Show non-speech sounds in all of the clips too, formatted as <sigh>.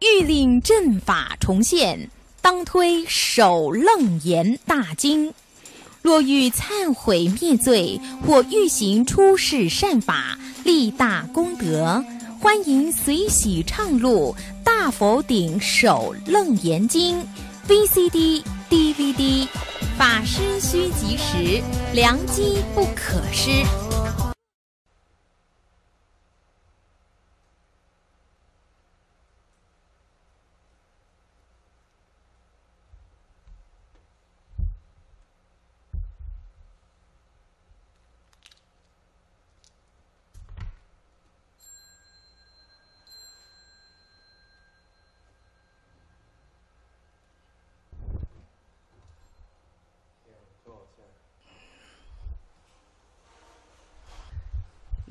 欲令阵法重现，当推《首楞严大经》。若欲忏悔灭罪，或欲行出世善法，立大功德，欢迎随喜唱录《大佛顶首楞严经》。VCD、DVD，法师需及时，良机不可失。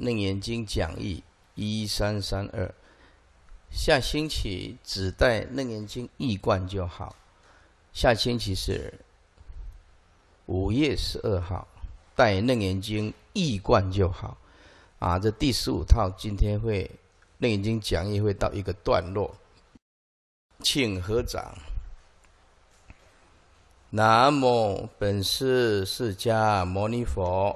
楞严经讲义一三三二，下星期只带楞严经一卷就好。下星期是五月十二号，带楞严经一卷就好。啊，这第十五套今天会楞严经讲义会到一个段落，请合掌。南无本师释迦牟尼佛。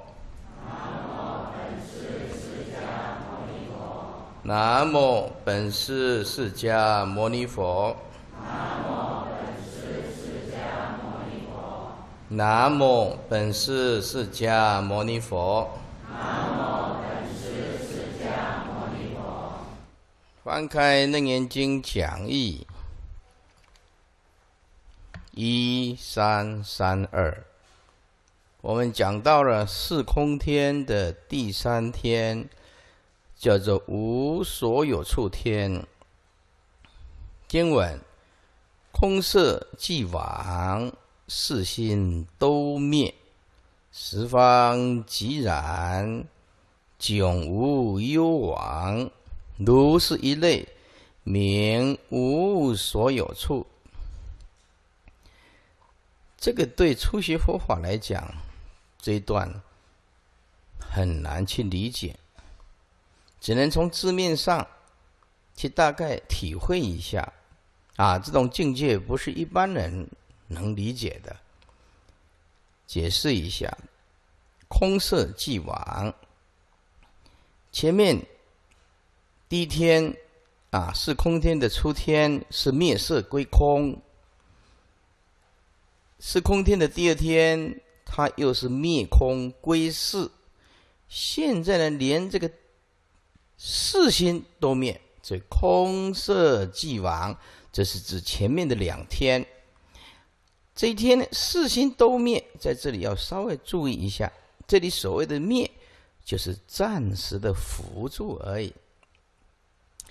南无本师释迦牟尼佛。南无本师释迦牟尼佛。南无本师释迦牟尼佛。南无本师释迦牟尼佛。翻开《楞严经》讲义，一三三二，我们讲到了四空天的第三天。叫做无所有处天。今文：空色即往，四心都灭，十方即然，迥无忧王。如是一类，名无所有处。这个对初学佛法来讲，这一段很难去理解。只能从字面上去大概体会一下，啊，这种境界不是一般人能理解的。解释一下，空色既往，前面第一天，啊，是空天的初天，是灭色归空；是空天的第二天，它又是灭空归世。现在呢，连这个。四心都灭，这空色即亡，这是指前面的两天。这一天呢，四心都灭，在这里要稍微注意一下。这里所谓的灭，就是暂时的扶助而已。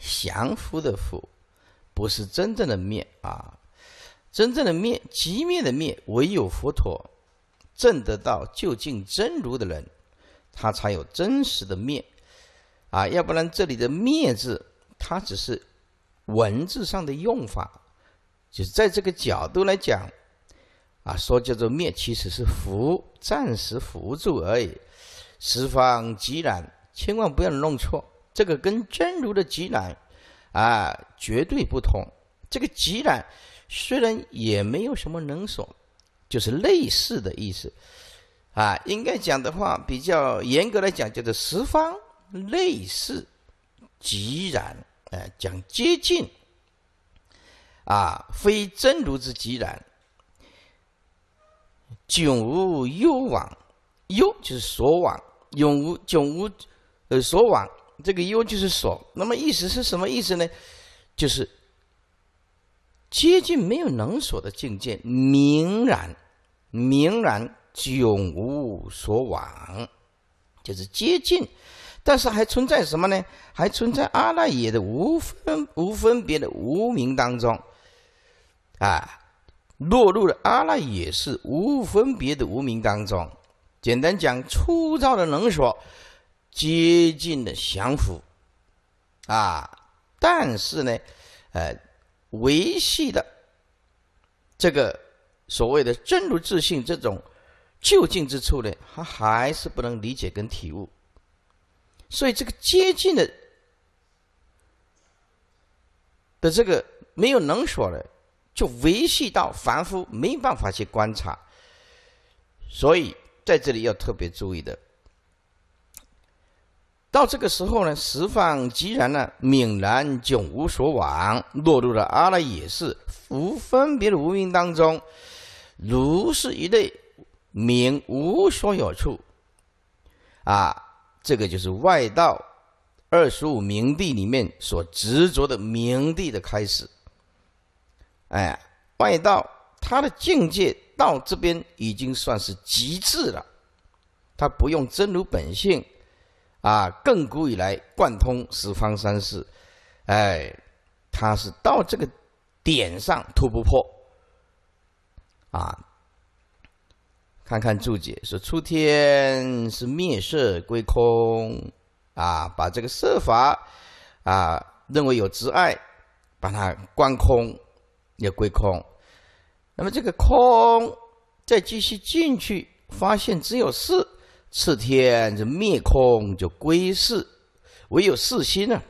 降伏的伏，不是真正的灭啊！真正的灭，即灭的灭，唯有佛陀证得到究竟真如的人，他才有真实的灭。啊，要不然这里的“灭”字，它只是文字上的用法，就是在这个角度来讲，啊，说叫做“灭”，其实是扶，暂时扶住而已。十方极然，千万不要弄错，这个跟真如的极然，啊，绝对不同。这个极然虽然也没有什么能所，就是类似的意思，啊，应该讲的话，比较严格来讲，叫做十方。类似，即然，哎，讲接近，啊，非真如之即然，迥无忧往，忧就是所往，永无迥无呃所往，这个忧就是所，那么意思是什么意思呢？就是接近没有能所的境界，明然，明然迥无所往，就是接近。但是还存在什么呢？还存在阿赖耶的无分无分别的无明当中，啊，落入了阿赖耶是无分别的无明当中。简单讲，粗糙的能说，接近的降服，啊，但是呢，呃，维系的这个所谓的真如自信这种就近之处呢，他还是不能理解跟体悟。所以这个接近的的这个没有能所的，就维系到凡夫没办法去观察，所以在这里要特别注意的。到这个时候呢，十方既然呢泯然迥无所往，落入了阿赖耶识无分别的无明当中，如是一类名无所有处，啊。这个就是外道二十五明地里面所执着的明地的开始，哎，外道他的境界到这边已经算是极致了，他不用真如本性，啊，亘古以来贯通十方三世，哎，他是到这个点上突破，啊。看看注解说：“初天是灭色归空，啊，把这个色法，啊，认为有执爱，把它观空，也归空。那么这个空再继续进去，发现只有四次天就灭空就归四，唯有四心啊。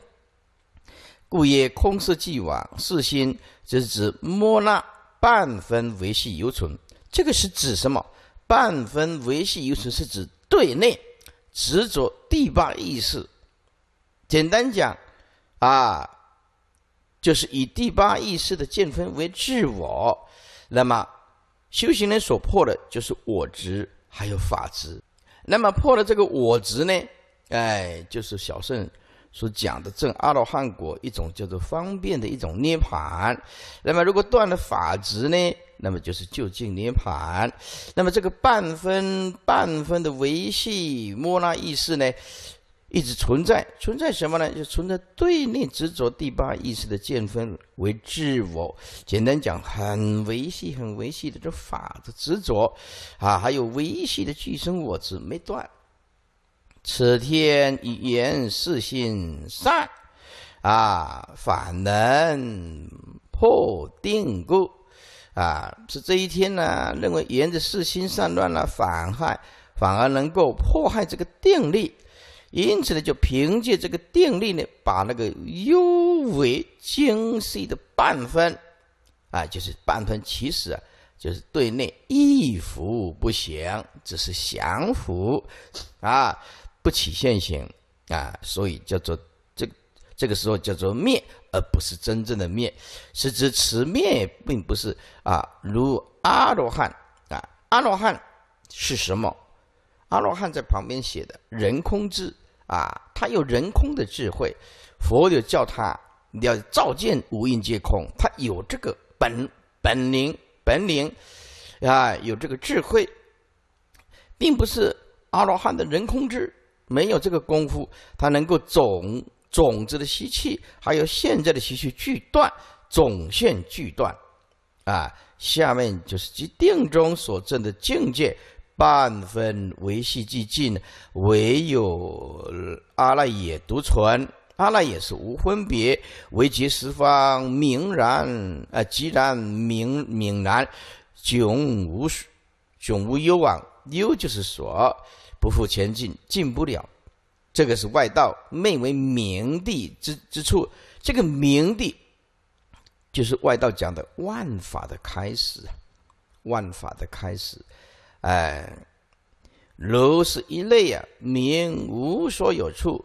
故曰空色既往，四心就是指莫那半分为细犹存。这个是指什么？”半分维系由此是指对内执着第八意识，简单讲，啊，就是以第八意识的见分为自我，那么修行人所破的就是我执还有法执，那么破了这个我执呢，哎，就是小圣所讲的正阿罗汉果一种叫做方便的一种涅槃，那么如果断了法执呢？那么就是就近涅盘，那么这个半分半分的维系摩那意识呢，一直存在，存在什么呢？就存在对内执着第八意识的见分为自我。简单讲，很维系、很维系的这法的执着啊，还有维系的俱生我执没断。此天语言四心善啊，法能破定故。啊，是这一天呢，认为沿着四心散乱了反害，反而能够破害这个定力，因此呢，就凭借这个定力呢，把那个尤为精细的半分，啊，就是半分，其实啊，就是对内一服不行，只是降服，啊，不起现行，啊，所以叫做这这个时候叫做灭。而不是真正的灭，是指此灭并不是啊，如阿罗汉啊，阿罗汉是什么？阿罗汉在旁边写的“人空智”啊，他有人空的智慧，佛就叫他你要照见无蕴皆空，他有这个本本领本领啊，有这个智慧，并不是阿罗汉的人空智没有这个功夫，他能够总。种子的习气，还有现在的习气俱断，总现俱断。啊，下面就是即定中所证的境界，半分维系寂尽，唯有阿赖耶独存。阿赖耶是无分别，唯即十方明然啊，即然明泯然，迥无迥无忧往。忧就是说不复前进，进不了。这个是外道，名为明地之之处。这个明地，就是外道讲的万法的开始，万法的开始。哎，如是一类啊，名无所有处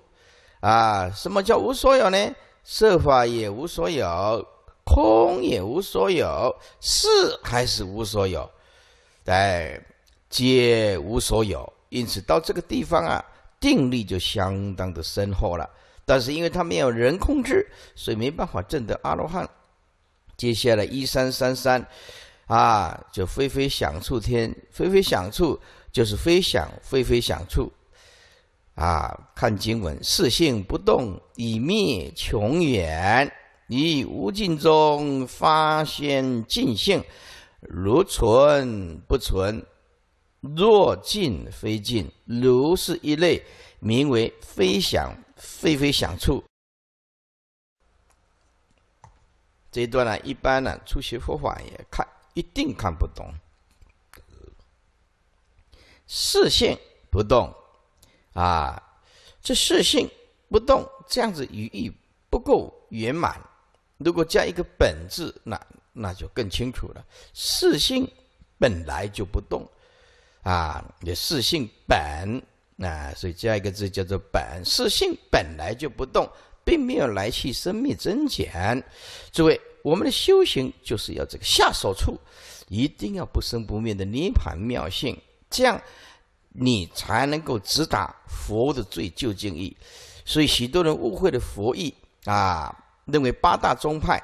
啊。什么叫无所有呢？色法也无所有，空也无所有，是还是无所有？哎，皆无所有。因此到这个地方啊。定力就相当的深厚了，但是因为他没有人控制，所以没办法证得阿罗汉。接下来一三三三，啊，就非非想处天，非非想处就是非想，非非想处，啊，看经文，四性不动以灭穷远，以无尽中发现尽性，如存不存。若尽非尽，如是一类，名为非想非非想处。这一段呢，一般呢，初学佛法也看一定看不懂。四性不动，啊，这四性不动，这样子语义不够圆满。如果加一个本字，那那就更清楚了。四性本来就不动。啊，也四性本啊，所以加一个字叫做“本”。四性本来就不动，并没有来去，生命增减。诸位，我们的修行就是要这个下手处，一定要不生不灭的涅盘妙性，这样你才能够直达佛的最究竟义。所以，许多人误会了佛义啊，认为八大宗派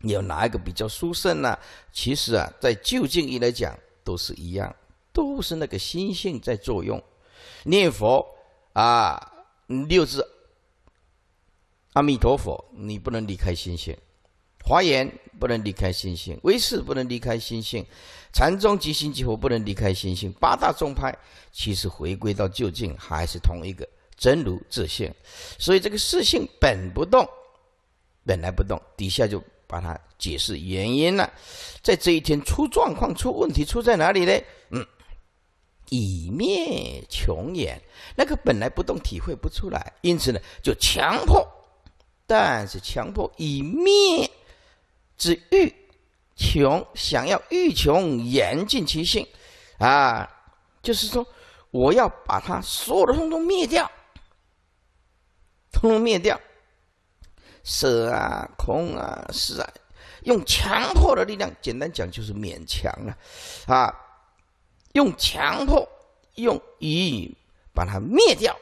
有哪一个比较殊胜呢？其实啊，在究竟义来讲，都是一样。都是那个心性在作用，念佛啊，六字阿弥陀佛，你不能离开心性；华严不能离开心性，威势不能离开心性，禅宗即心即佛不能离开心性。八大宗派其实回归到究竟还是同一个真如自性，所以这个四性本不动，本来不动。底下就把它解释原因了，在这一天出状况、出问题出在哪里呢？嗯。以灭穷也，那个本来不动，体会不出来，因此呢，就强迫，但是强迫以灭，之欲穷，想要欲穷，言尽其性，啊，就是说，我要把它所有的通通灭掉，通通灭掉，色啊，空啊，是啊，用强迫的力量，简单讲就是勉强了，啊。用强迫，用意把它灭掉，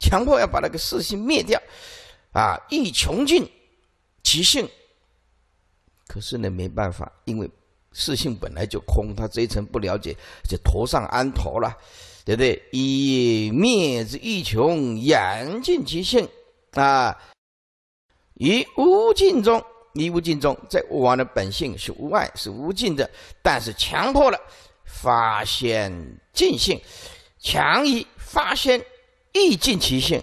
强迫要把那个四性灭掉，啊，欲穷尽其性，可是呢没办法，因为四性本来就空，他这一层不了解，就头上安头了，对不对？以灭之欲穷，远尽其性啊，于无尽中，于无尽中，在我王的本性是无爱，是无尽的，但是强迫了。发现尽性，强以发现易尽其性，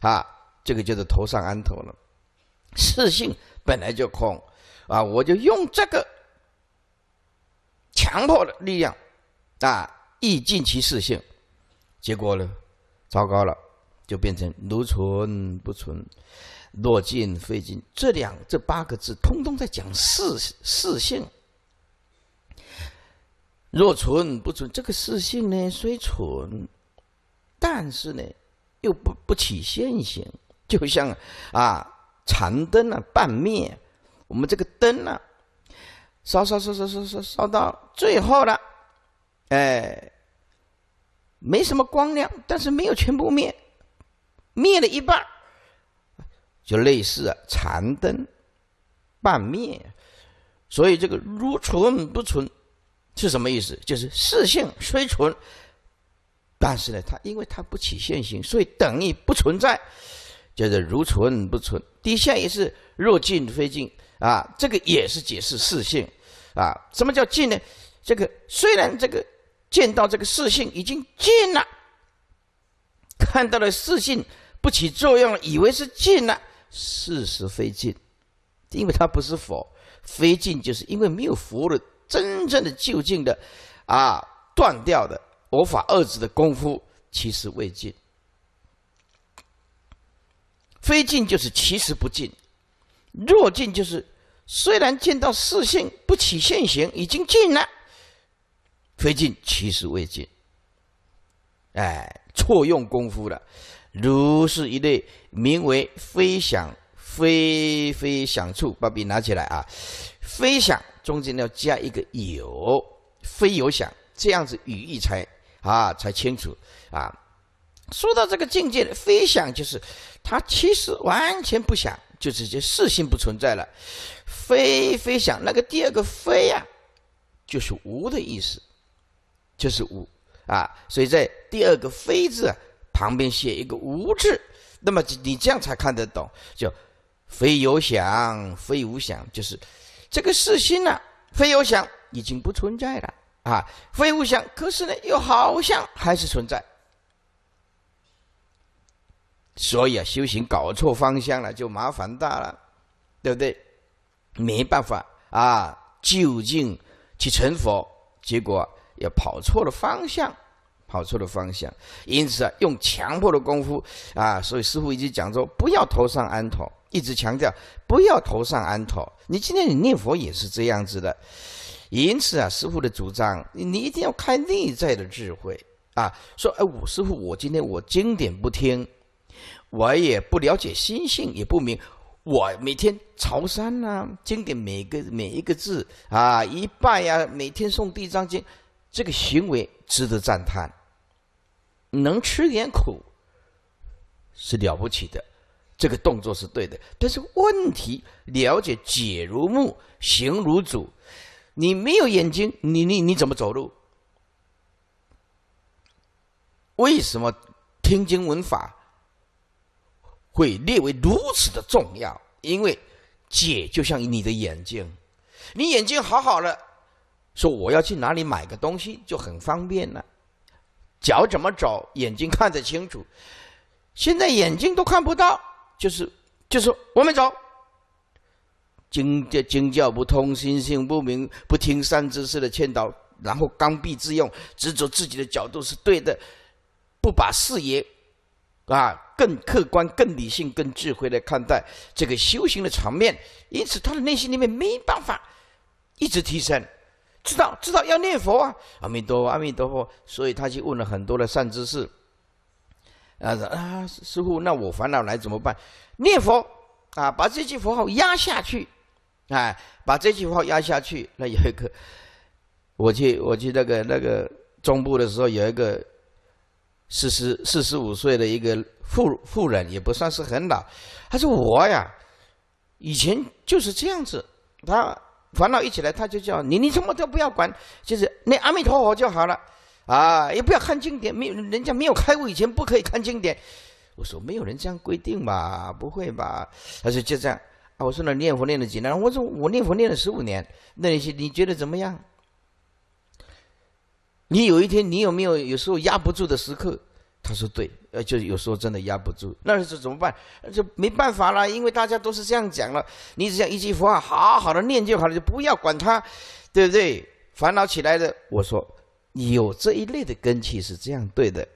啊，这个就是头上安头了。四性本来就空，啊，我就用这个强迫的力量，啊，易尽其四性，结果呢，糟糕了，就变成如存不存，若尽非尽。这两这八个字，通通在讲四四性。若存不存，这个四性呢？虽存，但是呢，又不不起现行。就像啊，残灯啊，半灭。我们这个灯啊，烧烧烧烧烧烧烧到最后了，哎，没什么光亮，但是没有全部灭，灭了一半就类似啊，残灯半灭。所以这个如存不存。是什么意思？就是四性虽存，但是呢，它因为它不起现行，所以等于不存在，就是如存不存。底下也是若尽非尽啊，这个也是解释四性啊。什么叫尽呢？这个虽然这个见到这个四性已经尽了，看到了四性不起作用，以为是尽了，事实非尽，因为它不是佛，非尽就是因为没有佛了。真正的就近的，啊，断掉的、无法遏制的功夫，其实未尽。非尽就是其实不尽；若尽就是虽然见到四性不起现行，已经尽了，非尽其实未尽。哎，错用功夫了。如是一类名为非想非非想处，把笔拿起来啊，非想。中间要加一个有，非有想，这样子语义才啊才清楚啊。说到这个境界，非想就是他其实完全不想，就直接事性不存在了，非非想那个第二个非呀，就是无的意思，就是无啊。所以在第二个非字旁边写一个无字，那么你这样才看得懂，就非有想，非无想，就是。这个四心呢，非有想已经不存在了啊，非无想，可是呢又好像还是存在。所以啊，修行搞错方向了，就麻烦大了，对不对？没办法啊，究竟去成佛，结果也跑错了方向，跑错了方向。因此啊，用强迫的功夫啊，所以师傅一直讲说，不要头上安头。一直强调不要头上安头，你今天你念佛也是这样子的，因此啊，师傅的主张，你一定要开内在的智慧啊。说哎，师傅，我今天我经典不听，我也不了解心性，也不明。我每天朝山呐，经典每个每一个字啊一拜啊，每天诵地藏经，这个行为值得赞叹，能吃点苦是了不起的。这个动作是对的，但是问题，了解解如目，行如足，你没有眼睛，你你你怎么走路？为什么听经闻法会列为如此的重要？因为解就像你的眼睛，你眼睛好好了，说我要去哪里买个东西就很方便了，脚怎么走，眼睛看得清楚。现在眼睛都看不到。就是就是我们走，惊惊叫不通，心性不明，不听善知识的劝导，然后刚愎自用，执着自己的角度是对的，不把事业啊更客观、更理性、更智慧来看待这个修行的场面，因此他的内心里面没办法一直提升，知道知道要念佛啊，阿弥陀佛，阿弥陀佛，所以他去问了很多的善知识。啊啊，师傅，那我烦恼来怎么办？念佛啊，把这句佛号压下去，哎，把这句话压下去。那有一个，<laughs> 我去，我去那个那个中部的时候，有一个四十四十五岁的一个妇妇人，也不算是很老。他说我呀，以前就是这样子，他烦恼一起来，他就叫你，你什么都不要管，就是念阿弥陀佛就好了。啊，也不要看经典，没有人家没有开悟以前不可以看经典。我说没有人这样规定吧？不会吧？他说就这样啊。我说那念佛念了几年？我说我念佛念了十五年。那你你觉得怎么样？你有一天你有没有有时候压不住的时刻？他说对，呃，就有时候真的压不住。那是怎么办？就没办法了，因为大家都是这样讲了。你只要一句佛号好好的念就好了，就不要管他，对不对？烦恼起来的，我说。有这一类的根器是这样对的，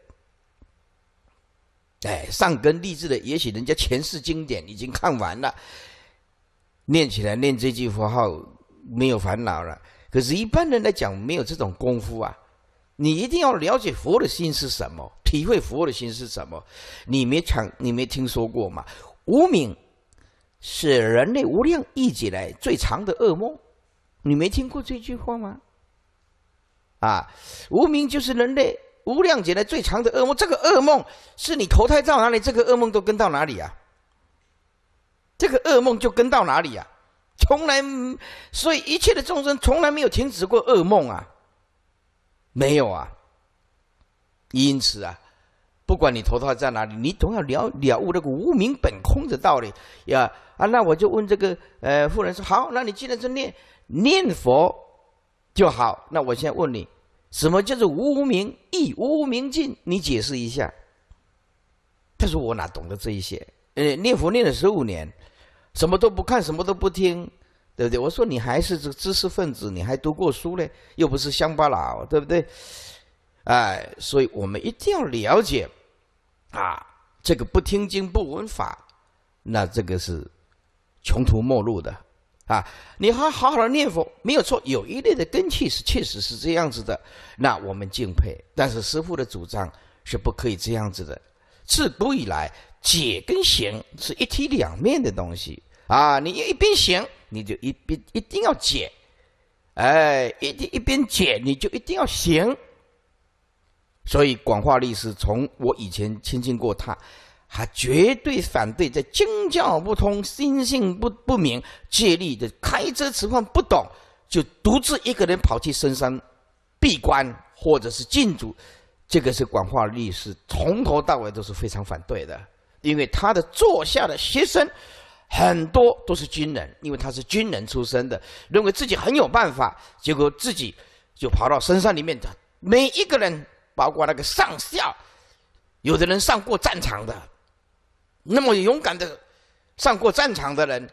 哎，上根立志的，也许人家前世经典已经看完了，念起来念这句佛号没有烦恼了。可是，一般人来讲没有这种功夫啊。你一定要了解佛的心是什么，体会佛的心是什么。你没尝，你没听说过吗？无名是人类无量亿劫来最长的噩梦。你没听过这句话吗？啊，无名就是人类无量劫来最长的噩梦。这个噩梦是你投胎到哪里，这个噩梦都跟到哪里啊？这个噩梦就跟到哪里啊？从来，所以一切的众生从来没有停止过噩梦啊，没有啊。因此啊，不管你投胎在哪里，你总要了了悟这个无名本空的道理呀。啊，那我就问这个呃，妇人说好，那你既然是念念佛就好，那我先问你。什么叫做无无明亦无无明尽？你解释一下。他说我哪懂得这一些？呃，念佛念了十五年，什么都不看，什么都不听，对不对？我说你还是个知识分子，你还读过书嘞，又不是乡巴佬，对不对？哎，所以我们一定要了解，啊，这个不听经不闻法，那这个是穷途末路的。啊，你还好好的念佛没有错，有一类的根器是确实是这样子的，那我们敬佩。但是师父的主张是不可以这样子的。自古以来，解跟行是一体两面的东西啊，你一边行，你就一边一定要解；，哎，一定一边解，你就一定要行。所以广化律师从我以前亲近过他。他绝对反对在经教不通、心性不不明、借力的开车吃饭不懂，就独自一个人跑去深山闭关或者是禁足，这个是广化律师从头到尾都是非常反对的，因为他的座下的学生很多都是军人，因为他是军人出身的，认为自己很有办法，结果自己就跑到深山里面的每一个人，包括那个上校，有的人上过战场的。那么勇敢的，上过战场的人，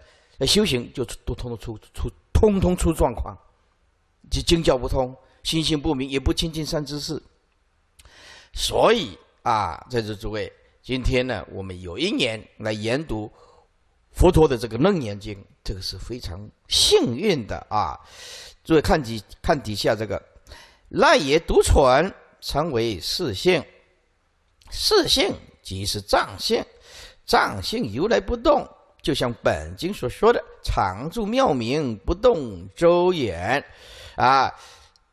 修行就都通通出出通通出状况，就惊叫不通，心性不明，也不亲近三知识。所以啊，在座诸位，今天呢，我们有一年来研读佛陀的这个《楞严经》，这个是非常幸运的啊。诸位看底看底下这个，赖也独存，成为四性，四性即是藏性。藏性由来不动，就像本经所说的“常住妙明不动周眼”，啊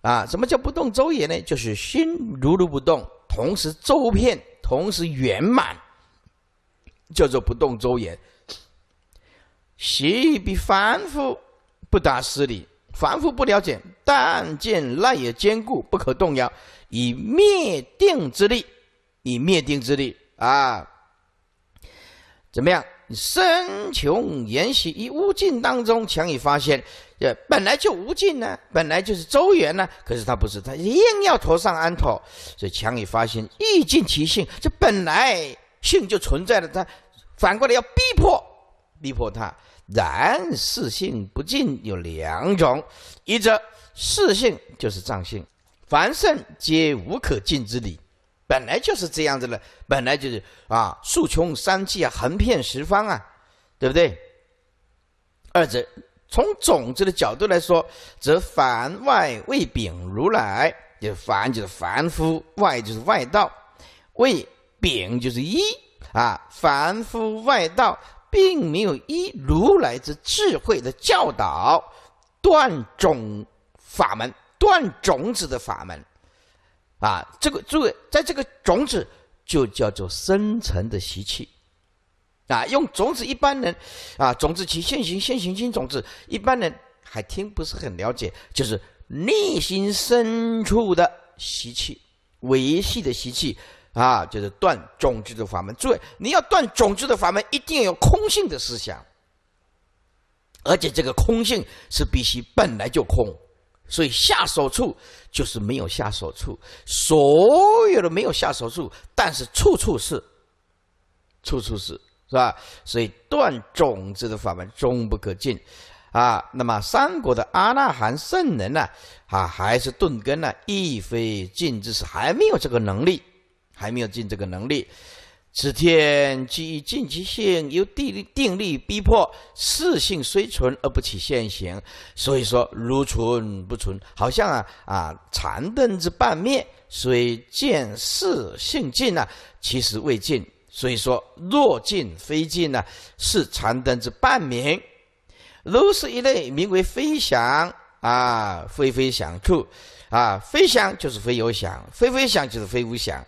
啊，什么叫不动周眼呢？就是心如如不动，同时周遍，同时圆满，叫做不动周眼。习比凡夫不达十理，凡夫不了解，但见赖也坚固不可动摇，以灭定之力，以灭定之力啊。怎么样？你深穷言习，于无尽当中强以发现，呃，本来就无尽呢，本来就是周圆呢。可是他不是，他硬要头上安头，所以强以发现，欲尽其性，这本来性就存在的，他反过来要逼迫，逼迫他。然视性不尽有两种，一则视性就是藏性，凡圣皆无可尽之理。本来就是这样子了，本来就是啊，树穷三际啊，横遍十方啊，对不对？二者从种子的角度来说，则凡外未丙如来，也凡就是凡夫，外就是外道，为丙就是一啊，凡夫外道并没有依如来之智慧的教导断种法门，断种子的法门。啊，这个诸位，在这个种子就叫做深层的习气，啊，用种子一般人，啊，种子其现行现行性种子一般人还听不是很了解，就是内心深处的习气，维系的习气，啊，就是断种子的法门。诸位，你要断种子的法门，一定要有空性的思想，而且这个空性是必须本来就空。所以下手处就是没有下手处，所有的没有下手处，但是处处是，处处是，是吧？所以断种子的法门终不可尽，啊，那么三国的阿那含圣人呢，啊，还是顿根呢，亦非尽之是还没有这个能力，还没有尽这个能力。此天即以尽其性，由地力定力逼迫，四性虽存而不起现行。所以说，如存不存，好像啊啊残灯之半灭，虽见四性尽呢，其实未尽。所以说，若尽非尽呢，是残灯之半明。如是一类，名为飞翔啊，非飞翔处，啊，飞翔就是非有想，非非想就是非无想。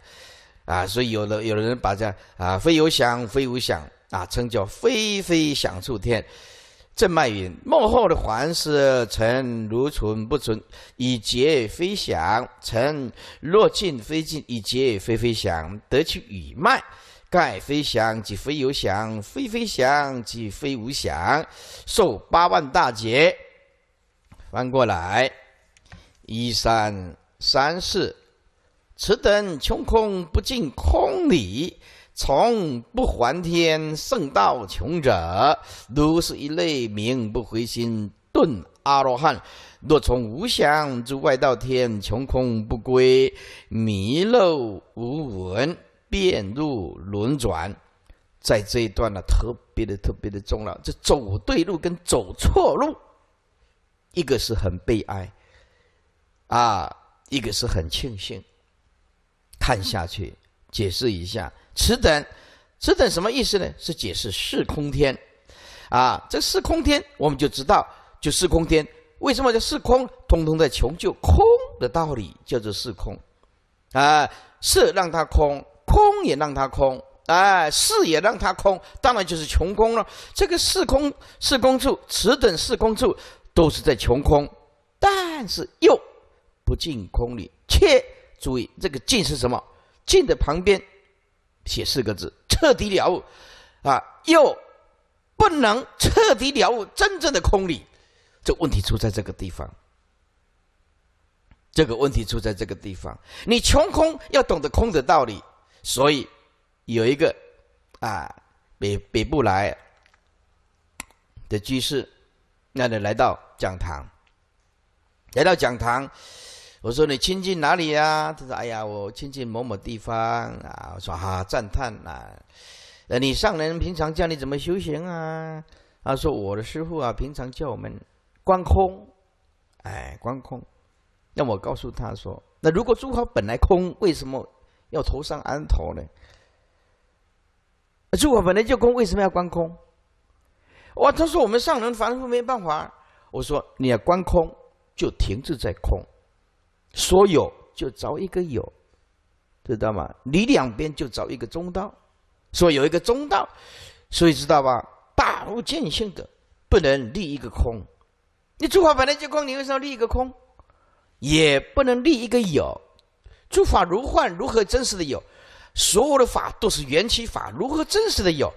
啊，所以有的有的人把这啊非有想非无想啊称叫非非想处天正脉云，幕后的环似成如存不存，以结非想成若尽非尽以结非非想得其与脉，盖非想即非有想，非非想即非无想，受八万大劫。翻过来一三三四。此等穷空不进空里，从不还天圣道穷者，都是一类名不回心顿阿罗汉。若从无相之外道天穷空不归，迷漏无闻，变路轮转。在这一段呢，特别的、特别的重要，就走对路跟走错路，一个是很悲哀，啊，一个是很庆幸。看下去，解释一下，此等，此等什么意思呢？是解释四空天，啊，这四空天我们就知道，就四空天，为什么叫四空？通通在穷就空的道理，叫做四空，啊，色让它空，空也让它空，哎，是也让它空，当然就是穷空了。这个四空、四空处，此等四空处，都是在穷空，但是又不进空里，切。注意，这个“尽”是什么？“尽”的旁边写四个字：“彻底了悟”，啊，又不能彻底了悟真正的空理，这问题出在这个地方。这个问题出在这个地方。你穷空要懂得空的道理，所以有一个啊北北部来的居士，那里来到讲堂，来到讲堂。我说：“你亲近哪里呀？”他说：“哎呀，我亲近某某地方啊。”我说：“哈，赞叹啊！呃，你上人平常叫你怎么修行啊？”他说：“我的师傅啊，平常叫我们观空，哎，观空。”那我告诉他说：“那如果诸法本来空，为什么要头上安头呢？诸法本来就空，为什么要观空？”哇，他说：“我们上人凡夫没办法。”我说：“你要观空，就停滞在空。”说有就找一个有，知道吗？你两边就找一个中道，所以有一个中道，所以知道吧？大悟见性的不能立一个空，你诸法本来就空，你为什么立一个空？也不能立一个有，诸法如幻，如何真实的有？所有的法都是缘起法，如何真实的有？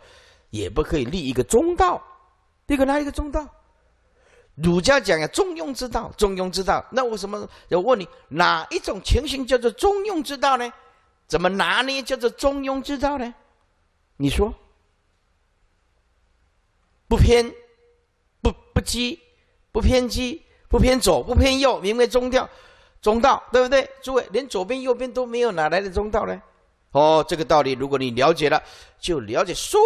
也不可以立一个中道，立个哪一个中道？儒家讲呀，中庸之道，中庸之道。那为什么要问你哪一种情形叫做中庸之道呢？怎么拿捏叫做中庸之道呢？你说，不偏，不不激，不偏激，不偏左，不偏右，名为中调，中道，对不对？诸位，连左边右边都没有，哪来的中道呢？哦，这个道理，如果你了解了，就了解所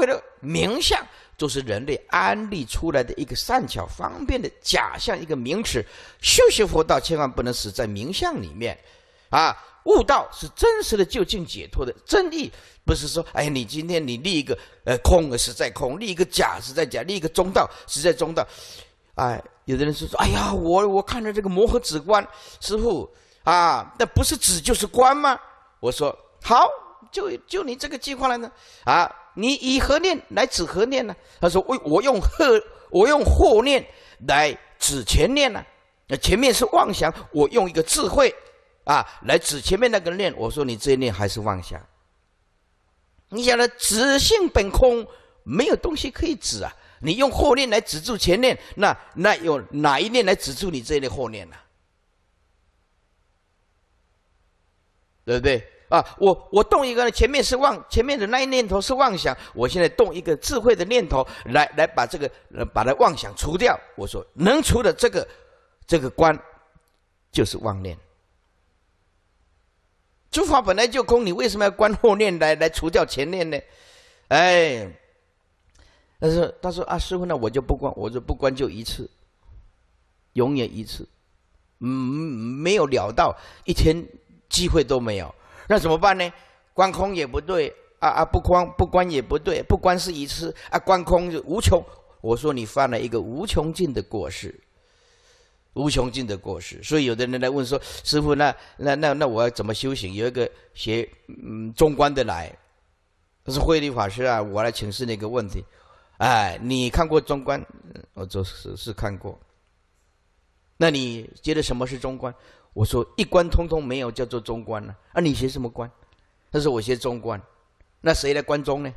有的名相。就是人类安立出来的一个善巧方便的假象一个名词，修行佛道千万不能死在名相里面，啊，悟道是真实的究竟解脱的真义，不是说哎你今天你立一个呃空是在空，立一个假是在假，立一个中道是在中道，哎，有的人说说哎呀我我看着这个磨合止观师傅啊，那不是止就是观吗？我说好。就就你这个计划了呢？啊，你以何念来指何念呢？他说：我我用惑我用惑念来指前念呢？那前面是妄想，我用一个智慧啊来指前面那个念。我说你这一念还是妄想。你想呢？指性本空，没有东西可以指啊。你用后念来指住前念，那那有哪一念来指住你这一念后念呢？对不对？啊，我我动一个，前面是妄，前面的那一念头是妄想。我现在动一个智慧的念头，来来把这个把它妄想除掉。我说能除的这个，这个关，就是妄念。诸法本来就空，你为什么要观后念来来除掉前念呢？哎，他说他说啊，师傅那我就不关，我就不关就一次，永远一次，嗯，没有了到一天机会都没有。那怎么办呢？观空也不对，啊啊，不观不观也不对，不观是一次啊，观空是无穷。我说你犯了一个无穷尽的过失，无穷尽的过失。所以有的人来问说，师傅，那那那那我要怎么修行？有一个学嗯中观的来，是慧律法师啊，我来请示那个问题。哎，你看过中观？我就是是看过。那你觉得什么是中观？我说一关通通没有，叫做中关了。啊，你学什么关？他说我学中关，那谁来关中呢？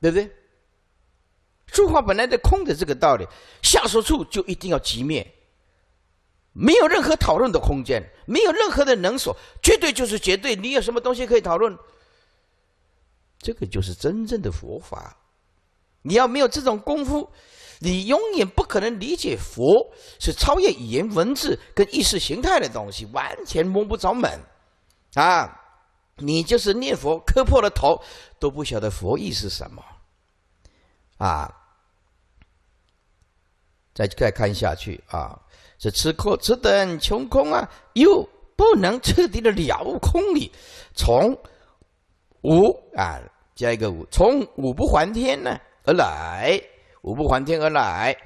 对不对？诸法本来的空的这个道理，下手处就一定要即灭，没有任何讨论的空间，没有任何的能所，绝对就是绝对。你有什么东西可以讨论？这个就是真正的佛法。你要没有这种功夫。你永远不可能理解佛是超越语言文字跟意识形态的东西，完全摸不着门，啊！你就是念佛磕破了头，都不晓得佛意是什么，啊！再再看下去啊，是吃空吃等穷空啊，又不能彻底的了悟空理，从无啊加一个无，从无不还天呢而来。五不还天而来，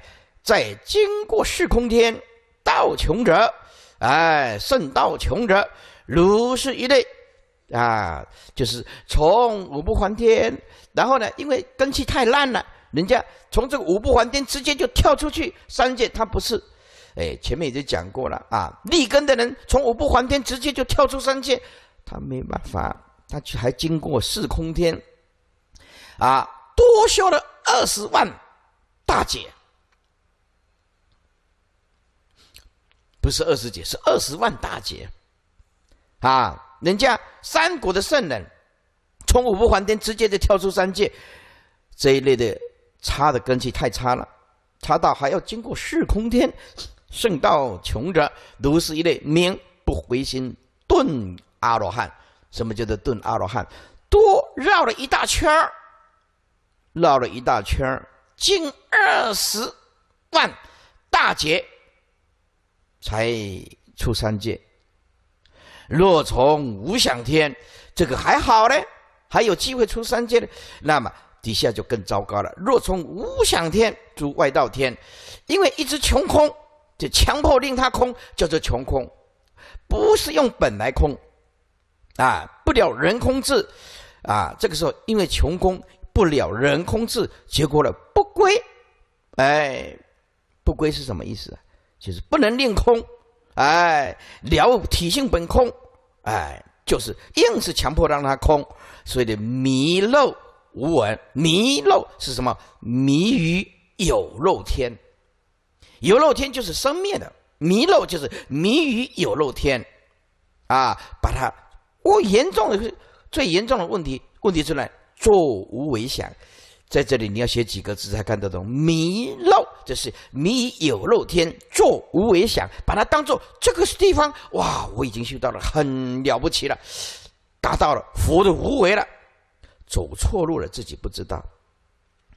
在经过世空天道穷者，哎，圣道穷者，如是一类，啊，就是从五不还天，然后呢，因为根气太烂了，人家从这个五不还天直接就跳出去三界，他不是，哎，前面已经讲过了啊，立根的人从五不还天直接就跳出三界，他没办法，他去还经过四空天，啊，多修了二十万。大姐，不是二十几，是二十万大姐，啊！人家三国的圣人，从五不还天直接就跳出三界，这一类的差的根基太差了，差到还要经过四空天，圣道穷者都是一类，明不回心顿阿罗汉。什么叫做顿阿罗汉？多绕了一大圈绕了一大圈近二十万大劫才出三界。若从无想天，这个还好嘞，还有机会出三界呢。那么底下就更糟糕了。若从无想天住外道天，因为一直穷空，就强迫令他空，叫做穷空，不是用本来空，啊，不了人空智，啊，这个时候因为穷空。不了人空智，结果了不归，哎，不归是什么意思？就是不能令空，哎，了体性本空，哎，就是硬是强迫让他空，所以的迷漏无闻，迷漏是什么？迷于有漏天，有漏天就是生灭的，迷漏就是迷于有漏天，啊，把它，哦，严重的最严重的问题问题出来。作无为想，在这里你要写几个字才看得懂？迷漏，这是迷有漏天。作无为想，把它当做这个地方。哇，我已经修到了，很了不起了，达到了佛的无为了。走错路了，自己不知道。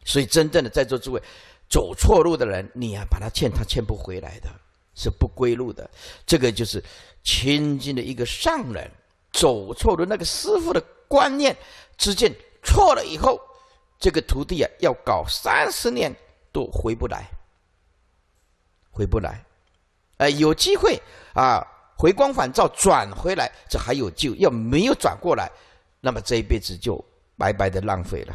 所以，真正的在座诸位，走错路的人，你要把他劝，他劝不回来的，是不归路的。这个就是《亲近的一个上人走错路那个师傅的观念之间。错了以后，这个徒弟啊，要搞三十年都回不来，回不来，哎，有机会啊，回光返照转回来，这还有救；要没有转过来，那么这一辈子就白白的浪费了。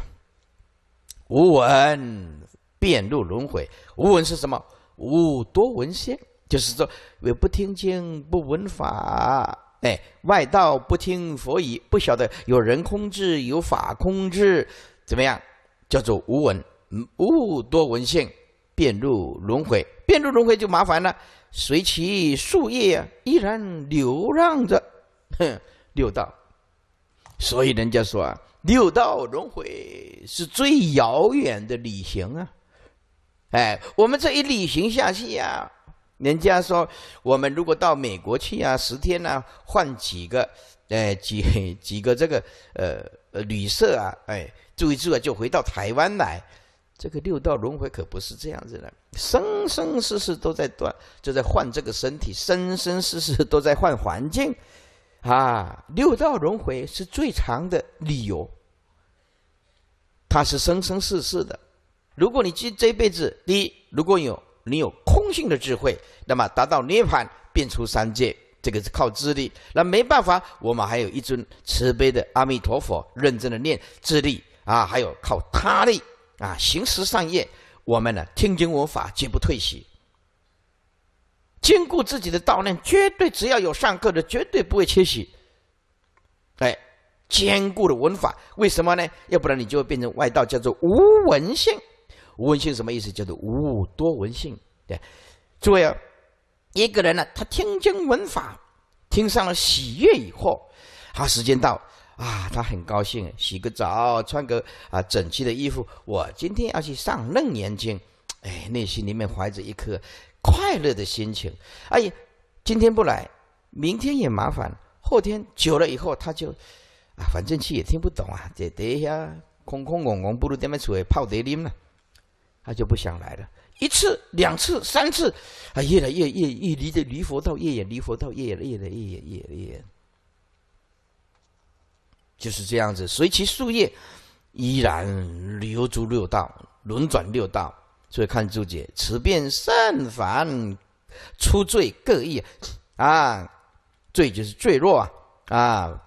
无闻，遍入轮回，无闻是什么？无多闻仙，就是说，我不听经，不闻法。哎，外道不听佛语，不晓得有人空智，有法空智，怎么样？叫做无闻，无多闻性，便入轮回，便入轮回就麻烦了，随其树叶啊，依然流浪着，哼，六道。所以人家说啊，六道轮回是最遥远的旅行啊。哎，我们这一旅行下去呀。人家说，我们如果到美国去啊，十天啊，换几个，哎，几几个这个，呃，旅社啊，哎，住一住啊，就回到台湾来。这个六道轮回可不是这样子的，生生世世都在断，就在换这个身体，生生世世都在换环境，啊，六道轮回是最长的理由，它是生生世世的。如果你记这辈子第一，如果有。你有空性的智慧，那么达到涅槃，变出三界，这个是靠智力。那没办法，我们还有一尊慈悲的阿弥陀佛，认真的念智力啊，还有靠他力啊，行十善业。我们呢，听经闻法绝不退席，坚固自己的道念，绝对只要有上课的，绝对不会缺席。哎，坚固的文法，为什么呢？要不然你就会变成外道，叫做无文性。无闻性什么意思？叫做无多闻性。对，诸位啊，一个人呢，他听经闻法，听上了喜悦以后，好，时间到啊，他很高兴，洗个澡，穿个啊整齐的衣服，我今天要去上楞严经，哎，内心里面怀着一颗快乐的心情。哎，今天不来，明天也麻烦，后天久了以后，他就啊，反正去也听不懂啊，这底下空空拱拱，不如这么出来泡点啉了。他就不想来了，一次、两次、三次，啊，越来越越越离的离佛道越远，离佛道越来越来越远越远，就是这样子。随其树叶依然流逐六道，轮转六道。所以看注解，此变善凡，出罪各异。啊，罪就是坠落啊啊，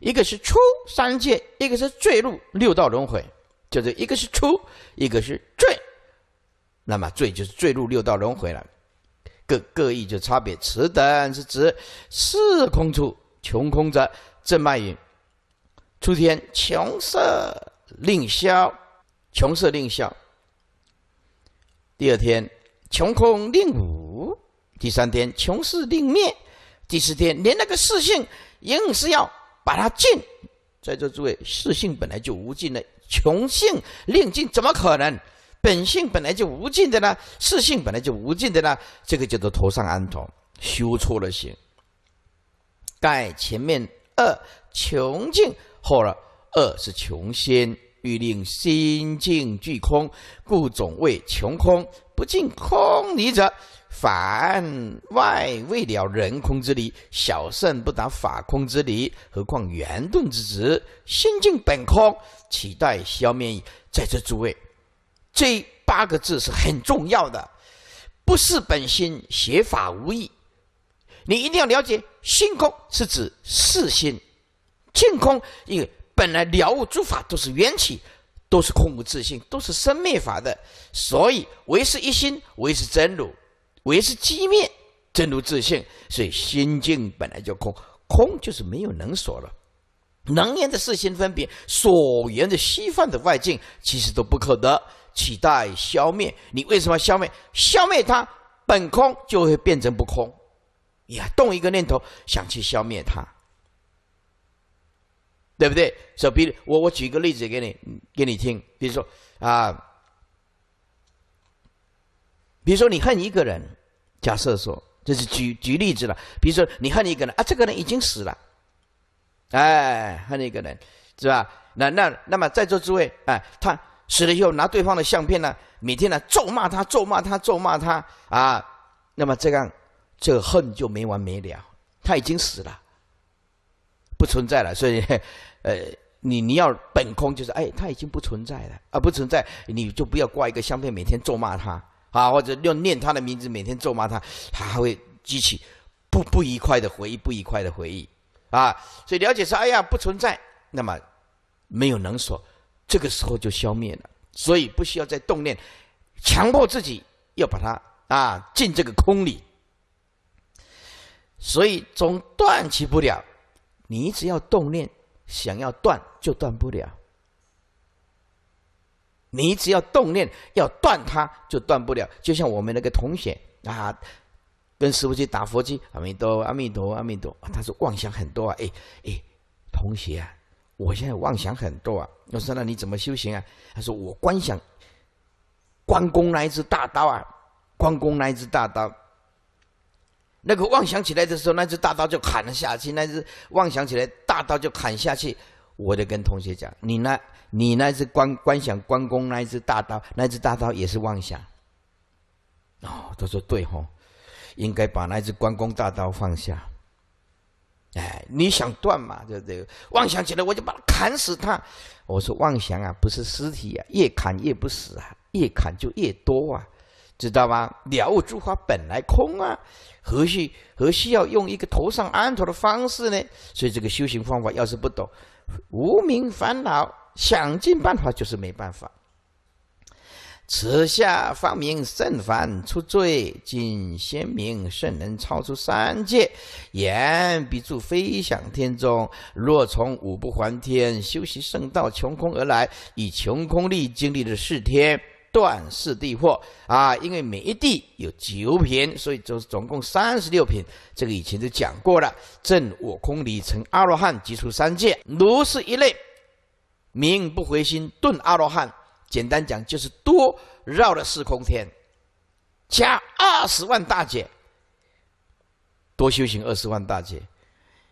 一个是出三界，一个是坠入六道轮回，就是一个是出，一个是坠。那么坠就是坠入六道轮回了，各各异就差别。此等是指四空处穷空者正脉也，出天穷色令消，穷色令消。第二天穷空令无，第三天穷色令灭，第四天连那个四性硬是要把它尽，在座诸位四性本来就无尽的，穷性令尽怎么可能？本性本来就无尽的呢，世性本来就无尽的呢，这个叫做头上安头，修错了行。盖前面二穷尽，后了二是穷心，欲令心境具空，故总谓穷空不净空理者，凡外未了人空之理，小圣不达法空之理，何况圆顿之子？心境本空，岂待消灭？在这诸位。这八个字是很重要的，不是本心，邪法无益。你一定要了解，性空是指四心，净空因为本来了悟诸法都是缘起，都是空无自性，都是生灭法的。所以唯是一心，唯是真如，唯是寂灭，真如自性。所以心净本来就空，空就是没有能所了，能言的四心分别，所言的西方的外境，其实都不可得。取代消灭，你为什么消灭？消灭它，本空就会变成不空。呀，动一个念头想去消灭它，对不对？以，比如我，我举一个例子给你，给你听。比如说啊，比如说你恨一个人，假设说这是举举例子了。比如说你恨一个人啊，这个人已经死了，哎，恨一个人，是吧？那那那么在座诸位，哎，他。死了以后，拿对方的相片呢，每天呢咒骂他，咒骂他，咒骂他啊！那么这样，这个恨就没完没了。他已经死了，不存在了。所以，<laughs> 呃，你你要本空，就是哎，他已经不存在了啊，不存在，你就不要挂一个相片，每天咒骂他啊，或者要念他的名字，每天咒骂他，他还会激起不不愉快的回忆，不愉快的回忆啊。所以了解说，哎呀，不存在，那么没有能所。这个时候就消灭了，所以不需要再动念，强迫自己要把它啊进这个空里，所以总断起不了。你只要动念，想要断就断不了；你只要动念要断它就断不了。就像我们那个同学啊，跟师傅去打佛机，阿弥陀，阿弥陀，阿弥陀，他说妄想很多啊，哎哎，同学啊。我现在妄想很多啊！我说：“那你怎么修行啊？”他说：“我观想关公那一只大刀啊，关公那一只大刀。那个妄想起来的时候，那只大刀就砍了下去。那只妄想起来，大刀就砍下去。”我就跟同学讲：“你那，你那只观观想关公那一只大刀，那只大刀也是妄想。”哦，他说：“对吼，应该把那只关公大刀放下。”哎，你想断嘛？就这个妄想起来，我就把它砍死他。我说妄想啊，不是尸体啊，越砍越不死啊，越砍就越多啊，知道吗？了悟诸法本来空啊，何须何需要用一个头上安头的方式呢？所以这个修行方法要是不懂，无名烦恼想尽办法就是没办法。此下方明圣凡出罪，今先明圣能超出三界，言彼住飞想天中，若从五不还天修习圣道，穷空而来，以穷空力经历了四天断四地惑啊！因为每一地有九品，所以是总共三十六品。这个以前就讲过了。正我空里成阿罗汉，即出三界。如是一类，名不回心顿阿罗汉。简单讲，就是多绕了四空天，加二十万大劫，多修行二十万大劫，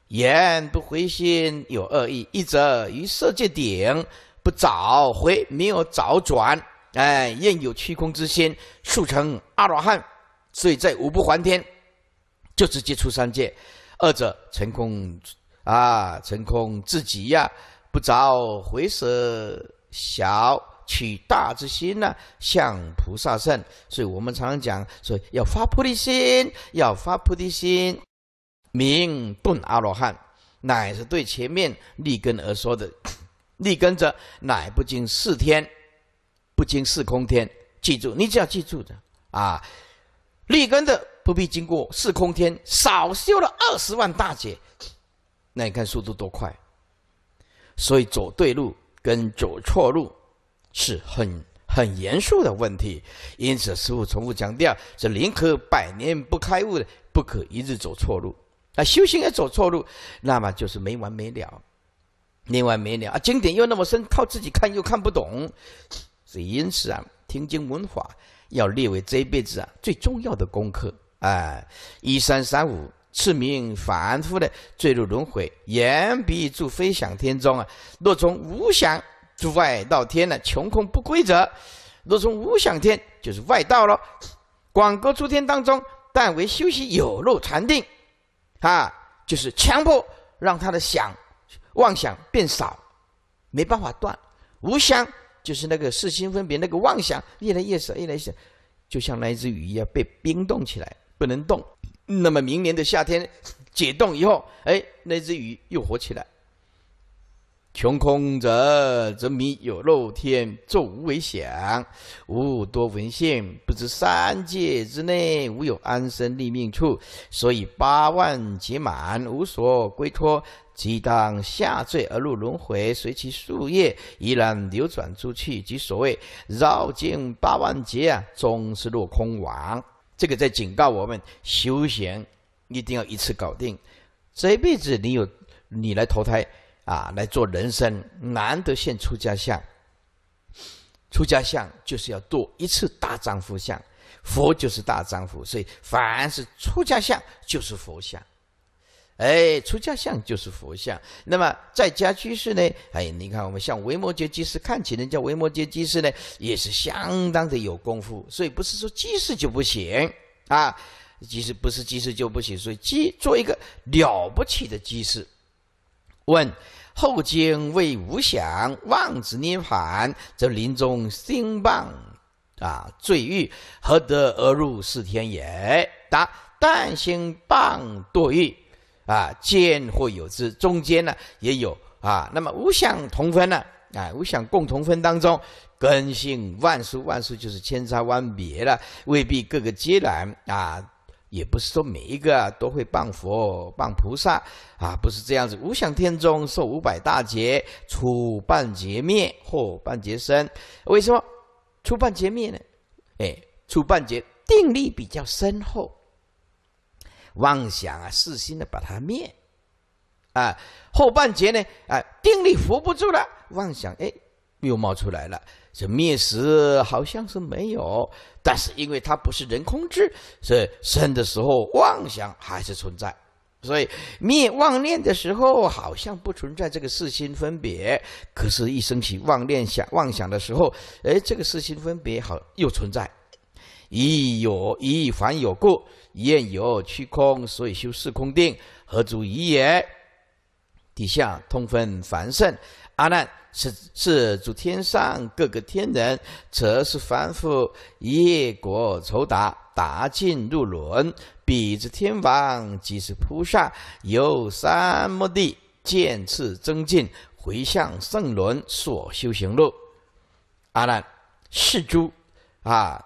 言不回心有恶意，一则于色界顶不早回，没有早转，哎，愿有虚空之心，速成阿罗汉，所以在五不还天就直接出三界；，二者成空，啊，成空至极呀，不着回舍小。取大之心呢，向菩萨圣。所以我们常常讲，所以要发菩提心，要发菩提心，明顿阿罗汉，乃是对前面立根而说的。立根者，乃不经四天，不经四空天。记住，你只要记住的啊，立根的不必经过四空天，少修了二十万大劫，那你看速度多快。所以走对路跟走错路。是很很严肃的问题，因此师父重复强调：这宁可百年不开悟的，不可一日走错路。啊，修行也走错路，那么就是没完没了，没完没了啊！经典又那么深，靠自己看又看不懂，所以因此啊，听经闻法要列为这一辈子啊最重要的功课。哎，一三三五，次名反复的坠入轮回，眼必住飞翔天中啊，若从无想。诸外道天呢，穷空不规则，若从无想天就是外道了。广格诸天当中，但为修习有漏禅定，啊，就是强迫让他的想、妄想变少，没办法断。无想就是那个四心分别那个妄想越来越少，越来越少，就像那只鱼一样被冰冻起来，不能动。那么明年的夏天解冻以后，哎，那只鱼又活起来。穷空者，则迷有漏天，作无为想，无多闻信，不知三界之内无有安身立命处，所以八万劫满，无所归托，即当下坠而入轮回，随其树叶依然流转出去，即所谓绕尽八万劫啊，终是落空亡。这个在警告我们，修行一定要一次搞定，这一辈子你有你来投胎。啊，来做人生难得现出家相，出家相就是要做一次大丈夫相，佛就是大丈夫，所以凡是出家相就是佛相，哎，出家相就是佛相。那么在家居士呢？哎，你看我们像维摩诘居士，看起来叫维摩诘居士呢，也是相当的有功夫，所以不是说居士就不行啊，其实不是居士就不行，所以居做一个了不起的居士，问。后经为无想妄执涅槃，则临终兴谤啊坠欲，何得而入四天也？答：但兴谤堕欲啊，见或有之。中间呢也有啊。那么无想同分呢？啊，无想共同分当中，根性万殊，万殊就是千差万别了，未必各个皆然啊。也不是说每一个都会谤佛、谤菩萨啊，不是这样子。无想天中受五百大劫，出半劫灭或半劫生。为什么出半劫灭呢？哎，出半劫定力比较深厚，妄想啊、四心的把它灭啊。后半劫呢？啊，定力扶不住了，妄想哎又冒出来了。这灭时好像是没有，但是因为它不是人空之，所以生的时候妄想还是存在。所以灭妄念的时候，好像不存在这个四心分别；可是，一升起妄念想妄想的时候，哎，这个四心分别好又存在。一有，一凡有故，一有去空，所以修四空定，何足疑也？底下通分凡圣。阿难，是是诸天上各个天人，则是凡夫业果酬答，达尽入轮；彼之天王即是菩萨，有三摩地渐次增进，回向圣轮所修行路。阿难，是诸啊，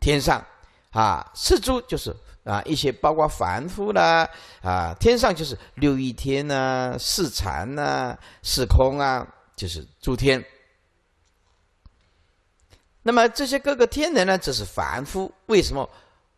天上啊，是诸就是。啊，一些包括凡夫啦，啊，天上就是六欲天呐、四禅呐、四空啊，就是诸天。那么这些各个天人呢，这是凡夫。为什么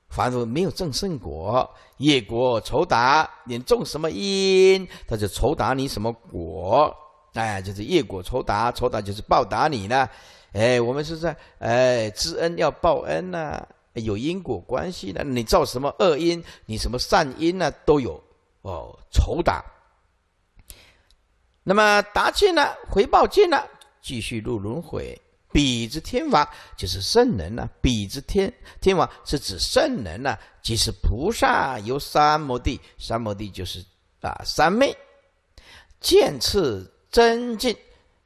凡夫没有正圣果、业果、酬答？你种什么因，他就酬答你什么果。哎，就是业果酬答，酬答就是报答你呢。哎，我们是在哎知恩要报恩呐。有因果关系的，你造什么恶因，你什么善因呢？都有哦，酬答。那么答尽了，回报尽了，继续入轮回。彼之天王就是圣人呢，彼之天天王是指圣人呢，即是菩萨。有三摩地，三摩地就是啊，三昧见次真进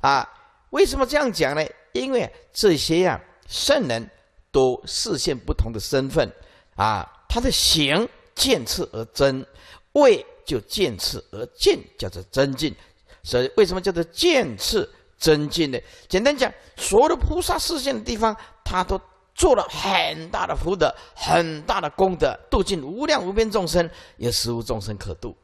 啊。为什么这样讲呢？因为这些呀，圣人。多视线不同的身份，啊，他的行见次而增，位就见次而进，叫做增进。所以为什么叫做见次增进呢？简单讲，所有的菩萨视线的地方，他都做了很大的福德、很大的功德，度尽无量无边众生，也实无众生可度。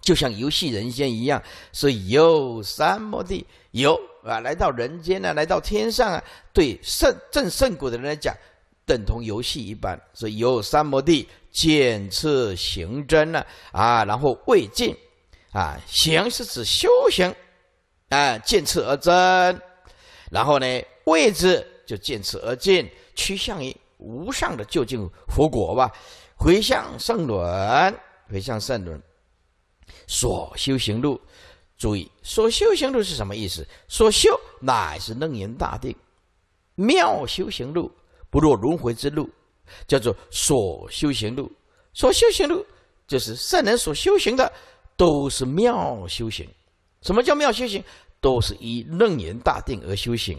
就像游戏人间一样，所以有什么的有。啊，来到人间呢，来到天上啊，对圣正圣果的人来讲，等同游戏一般。所以有三摩地，见次行真呢，啊，然后未尽，啊，行是指修行，啊，见次而真，然后呢，位置就见次而尽，趋向于无上的究竟佛果吧，回向圣轮，回向圣轮，所修行路。注意，所修行路是什么意思？所修乃是楞严大定，妙修行路不落轮回之路，叫做所修行路。所修行路就是圣人所修行的都是妙修行。什么叫妙修行？都是依楞严大定而修行。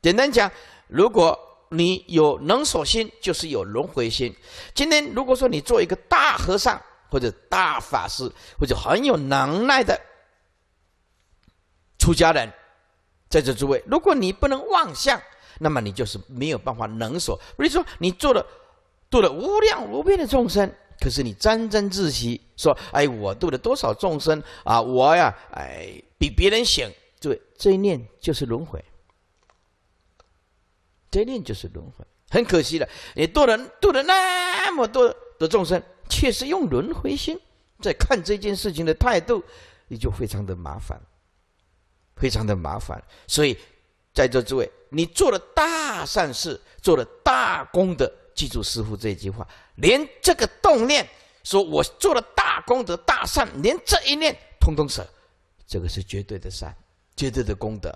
简单讲，如果你有能所心，就是有轮回心。今天如果说你做一个大和尚。或者大法师，或者很有能耐的出家人，在这诸位，如果你不能妄想，那么你就是没有办法能所。比如说，你做了度了无量无边的众生，可是你沾沾自喜，说：“哎，我度了多少众生啊？我呀，哎，比别人行。”诸位，这一念就是轮回，这一念就是轮回，很可惜了。你度了度了那么多的众生。确实用轮回心在看这件事情的态度，你就非常的麻烦，非常的麻烦。所以，在座诸位，你做了大善事，做了大功德，记住师父这句话，连这个动念，说我做了大功德、大善，连这一念通通舍，这个是绝对的善，绝对的功德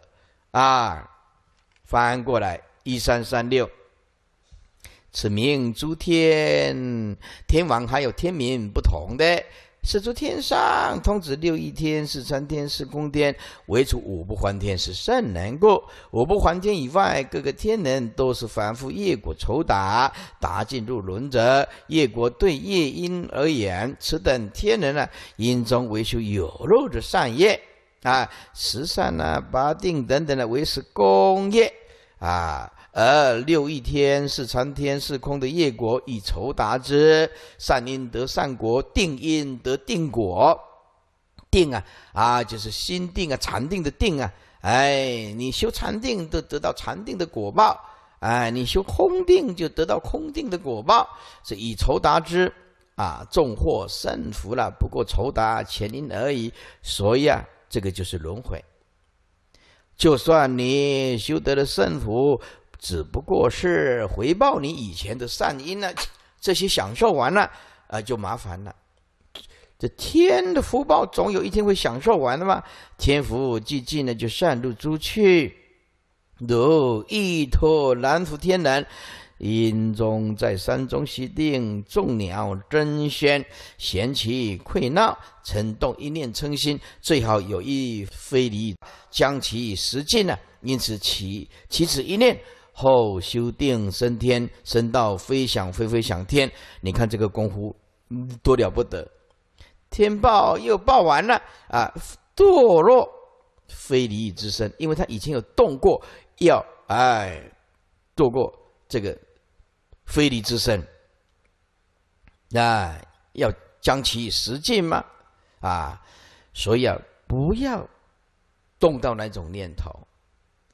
啊！翻过来一三三六。此名诸天天王，还有天民不同的，是诸天上通指六一天、是三天、是空天，唯除五不还天是甚能过，五不还天以外，各个天人都是凡夫业果酬答，答尽入轮者，业果对业因而言，此等天人呢，因中为修有漏的善业啊，慈善啊、八定等等的为是功业啊。而六一天是参天是空的业果，以酬答之；善因得善果，定因得定果，定啊啊，就是心定啊，禅定的定啊。哎，你修禅定都得到禅定的果报；哎，你修空定就得到空定的果报，是以酬答之啊。众获圣福了，不过酬答前因而已。所以啊，这个就是轮回。就算你修得了圣福。只不过是回报你以前的善因呢，这些享受完了，啊，就麻烦了。这天的福报总有一天会享受完的嘛？天福既尽呢，就散入诸趣。如意托南福天人，因中在山中习定，众鸟争喧，闲其溃闹，尘动一念，称心最好有意非离，将其实尽呢？因此其其此一念。后修定升天，升到飞翔飞飞翔天，你看这个功夫，多了不得。天报又报完了啊，堕落非离欲之身，因为他以前有动过，要哎堕过这个非离之身，那要将其实尽吗？啊，所以啊，不要动到那种念头。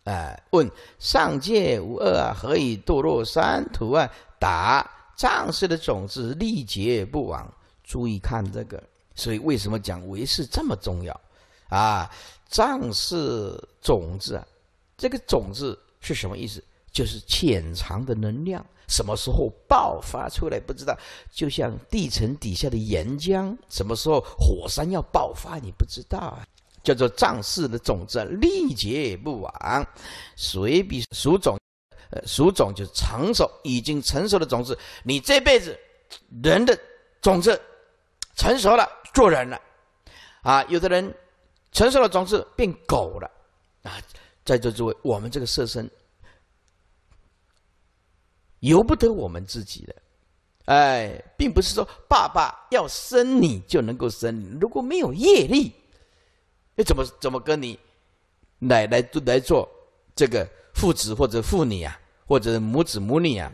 哎，问上界无恶，何以堕落三途啊？答：藏事的种子历劫不亡。注意看这个，所以为什么讲唯识这么重要啊？藏事种子，这个种子是什么意思？就是潜藏的能量，什么时候爆发出来，不知道。就像地层底下的岩浆，什么时候火山要爆发，你不知道。啊。叫做藏世的种子，劫也不亡。随比属种，呃，熟种就是成熟、已经成熟的种子。你这辈子人的种子成熟了，做人了啊。有的人成熟的种子变狗了啊。在座诸位，我们这个色身由不得我们自己的，哎，并不是说爸爸要生你就能够生。如果没有业力。你怎么怎么跟你奶奶都来做这个父子或者父女啊，或者母子母女啊？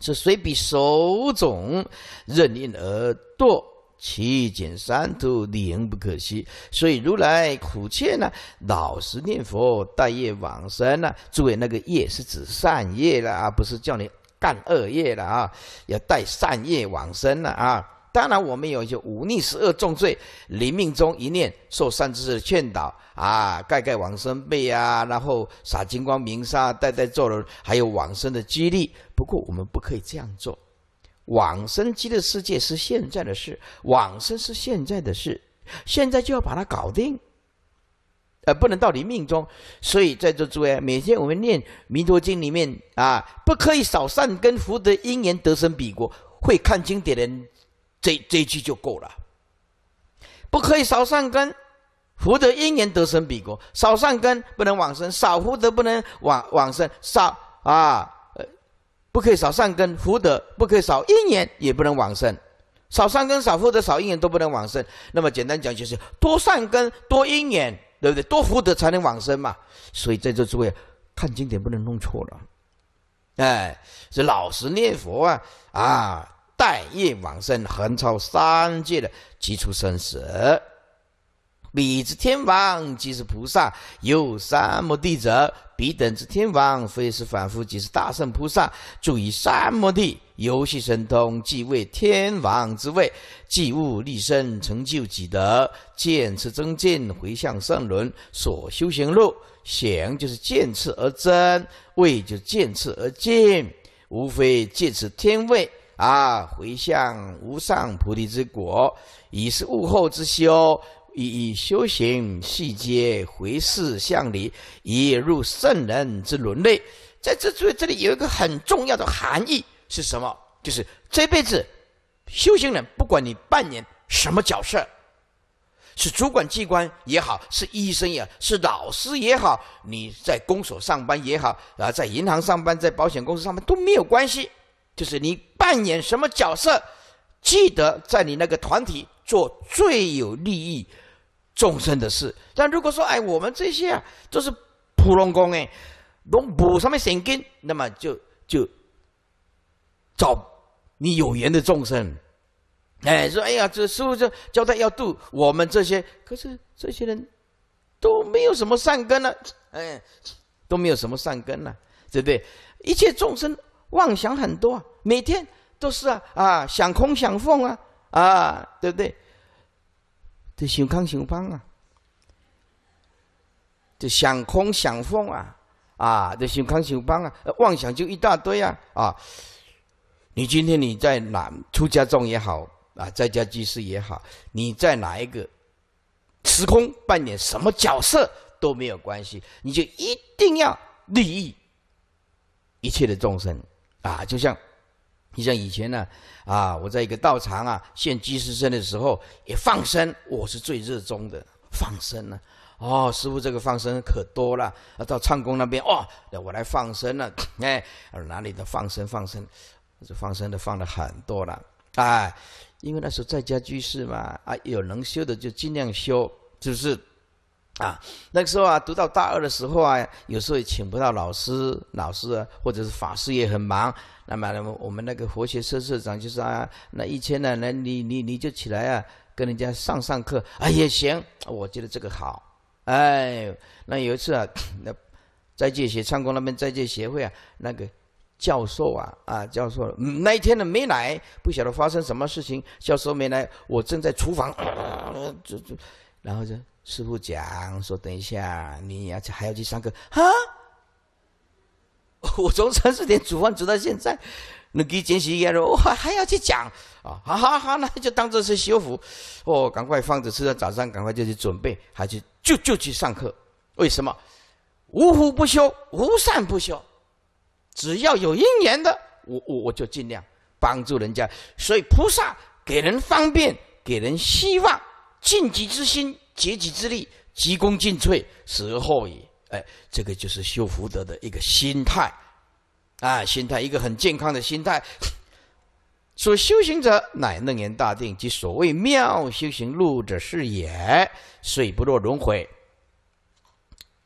是随比手种，任运而堕，弃简三途，理应不可惜。所以如来苦劝呢，老实念佛，待业往生呢。诸位那个业是指善业了啊，不是叫你干恶业了啊，要带善业往生了啊。当然，我们有一些忤逆十二重罪，临命中一念受善知识劝导啊，盖盖往生被啊，然后撒金光明沙，代代做人，还有往生的激励。不过，我们不可以这样做，往生极乐世界是现在的事，往生是现在的事，现在就要把它搞定，呃，不能到临命中。所以，在座诸位，每天我们念弥陀经里面啊，不可以少善根福德因缘得生彼国，会看经典的人。这这一句就够了，不可以少善根，福德因缘得生彼国。少善根不能往生，少福德不能往往生，少啊，不可以少善根福德，不可以少因缘，也不能往生。少善根、少福德、少因缘都不能往生。那么简单讲就是，多善根、多因缘，对不对？多福德才能往生嘛。所以在这诸位看经典不能弄错了，哎，这老实念佛啊，啊。待业往生，横超三界的极出生死。彼之天王即是菩萨，有三摩地者，彼等之天王非是凡夫，即是大圣菩萨，住于三摩地，游戏神通，即为天王之位，积物立身，成就己德，见次增进，回向圣轮所修行路。行就是见次而增，位就见次而进，无非借此天位。啊！回向无上菩提之果，以是悟后之修，以以修行细节回事向里，以入圣人之伦类。在这这这里有一个很重要的含义是什么？就是这辈子，修行人不管你扮演什么角色，是主管机关也好，是医生也好，是老师也好，你在公所上班也好，啊，在银行上班，在保险公司上班都没有关系。就是你扮演什么角色，记得在你那个团体做最有利益众生的事。但如果说，哎，我们这些啊，都是普通工哎，能补什么神根？那么就就找你有缘的众生。哎，说，哎呀，这师傅就交代要度我们这些，可是这些人都没有什么善根呢，哎，都没有什么善根呢，对不对？一切众生。妄想很多，每天都是啊啊想空想凤啊啊，对不对？这想空想方啊，这想空想凤啊啊这想空想方啊，妄想就一大堆啊啊！你今天你在哪出家众也好啊，在家居士也好，你在哪一个时空扮演什么角色都没有关系，你就一定要利益一切的众生。啊，就像，你像以前呢，啊，我在一个道场啊，献居士身的时候，也放生，我是最热衷的放生呢。哦，师傅这个放生可多了，到唱功那边哦，我来放生了，<clears throat> 哎，哪里的放生放生，放生的放了很多了，哎，因为那时候在家居士嘛，啊，有能修的就尽量修，就是。啊，那个时候啊，读到大二的时候啊，有时候请不到老师，老师或者是法师也很忙。那么，我们那个佛学社社长就说：“啊，那一千呢，那你你你就起来啊，跟人家上上课，啊也行。”我觉得这个好。哎，那有一次啊，<coughs> 那在戒学，唱功那边，在戒协会啊，那个教授啊，啊教授那一天呢没来，不晓得发生什么事情，教授没来，我正在厨房，这 <coughs> 这，然后就。师傅讲说：“等一下，你要去还要去上课啊！<laughs> 我从三四点煮饭煮到现在，那给捡洗衣服，我还要去讲啊！好好好，那就当做是修复，哦，赶快放着吃了，早餐，赶快就去准备，还去就就去上课。为什么？无福不修，无善不修。只要有因缘的，我我我就尽量帮助人家。所以菩萨给人方便，给人希望，尽己之心。”竭己之力，急功近瘁，死而后已。哎，这个就是修福德的一个心态，啊，心态一个很健康的心态。说 <coughs> 修行者乃楞严大定，即所谓妙修行路者是也。水不落轮回。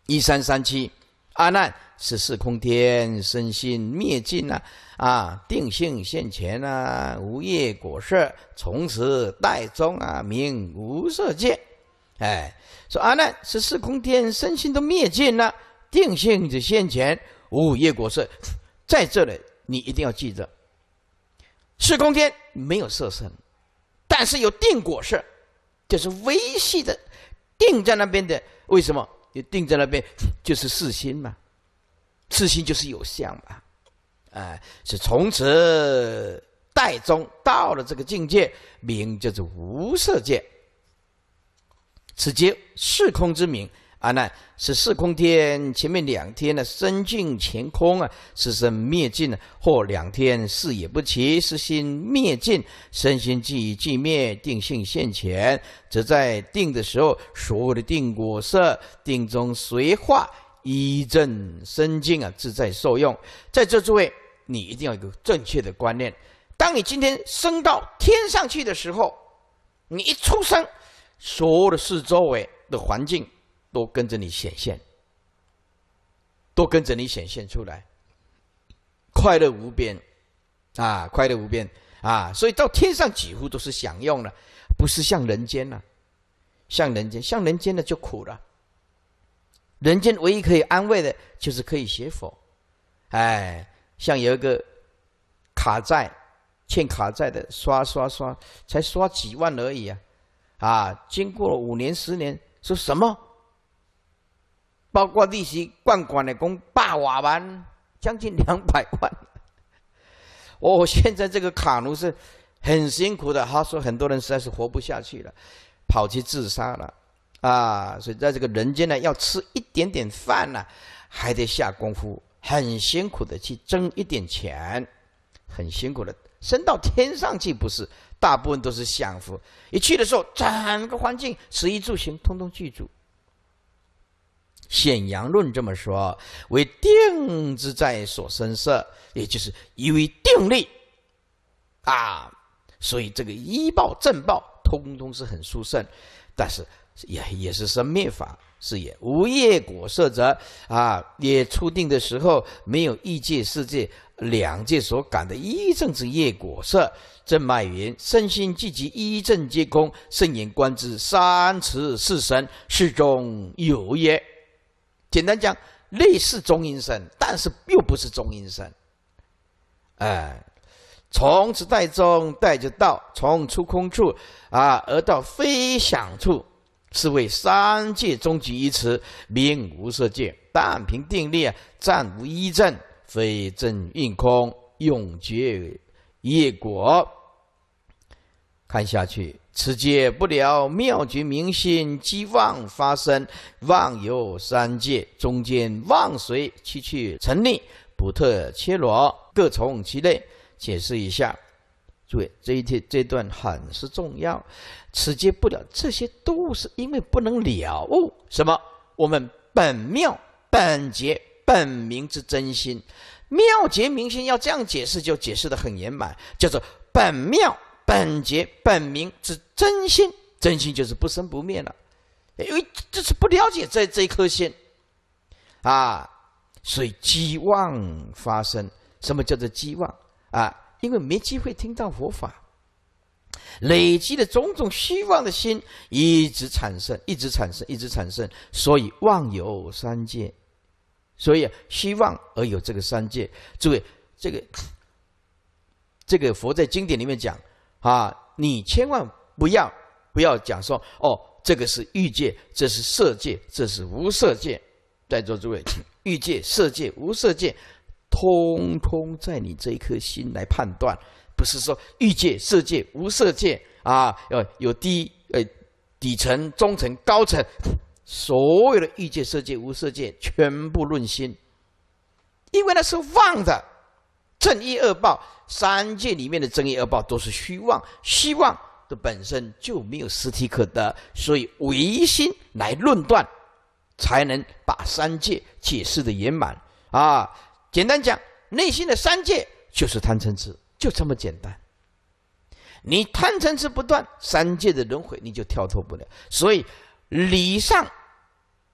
一三三七，阿难，十四空天，身心灭尽啊！啊，定性现前啊，无业果色，从此代宗啊，名无色界。哎，说阿难，是四空天，身心都灭尽了，定性的现前，无业果色，在这里你一定要记着，四空天没有色身，但是有定果色，就是微细的，定在那边的，为什么？定在那边就是四心嘛，四心就是有相嘛，哎，是从此代宗到了这个境界，名叫做无色界。此皆是空之名啊，那是是空天。前面两天呢，身境前空啊，是身灭尽，或两天事也不齐，是心灭尽，身心已寂灭，定性现前，则在定的时候，所有的定果色定中随化，依正身境啊，自在受用。在这诸位，你一定要有个正确的观念。当你今天升到天上去的时候，你一出生。所有的四周围的环境都跟着你显现，都跟着你显现出来，快乐无边，啊，快乐无边啊！所以到天上几乎都是享用了，不是像人间了，像人间，像人间的就苦了。人间唯一可以安慰的，就是可以写佛，哎，像有一个卡债，欠卡债的刷刷刷，才刷几万而已啊。啊，经过了五年、十年，说什么？包括利息、罐罐的工，八瓦万，将近两百万。<laughs> 哦，现在这个卡奴是很辛苦的。他说，很多人实在是活不下去了，跑去自杀了。啊，所以在这个人间呢，要吃一点点饭呢，还得下功夫，很辛苦的去挣一点钱，很辛苦的。升到天上去不是？大部分都是享福，一去的时候，整个环境、食衣住行，通通记住。显阳论这么说，为定之在所生色，也就是由为定力啊，所以这个一报正报，通通是很殊胜，但是。也也是生灭法是也，无业果色者啊，也初定的时候没有一界、世界两界所感的一正之业果色。正脉云：身心俱集，一正皆空。圣言观之，三慈四神，是中有也。简单讲，类似中阴身，但是又不是中阴身。哎，从此带中带着道，从出空处啊，而到飞翔处。是为三界终极一词，名无色界，但凭定力，暂无一证，非正运空，永绝业果。看下去，此界不了妙觉明心即妄发生，妄有三界中间妄随其去成立，不特切罗各从其类，解释一下。对，这一题这段很是重要，此结不了，这些都是因为不能了悟什么？我们本妙、本结、本明之真心，妙结明心要这样解释，就解释的很圆满，叫做本妙、本结、本明之真心，真心就是不生不灭了。因为这是不了解这这一颗心啊，所以希望发生。什么叫做希望啊？因为没机会听到佛法，累积的种种希望的心，一直产生，一直产生，一直产生，所以望有三界，所以希望而有这个三界。诸位，这个，这个佛在经典里面讲，啊，你千万不要不要讲说，哦，这个是欲界，这是色界，这是无色界。在座诸位，欲界、色界、无色界。通通在你这一颗心来判断，不是说欲界、色界、无色界啊，要有低呃底层、中层、高层，所有的欲界、色界、无色界全部论心，因为那是妄的，正义恶报，三界里面的正义恶报都是虚妄，虚妄的本身就没有实体可得，所以唯心来论断，才能把三界解释的圆满啊。简单讲，内心的三界就是贪嗔痴，就这么简单。你贪嗔痴不断，三界的轮回你就跳脱不了。所以，理上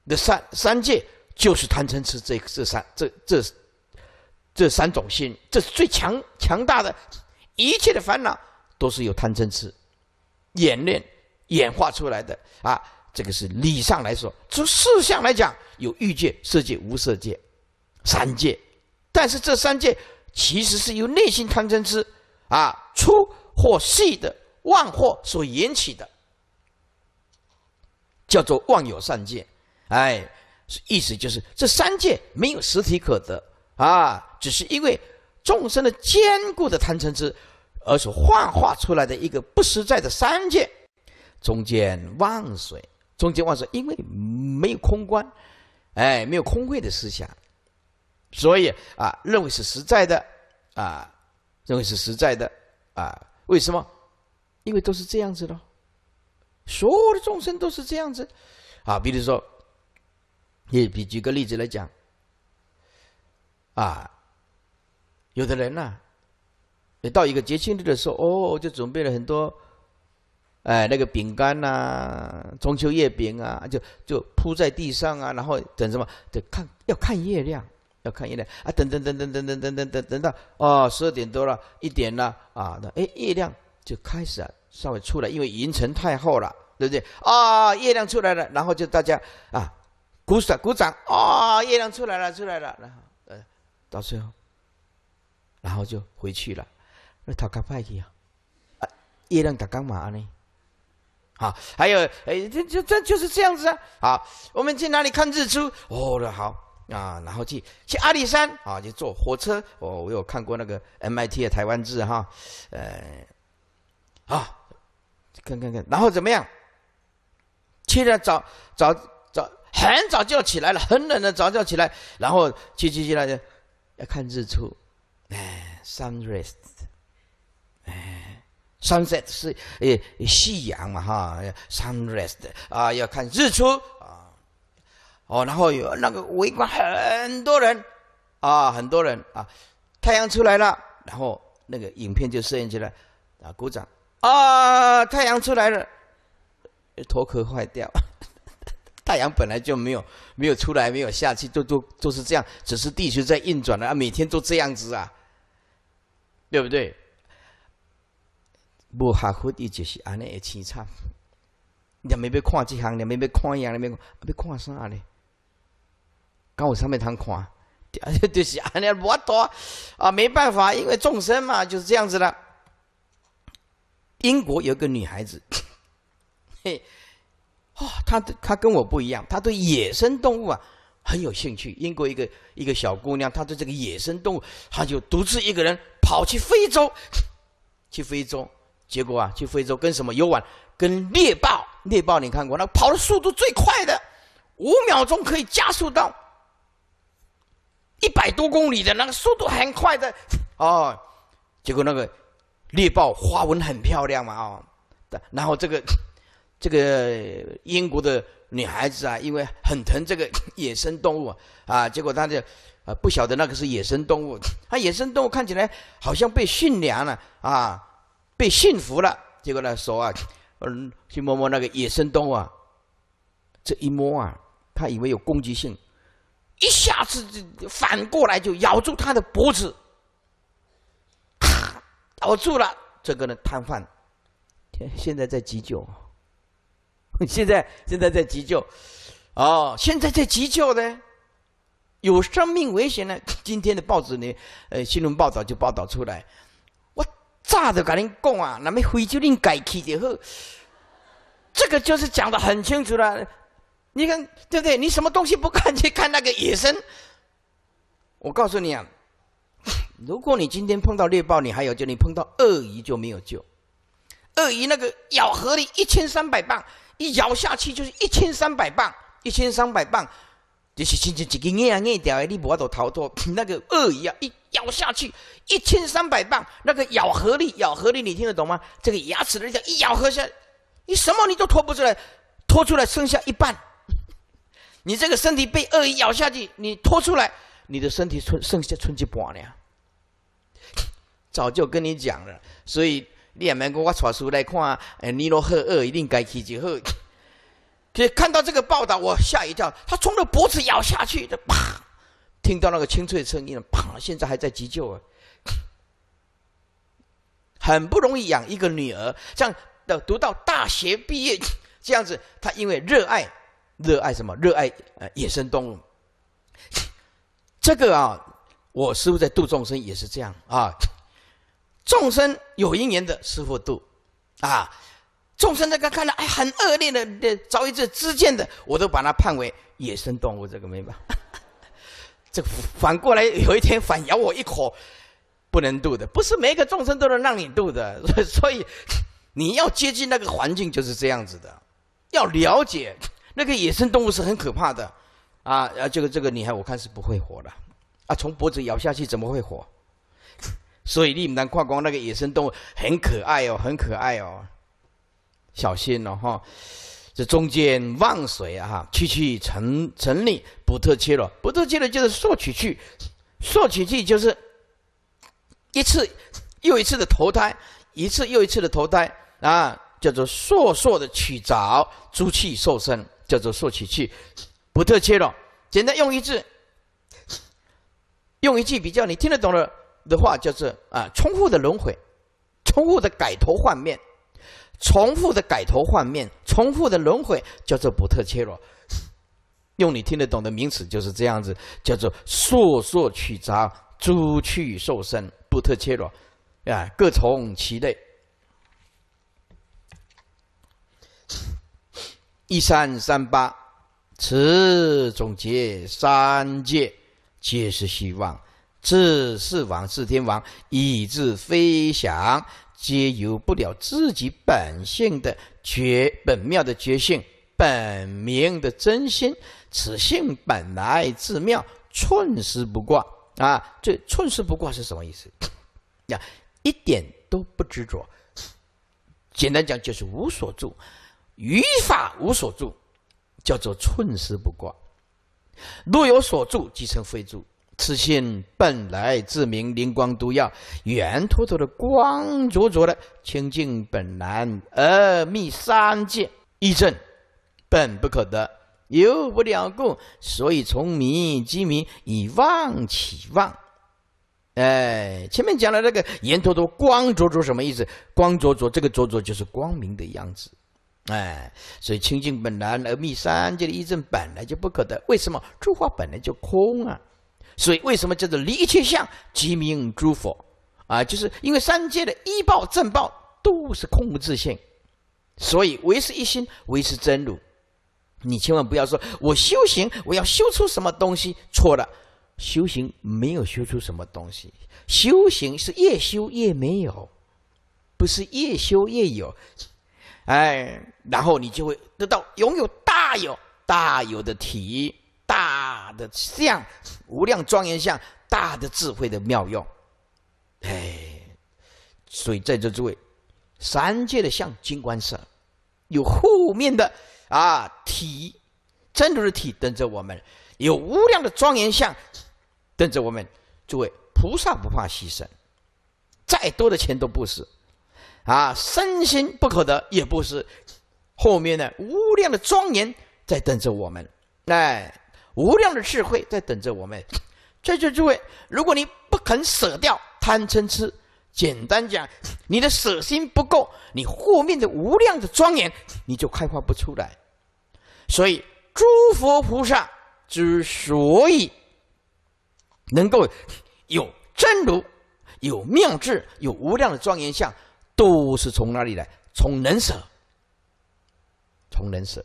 的三三界就是贪嗔痴这这三这这这三种心，这是最强强大的。一切的烦恼都是由贪嗔痴演练演化出来的啊！这个是理上来说，从事相来讲，有欲界、色界、无色界，三界。但是这三界其实是由内心贪嗔痴啊粗或细的妄惑所引起的，叫做妄有善界。哎，意思就是这三界没有实体可得啊，只是因为众生的坚固的贪嗔痴而所幻化出来的一个不实在的三界。中间妄水，中间妄水，因为没有空观，哎，没有空慧的思想。所以啊，认为是实在的啊，认为是实在的啊？为什么？因为都是这样子的，所有的众生都是这样子啊。比如说，你比举个例子来讲啊，有的人呐，也到一个节庆日的时候，哦，就准备了很多，哎，那个饼干呐，中秋月饼啊，就就铺在地上啊，然后等什么？得看要看月亮。要看月亮啊，等等等等等等等等等到哦，十二点多了，一点了啊，那哎，月亮就开始啊，稍微出来，因为云层太厚了，对不对？啊，月亮出来了，然后就大家啊，鼓掌鼓掌啊，月亮出来了出来了，然后呃，到最后，然后就回去了，那他开派去啊，啊，月亮打干嘛呢？好，还有哎，这就这就是这样子啊，好，我们去哪里看日出？哦，那好。啊，然后去去阿里山啊，就坐火车。我我有看过那个 MIT 的台湾字哈，呃，啊，看看看，然后怎么样？去了早早早，很早就要起来了，很冷的，早就要起来，然后去去去那就要看日出，哎，sunrise，哎，sunset 是呃夕阳嘛哈，sunrise 啊，要看日出。哦，然后有那个围观很多人，啊，很多人啊，太阳出来了，然后那个影片就摄影起来，啊，鼓掌啊，太阳出来了，头壳坏掉，<laughs> 太阳本来就没有没有出来，没有下去，都都都是这样，只是地球在运转了啊，每天都这样子啊，对不对？不，合乎伊就是安尼个凄惨，两没被看这项，两没被看样，你没被看啥咧？刚 <laughs> 我上面谈款，啊，且就是啊，那我多，啊没办法，因为众生嘛就是这样子的。英国有个女孩子，<laughs> 嘿，啊，她她跟我不一样，她对野生动物啊很有兴趣。英国一个一个小姑娘，她对这个野生动物，她就独自一个人跑去非洲，<laughs> 去非洲，结果啊，去非洲跟什么游玩？跟猎豹，猎豹你看过？那跑的速度最快的，五秒钟可以加速到。一百多公里的那个速度很快的哦，结果那个猎豹花纹很漂亮嘛哦，然后这个这个英国的女孩子啊，因为很疼这个野生动物啊，结果她就啊不晓得那个是野生动物，她野生动物看起来好像被驯良了啊，被驯服了，结果呢手啊嗯去摸摸那个野生动物啊，这一摸啊，她以为有攻击性。一下子就反过来就咬住他的脖子，咔，咬住了这个呢瘫痪，现在在急救，<laughs> 现在现在在急救，哦，现在在急救呢，有生命危险呢。<laughs> 今天的报纸呢，呃，新闻报道就报道出来，我早都跟你讲啊，那么非洲人改去就好，这个就是讲的很清楚了。你看对不对？你什么东西不看，去看那个野生？我告诉你啊，如果你今天碰到猎豹，你还有救；你碰到鳄鱼就没有救。鳄鱼那个咬合力一千三百磅，一咬下去就是一千三百磅。一千三百磅就是轻轻一个眼眼掉，你无法度逃脱。那个鳄鱼啊，一咬下去一千三百磅，那个咬合力，咬合力你听得懂吗？这个牙齿的力量一咬合下，你什么你都拖不出来，拖出来剩下一半。你这个身体被鳄鱼咬下去，你拖出来，你的身体剩剩下剩几半了？早就跟你讲了，所以你也别跟我传书来看。哎，你若害鳄，一定该去就好。看到这个报道，我吓一跳。他冲着脖子咬下去，就啪，听到那个清脆的声音，啪。现在还在急救啊，很不容易养一个女儿，像读到大学毕业这样子，她因为热爱。热爱什么？热爱呃，野生动物。<laughs> 这个啊，我师傅在度众生也是这样啊。众生有一年的师傅度啊，众生这个看到哎很恶劣的，遭一次之间的，我都把它判为野生动物。这个没办法，<laughs> 这反过来有一天反咬我一口，不能度的。不是每一个众生都能让你度的，<laughs> 所以你要接近那个环境就是这样子的，要了解。那个野生动物是很可怕的，啊，啊，这个这个女孩我看是不会活的，啊，从脖子咬下去怎么会活？<laughs> 所以们难跨光那个野生动物很可爱哦，很可爱哦，小心哦哈！这中间望水啊，去去成成立不特切了，不特切了就是索取去，索取去就是一次又一次的投胎，一次又一次的投胎啊，叫做烁烁的取着诸气受身。叫做受取器，不特切罗。简单用一字，用一句比较你听得懂的的话，叫做啊，重复的轮回，重复的改头换面，重复的改头换面，重复的轮回，叫做不特切罗。用你听得懂的名词就是这样子，叫做烁烁取杂诸趣受身，不特切罗，啊，各从其类。一三三八，此总结三界，皆是希望；自四王、自天王以至飞翔，皆由不了自己本性的觉本妙的觉性、本明的真心。此性本来自妙，寸丝不挂啊！这寸丝不挂是什么意思？呀，一点都不执着。简单讲，就是无所住。于法无所著，叫做寸丝不挂；若有所著，即成非著。此心本来自明，灵光都要，圆脱脱的光灼灼的清净本来，而密三界亦正，本不可得，由不了故，所以从迷即迷，以妄起妄。哎，前面讲的那个圆脱脱、光灼灼什么意思？光灼灼，这个灼灼就是光明的样子。哎，所以清净本来，而灭三界的一正本来就不可得。为什么诸法本来就空啊？所以为什么叫做离一切相即名诸佛啊？就是因为三界的依报正报都是空无自性，所以唯是一心，唯是真如。你千万不要说我修行，我要修出什么东西，错了。修行没有修出什么东西，修行是越修越没有，不是越修越有。哎，然后你就会得到拥有大有大有的体大的相，无量庄严相，大的智慧的妙用。哎，所以在这诸位，三界的相金光色，有后面的啊体，真如的体等着我们，有无量的庄严相等着我们。诸位菩萨不怕牺牲，再多的钱都不是。啊，身心不可得，也不是后面的无量的庄严在等着我们。哎，无量的智慧在等着我们。在这诸位，如果你不肯舍掉贪嗔痴，简单讲，你的舍心不够，你后面的无量的庄严你就开发不出来。所以，诸佛菩萨之所以能够有真如有妙智，有无量的庄严相。都是从哪里来？从能舍，从能舍，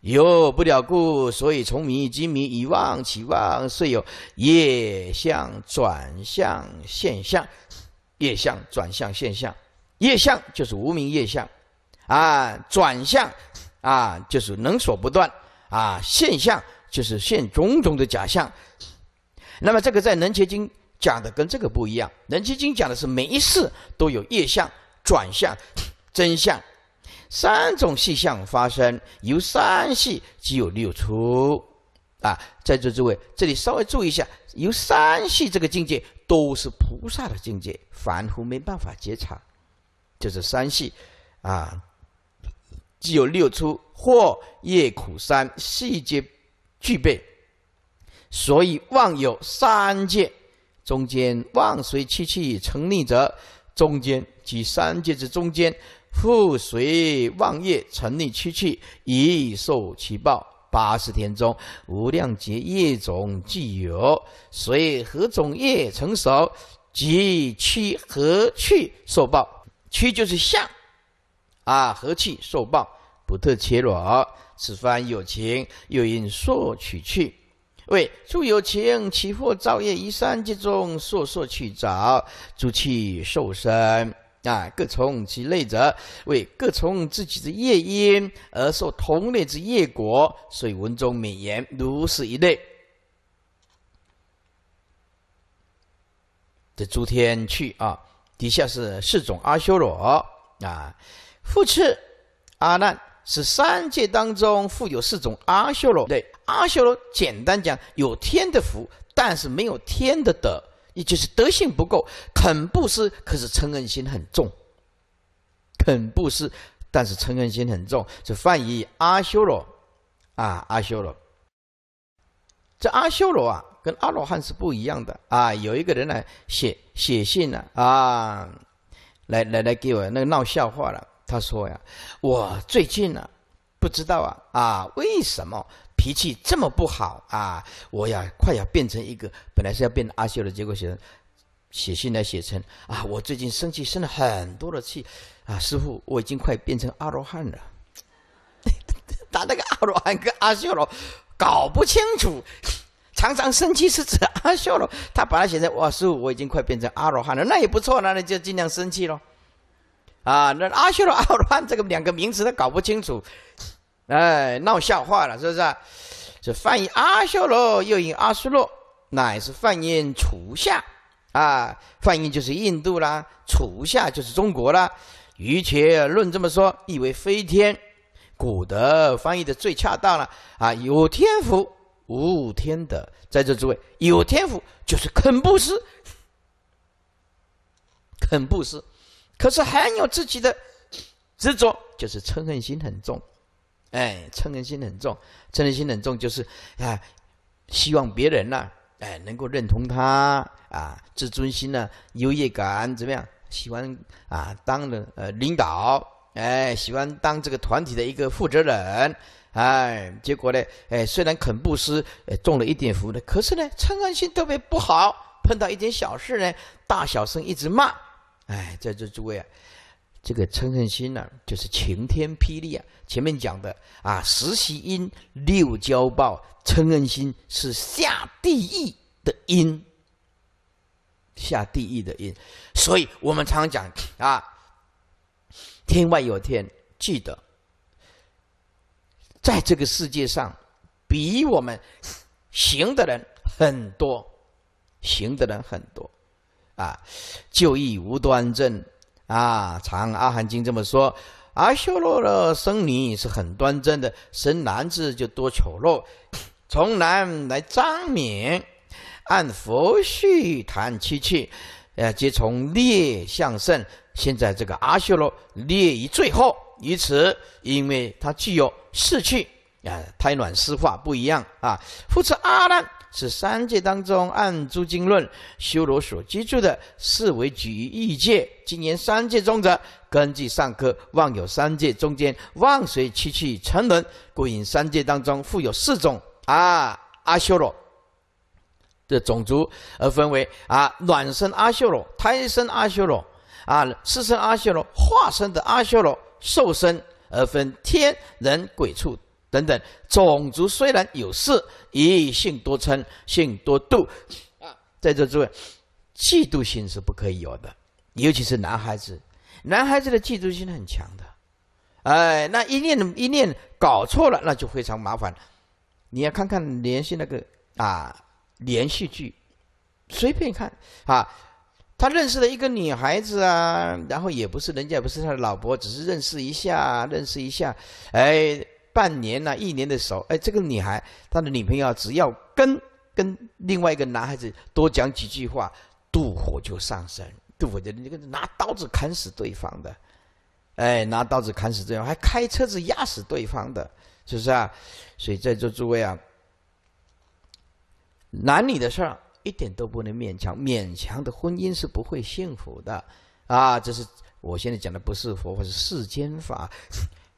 有不了故，所以从迷及迷，以妄起妄，是有业相转向现象，业相转向现象，业相就是无名业相，啊，转向啊，就是能所不断，啊，现象就是现种种的假象，那么这个在能结经。讲的跟这个不一样，《南伽经》讲的是每一世都有业相、转向、真相三种细相发生，由三系即有六出啊。在座诸位，这里稍微注意一下，由三系这个境界都是菩萨的境界，凡夫没办法觉察，就是三系啊，即有六出或业苦三细节具备，所以望有三界。中间妄随屈气成逆者，中间即三界之中间，复随妄业成逆屈气，以受其报。八十天中，无量劫业种既有，随何种业成熟，即去何去受报？去就是相，啊，何去受报？不特切裸，此番有情又因受取去。为诸有情其或造业于三界中，烁烁去找诸气受生啊，各从其类者，为各从自己的业因而受同类之业果，所以文中美言如是一类这诸天趣啊。底下是四种阿修罗啊，复次阿难，是三界当中富有四种阿修罗类。阿修罗简单讲有天的福，但是没有天的德，也就是德性不够。肯布斯可是嗔恨心很重，肯布斯但是嗔恨心很重，这翻译阿修罗啊，阿修罗。这阿修罗啊，跟阿罗汉是不一样的啊。有一个人来写写信呢啊，来来来给我那个闹笑话了。他说呀，我最近呢，不知道啊啊，为什么？脾气这么不好啊！我呀，快要变成一个本来是要变阿修罗，结果写写信来写成啊，我最近生气生了很多的气，啊，师傅，我已经快变成阿罗汉了。他 <laughs> 那个阿罗汉跟阿修罗搞不清楚，常常生气是指阿修罗，他把他写成哇，师傅，我已经快变成阿罗汉了，那也不错，那你就尽量生气喽。啊，那阿修罗、阿罗汉这个两个名词都搞不清楚。哎，闹笑话了，是不是？这梵音阿修罗又引阿修罗，乃是梵音楚夏啊。梵音就是印度啦，楚夏就是中国啦。于且论这么说，意为飞天。古德翻译的最恰当了啊，有天赋无天德，在这诸位有天赋就是肯布斯，肯布斯，可是很有自己的执着，就是嗔恨心很重。哎，嗔人心很重，嗔人心很重就是啊，希望别人呢，哎，能够认同他啊，自尊心呢，优越感怎么样？喜欢啊，当了呃领导，哎，喜欢当这个团体的一个负责人，哎，结果呢，哎，虽然肯布斯呃中了一点福的，可是呢，嗔人心特别不好，碰到一点小事呢，大小声一直骂，哎，在座诸位。啊，这个嗔恨心呢，就是晴天霹雳啊！前面讲的啊，十习因六交报，嗔恨心是下地狱的因，下地狱的因。所以我们常常讲啊，天外有天，记得，在这个世界上，比我们行的人很多，行的人很多，啊，就义无端正。啊，长阿含经这么说：阿修罗的生女是很端正的，生男子就多丑陋。从男来张冕，按佛序谈七趣，呃，皆从劣向胜。现在这个阿修罗劣于最后，于此，因为它具有四气，啊，胎卵湿化不一样啊。复次阿难。是三界当中按诸经论，修罗所居住的四维局异界。今年三界中者，根据上科望有三界中间万水去气沉沦，故影三界当中富有四种啊阿修罗的种族，而分为啊卵生阿修罗、胎生阿修罗、啊湿生阿修罗、化身的阿修罗、兽身，而分天人鬼畜。等等，种族虽然有色，一性多嗔，性多妒啊。在座诸位，嫉妒心是不可以有的，尤其是男孩子，男孩子的嫉妒心很强的。哎，那一念一念搞错了，那就非常麻烦。你要看看连续那个啊，连续剧，随便看啊。他认识了一个女孩子啊，然后也不是人家，也不是他的老婆，只是认识一下，认识一下，哎。半年啊、一年的时候，哎，这个女孩，她的女朋友只要跟跟另外一个男孩子多讲几句话，妒火就上升，妒火就那个拿刀子砍死对方的，哎，拿刀子砍死对方，还开车子压死对方的，是不是啊？所以在座诸位啊，男女的事儿一点都不能勉强，勉强的婚姻是不会幸福的，啊，这是我现在讲的不是佛法，是世间法。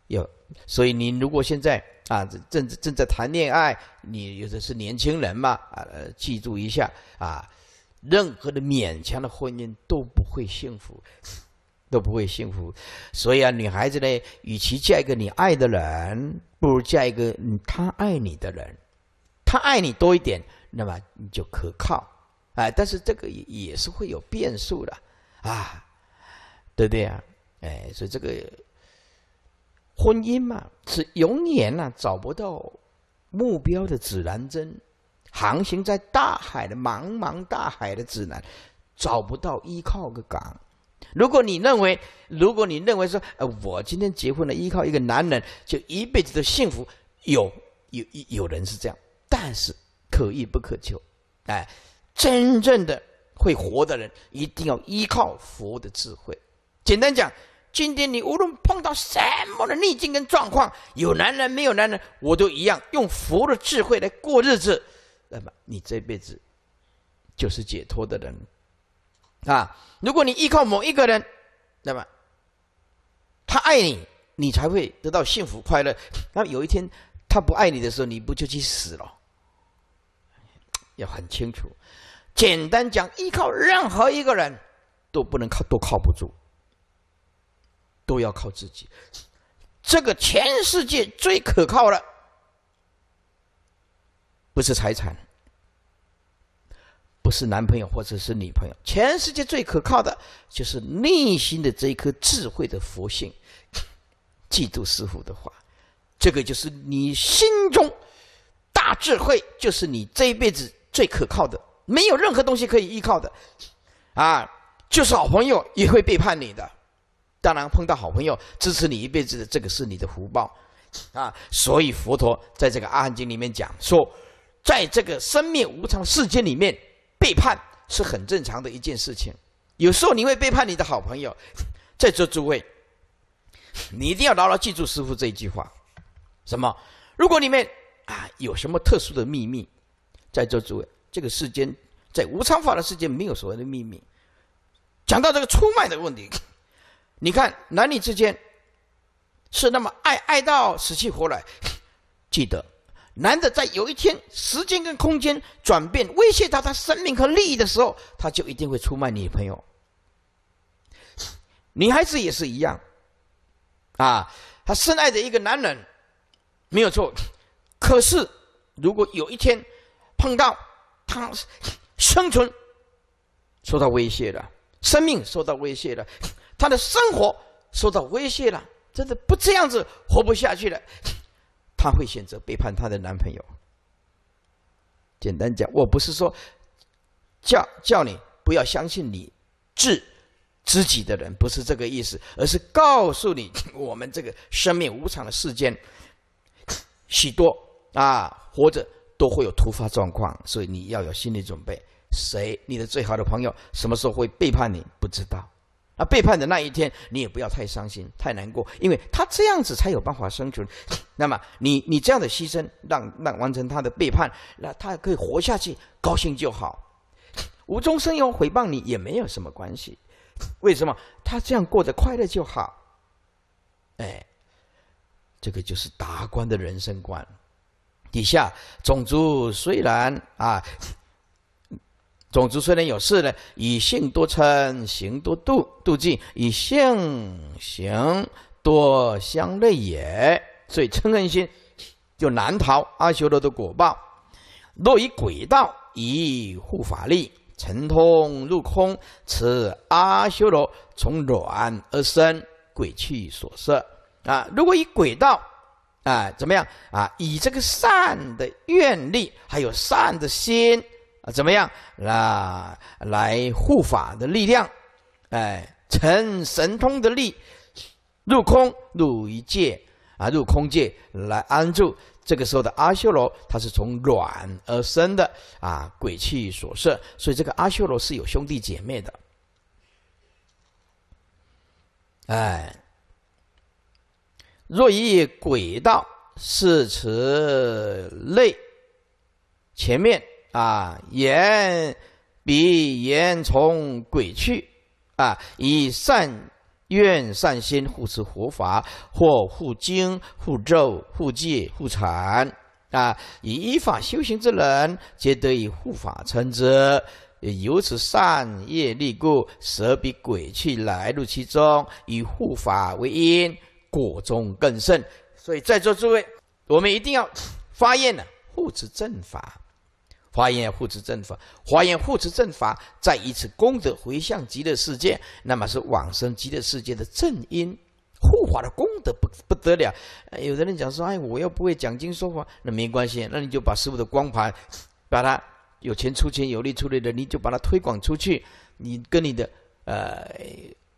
有，所以你如果现在啊正正在谈恋爱，你有的是年轻人嘛啊，记住一下啊，任何的勉强的婚姻都不会幸福，都不会幸福。所以啊，女孩子呢，与其嫁一个你爱的人，不如嫁一个他爱你的人，他爱你多一点，那么你就可靠。哎，但是这个也是会有变数的啊，对不对啊？哎，所以这个。婚姻嘛，是永远呢找不到目标的指南针，航行在大海的茫茫大海的指南，找不到依靠的港。如果你认为，如果你认为说，呃，我今天结婚了，依靠一个男人，就一辈子的幸福，有有有有人是这样，但是可遇不可求，哎，真正的会活的人，一定要依靠佛的智慧。简单讲。今天你无论碰到什么的逆境跟状况，有男人没有男人，我都一样用佛的智慧来过日子。那么你这辈子就是解脱的人啊！如果你依靠某一个人，那么他爱你，你才会得到幸福快乐。那么有一天他不爱你的时候，你不就去死了？要很清楚，简单讲，依靠任何一个人都不能靠，都靠不住。都要靠自己。这个全世界最可靠的，不是财产，不是男朋友或者是女朋友，全世界最可靠的就是内心的这一颗智慧的佛性。记住师傅的话，这个就是你心中大智慧，就是你这一辈子最可靠的，没有任何东西可以依靠的。啊，就是好朋友也会背叛你的。当然，碰到好朋友支持你一辈子的，这个是你的福报，啊！所以佛陀在这个《阿含经》里面讲说，在这个生命无常世界里面，背叛是很正常的一件事情。有时候你会背叛你的好朋友，在座诸位，你一定要牢牢记住师傅这一句话：什么？如果你们啊有什么特殊的秘密，在座诸位，这个世间在无常法的世界没有所谓的秘密。讲到这个出卖的问题。你看，男女之间是那么爱，爱到死去活来。<laughs> 记得，男的在有一天时间跟空间转变，威胁到他生命和利益的时候，他就一定会出卖女朋友。<laughs> 女孩子也是一样，啊，她深爱着一个男人，没有错。<laughs> 可是，如果有一天碰到他生存受到威胁了，生命受到威胁了。她的生活受到威胁了，真的不这样子活不下去了，她 <laughs> 会选择背叛她的男朋友。简单讲，我不是说叫叫你不要相信你自知己的人，不是这个意思，而是告诉你我们这个生命无常的世间，许多啊活着都会有突发状况，所以你要有心理准备。谁你的最好的朋友什么时候会背叛你？不知道。啊，背叛的那一天，你也不要太伤心、太难过，因为他这样子才有办法生存。<laughs> 那么，你你这样的牺牲，让让完成他的背叛，那他可以活下去，高兴就好。无中生有回报你也没有什么关系，为什么？他这样过得快乐就好。哎，这个就是达官的人生观。底下种族虽然啊。种之虽然有事呢，以性多嗔，行多度，度尽以性行多相类也，所以嗔恨心就难逃阿修罗的果报。若以轨道，以护法力，成通入空，此阿修罗从卵而生，鬼气所摄啊。如果以轨道啊，怎么样啊？以这个善的愿力，还有善的心。啊，怎么样？啊、来护法的力量，哎，成神通的力，入空入一界啊，入空界来安住。这个时候的阿修罗，他是从卵而生的啊，鬼气所摄，所以这个阿修罗是有兄弟姐妹的。哎，若以鬼道是此类前面。啊，言彼言从鬼去，啊，以善愿、善心护持佛法，或护经、护咒、护戒、护禅，啊，以依法修行之人，皆得以护法称之。由此善业力故，舍彼鬼去来入其中，以护法为因，果中更甚。所以在座诸位，我们一定要发愿呢，护持正法。华严护持正法，华严护持正法，在一次功德回向极乐世界，那么是往生极乐世界的正因，护法的功德不不得了。有的人讲说，哎，我又不会讲经说法，那没关系，那你就把师傅的光盘，把它有钱出钱，有力出力的，你就把它推广出去，你跟你的呃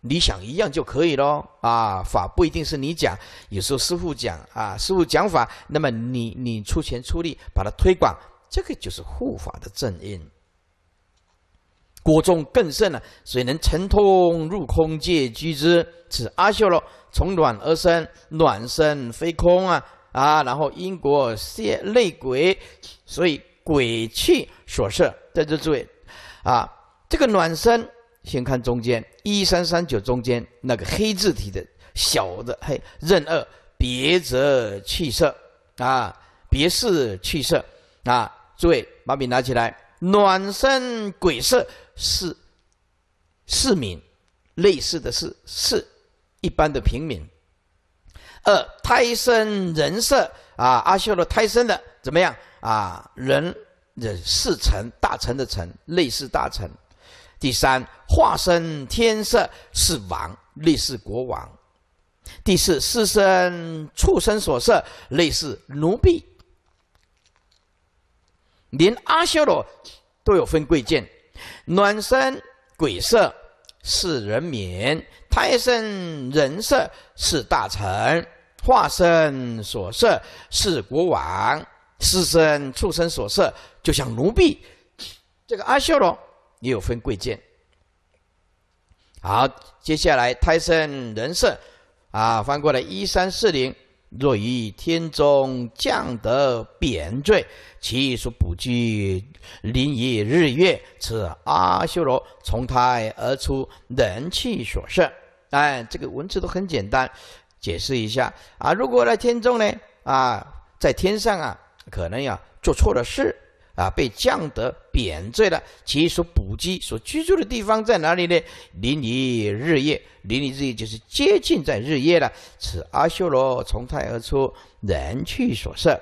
理想一样就可以喽。啊，法不一定是你讲，有时候师傅讲啊，师傅讲法，那么你你出钱出力把它推广。这个就是护法的正因，果众更甚了，所能沉通入空界居之。此阿修罗从卵而生，卵生非空啊啊！然后因果泄内鬼，所以鬼气所摄。在这诸位啊，这个卵生，先看中间一三三九中间那个黑字体的小的嘿，任二别则气色啊，别是气色啊。诸位，把笔拿起来。暖身鬼色是市民，类似的是是一般的平民。二胎生人色啊，阿修罗胎生的怎么样啊？人人是臣大臣的臣，类似大臣。第三化身天色是王，类似国王。第四尸身畜生所色类似奴婢。连阿修罗都有分贵贱，卵生鬼色是人民，胎生人色是大臣，化身所色是国王，尸身畜生所色就像奴婢。这个阿修罗也有分贵贱。好，接下来胎生人色，啊，翻过来一三四零。若于天中降得贬坠，其所卜居，临以日月，此阿修罗从胎而出，人气所摄。哎，这个文字都很简单，解释一下啊。如果在天中呢，啊，在天上啊，可能呀，做错了事啊，被降得贬罪了。其所卜居，所居住的地方在哪里呢？临以日月。离漓之意就是接近在日夜了。此阿修罗从胎而出，人去所摄，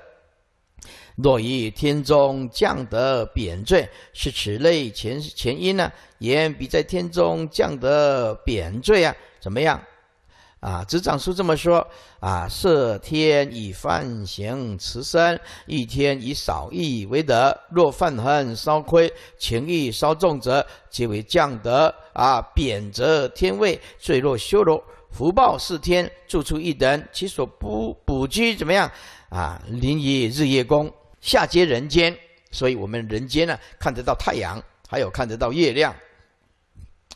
若于天中降得贬坠，是此类前前因呢？言彼在天中降得贬坠啊，怎么样？啊，执掌书这么说啊，设天以犯行持身，一天以少义为德。若犯恨稍亏，情义稍重者，即为降德啊，贬谪天位，坠落修罗。福报是天住处一等，其所不不居怎么样啊？临于日夜宫，下接人间。所以我们人间呢，看得到太阳，还有看得到月亮。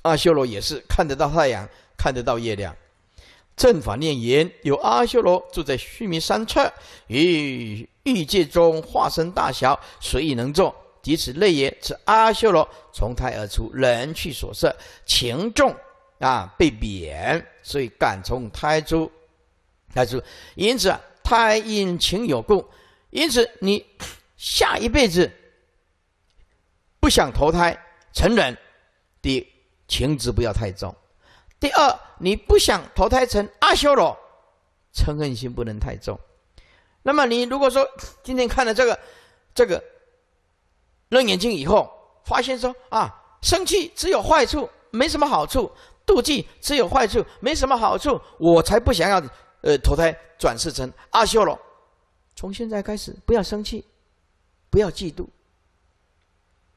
阿修罗也是看得到太阳，看得到月亮。正法念言，有阿修罗住在须弥山侧，于欲界中化身大小，随意能作。即此类也，此阿修罗从胎而出，人去所摄，情重啊，被贬，所以敢从胎出，胎出。因此啊，胎因情有故。因此，你下一辈子不想投胎成人，第一情执不要太重。第二。你不想投胎成阿修罗，嗔恨心不能太重。那么你如果说今天看了这个，这个《楞眼睛以后，发现说啊，生气只有坏处，没什么好处；妒忌只有坏处，没什么好处。我才不想要，呃，投胎转世成阿修罗。从现在开始，不要生气，不要嫉妒，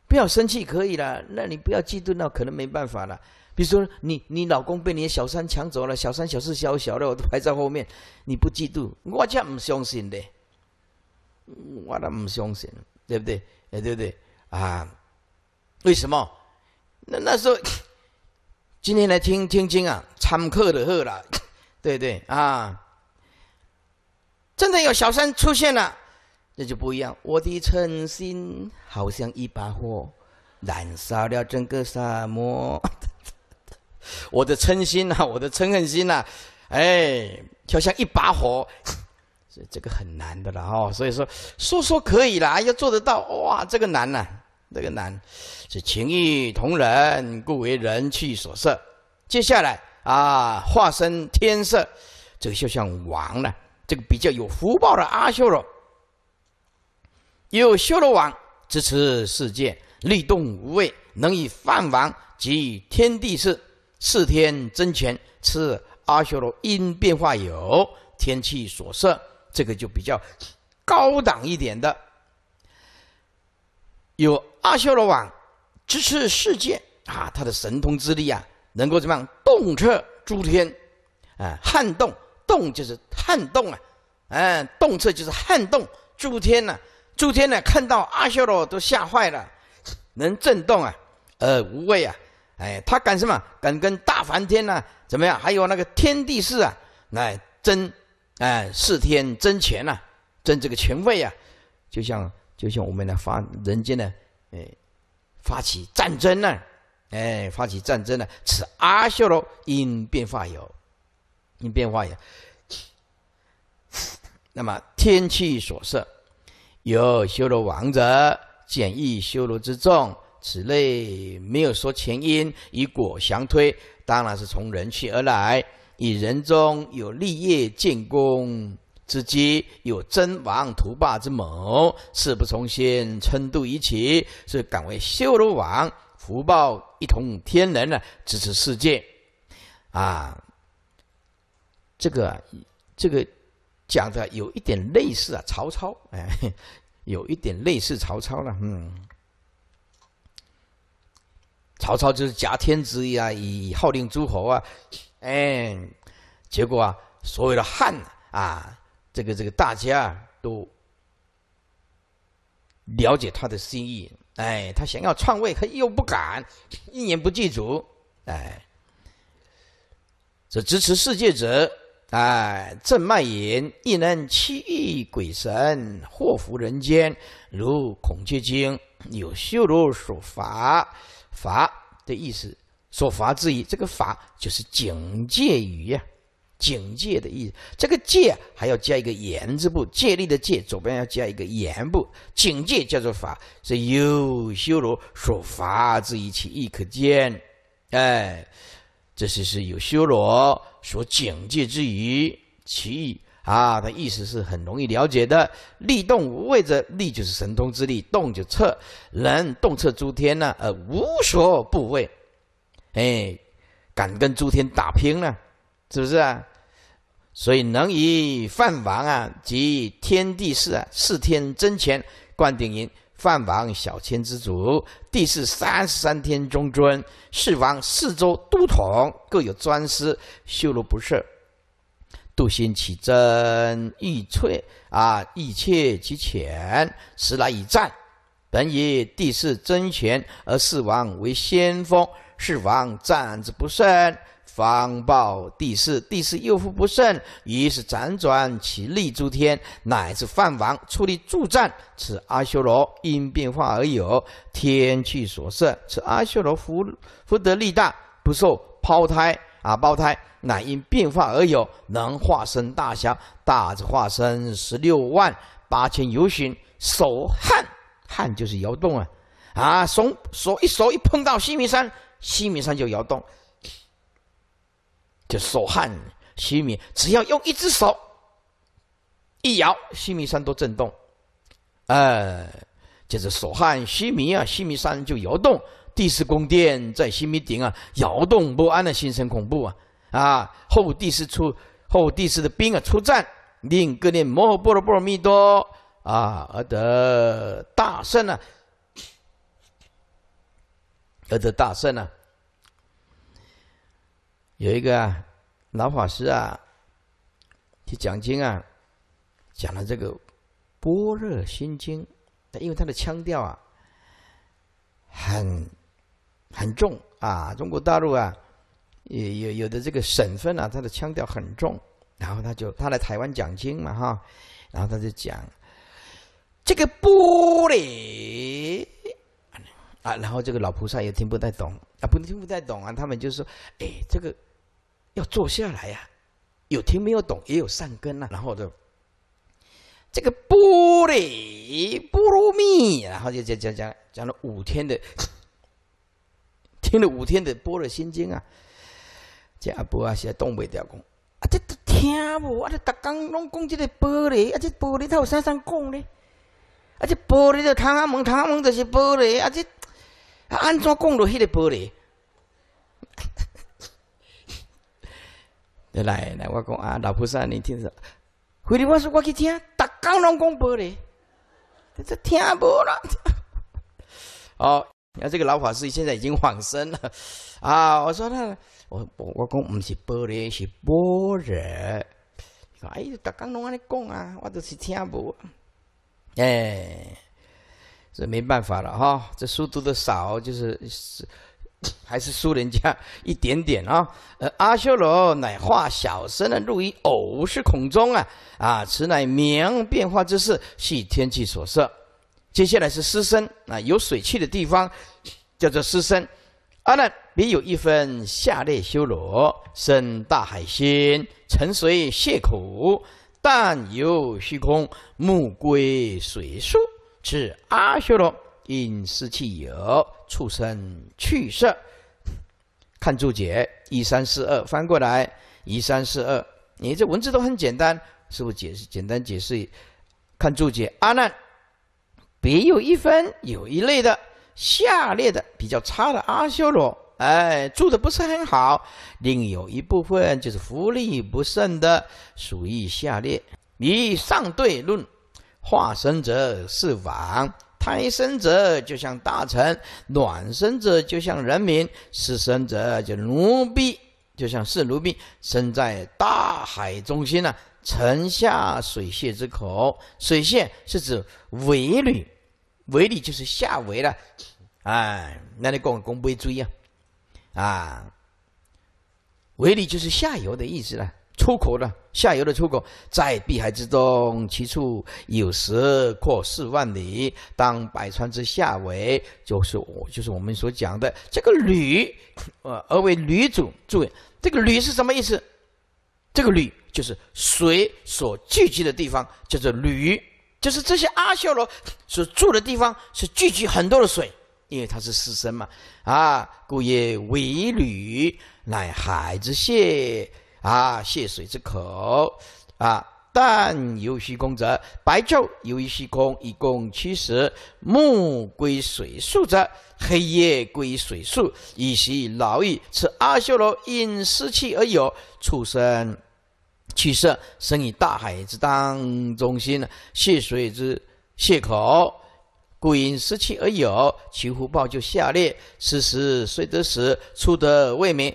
不要生气可以了。那你不要嫉妒，那可能没办法了。比如说，你你老公被你的小三抢走了，小三、小四、小小的我都排在后面，你不嫉妒，我却不相信的，我都不相信，对不对？哎，对不对？啊，为什么？那那时候，今天来听听经啊，参课的课了，对对啊，真的有小三出现了，那就不一样。我的诚心好像一把火，燃烧了整个沙漠。我的嗔心呐，<laughs> 我的嗔恨心呐，哎，就像一把火，这这个很难的了哈。所以说说说可以啦，要做得到，哇，这个难呐，这个难。是情欲同人，故为人气所摄。接下来啊，化身天色，这个就像王了，这个比较有福报的阿修罗，有修罗王支持世界，力动无畏，能以饭王及天地事。赐天真前赐阿修罗因变化有天气所色，这个就比较高档一点的。有阿修罗王支持世界啊，他的神通之力啊，能够怎么样动彻诸天，啊，撼动，动就是撼动啊，嗯，动彻就是撼动诸天呢，诸天呢看到阿修罗都吓坏了，能震动啊，呃，无畏啊。哎，他敢什么？敢跟大梵天呐？怎么样？还有那个天地士啊？来争，哎，四天争权呐，争这个权位啊，就像就像我们呢发人间的，哎，发起战争呢？哎，发起战争呢？此阿修罗因变化有，因变化有，那么天气所色，有修罗王者简易修罗之众。此类没有说前因，以果相推，当然是从人去而来。以人中有立业建功之机，有争王图霸之谋，事不从心，称度一起，是敢为修罗王，福报一统天人呢，支持世界。啊，这个这个讲的有一点类似啊，曹操哎，<laughs> 有一点类似曹操了，嗯。曹操就是挟天子以以号令诸侯啊，哎，结果啊，所有的汉啊，这个这个大家都了解他的心意，哎，他想要篡位，他又不敢，一言不具足，哎，这支持世界者，哎，正蔓延亦能欺异鬼神，祸福人间，如孔雀精有修罗所法。法的意思，所法之意，这个法就是警戒语呀，警戒的意思。这个戒还要加一个言字部，戒律的戒，左边要加一个言部，警戒叫做法。所有修罗所法之意，其意可见。哎，这是是有修罗所警戒之意，其意啊，他意思是很容易了解的。力动无畏者，力就是神通之力，动就彻，能动彻诸天呢，而无所不畏。哎，敢跟诸天打拼呢，是不是啊？所以能以范王啊，即天地四四天真前灌顶云范王小千之主，地是三十三天中尊，四王四周都统，各有专司，修罗不赦。度心起真欲脆啊，欲切其浅时来以战，本以第四真权而四王为先锋，四王战之不胜，方报第四，第四又复不胜，于是辗转其力诸天，乃至范王出力助战，此阿修罗因变化而有，天气所摄，此阿修罗福福德力大，不受抛胎。啊，胞胎乃因变化而有，能化身大小，大则化身十六万八千游巡。手汗汗就是摇动啊！啊，手手一手一碰到西米山，西米山就摇动，就手汗西米。只要用一只手一摇，西米山都震动。呃，就是手汗西米啊，西米山就摇动。第四宫殿在西米顶啊，摇动不安的心神恐怖啊！啊，后帝师出后帝师的兵啊出战，令各念摩诃般若波罗蜜多啊而得大胜啊，而得大胜啊！有一个啊老法师啊，去讲经啊，讲了这个《般若心经》，因为他的腔调啊，很。很重啊！中国大陆啊，有有有的这个省份啊，他的腔调很重。然后他就他来台湾讲经嘛，哈，然后他就讲这个玻璃啊，然后这个老菩萨也听不太懂啊，不听不太懂啊，他们就说，哎，这个要坐下来呀，有听没有懂也有善根呐。然后就这个玻璃玻璃蜜，然后就讲讲讲讲了五天的。听了五天的《玻璃心经》啊，这阿波啊实在挡袂住，讲啊，这都听无，阿这大刚拢讲这个玻璃，阿这玻璃他有啥啥讲咧？阿这玻璃的唐阿门，唐阿门就是玻璃，阿这安怎讲落迄个玻璃？<laughs> 来来，我讲啊，老菩萨，你听着，回利我说我去听，大刚拢讲玻璃，这听无啦，<laughs> 哦。你看这个老法师现在已经往生了，啊！我说他，我我我讲不是般若，是波若。哎，大家拢安尼讲啊，我都是听无啊。哎，这没办法了哈，这书读的少，就是还是输人家一点点啊。呃，阿修罗乃化小身的入于偶是孔中啊，啊，此乃明变化之事，系天气所设。接下来是湿身啊，有水气的地方叫做湿身。阿难，别有一分下列修罗生大海心，沉水泄苦，但游虚空，目归水树，是阿修罗因湿气有畜生去色。看注解一三四二，翻过来一三四二，你这文字都很简单，不是解释简单解释。看注解，阿难。别有一分有一类的，下列的比较差的阿修罗，哎，住的不是很好。另有一部分就是福利不甚的，属于下列。以上对论，化身者是王，胎生者就像大臣，卵生者就像人民，是生者就奴婢，就像是奴婢。生在大海中心呢，沉下水泄之口，水泄是指尾闾。为闾就是下为了，哎，那你讲公背椎呀，啊，为闾就是下游的意思了，出口了，下游的出口在碧海之中，其处有时阔四万里，当百川之下为，就是我就是我们所讲的这个闾，呃，而为闾主，注意这个闾是什么意思？这个闾就是水所聚集的地方，叫做闾。就是这些阿修罗所住的地方是聚集很多的水，因为它是湿身嘛。啊，故曰为履，乃海之泄啊，泄水之口啊。但游虚空者，白昼游于虚空一共七十；木归水宿者，黑夜归水宿以息劳逸。此阿修罗因湿气而有畜生。取色生于大海之当中心，呢，泄水之泄口，故因失气而有其福报就下列：时时虽得食，出得未明。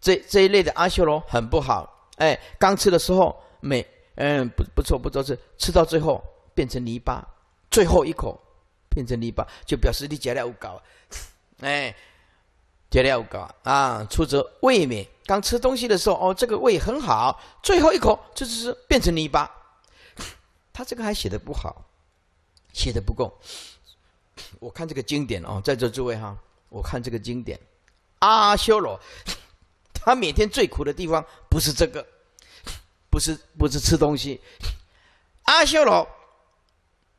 这这一类的阿修罗很不好，哎，刚吃的时候美，嗯，不不错不错是，吃到最后变成泥巴，最后一口变成泥巴，就表示你将了要搞，哎。别了，个啊！出则胃免刚吃东西的时候哦，这个胃很好，最后一口就是变成泥巴。<laughs> 他这个还写的不好，写的不够。我看这个经典哦，在座诸位哈，我看这个经典，阿修罗，<laughs> 他每天最苦的地方不是这个，<laughs> 不是不是吃东西。阿修罗，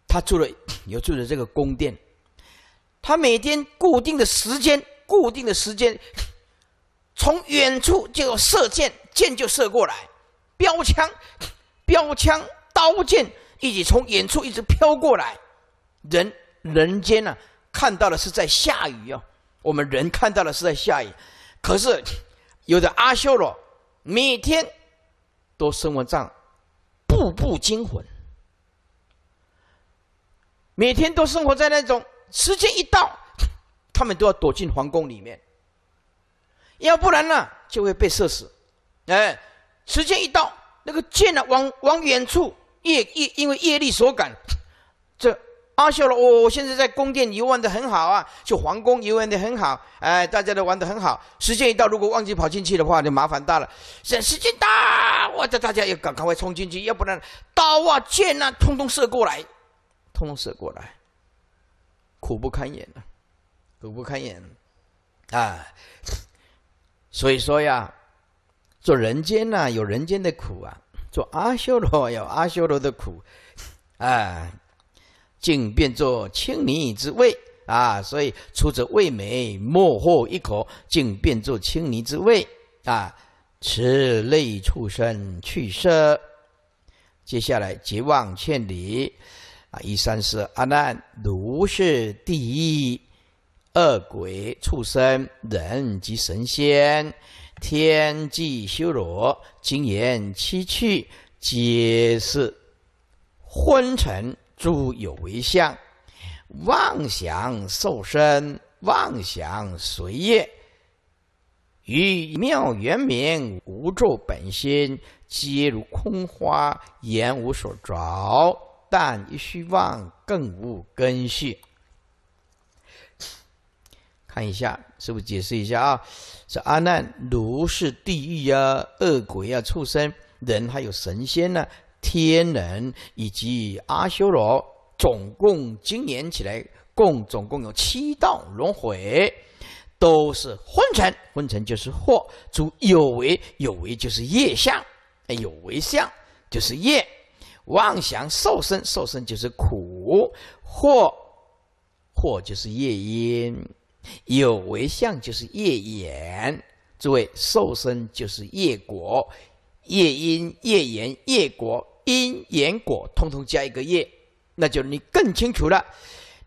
他住了有住的这个宫殿，他每天固定的时间。固定的时间，<laughs> 从远处就射箭，箭就射过来；标枪、标枪、刀剑一起从远处一直飘过来。人人间呢，看到的是在下雨哦。我们人看到的是在下雨，可是有的阿修罗每天都生活在步步惊魂，每天都生活在那种时间一到。他们都要躲进皇宫里面，要不然呢就会被射死。哎，时间一到，那个箭呢，往往远处夜夜，因为夜力所感。这阿修罗，我我现在在宫殿游玩的很好啊，就皇宫游玩的很好。哎，大家都玩的很好。时间一到，如果忘记跑进去的话，就麻烦大了。时间到，我叫大家要赶赶快冲进去，要不然刀啊箭啊通通射过来，通通射过来，苦不堪言了。苦不堪言，啊，所以说呀，做人间呐，有人间的苦啊；做阿修罗，有阿修罗的苦，啊，竟变作青泥之味啊！所以出者味美，莫获一口，竟变作青泥之味啊！此类畜生去舍，接下来绝望千里，啊，一三四阿难，如是第一。恶鬼、畜生、人及神仙、天、际修罗，精言七趣，皆是昏沉，诸有为相，妄想受身，妄想随业，与妙圆明无著本心，皆如空花，言无所着，但一虚妄，更无根续。看一下，是不是解释一下啊？是阿难，如是地狱啊、恶鬼啊、畜生、人，还有神仙呢、天人，以及阿修罗，总共经年起来，共总共有七道轮回，都是昏沉，昏沉就是惑；主有为，有为就是业相，有为相就是业，妄想受生，受生就是苦，惑，祸就是业因。有为相就是业缘，诸位，受身就是业果，业因、业缘、业果，因缘果，通通加一个业，那就你更清楚了。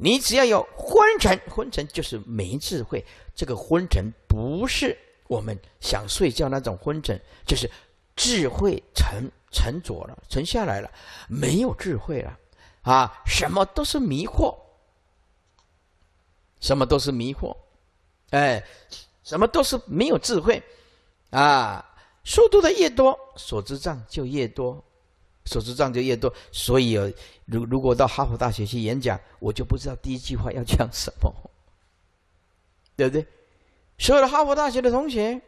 你只要有昏沉，昏沉就是没智慧。这个昏沉不是我们想睡觉那种昏沉，就是智慧沉沉着了，沉下来了，没有智慧了，啊，什么都是迷惑。什么都是迷惑，哎，什么都是没有智慧，啊！速度的越多，所知障就越多，所知障就越多。所以，如如果到哈佛大学去演讲，我就不知道第一句话要讲什么，<laughs> 对不对？所有的哈佛大学的同学，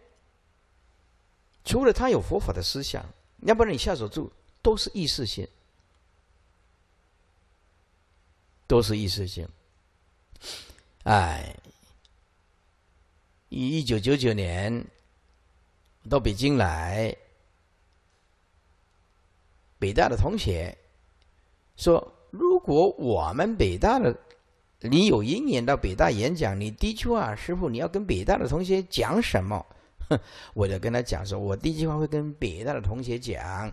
除了他有佛法的思想，要不然你下手住，都是意识性，都是意识性。哎，一九九九年到北京来，北大的同学说：“如果我们北大的，你有一年到北大演讲，你的确啊，师傅你要跟北大的同学讲什么？” <laughs> 我就跟他讲说：“我第一句话会跟北大的同学讲，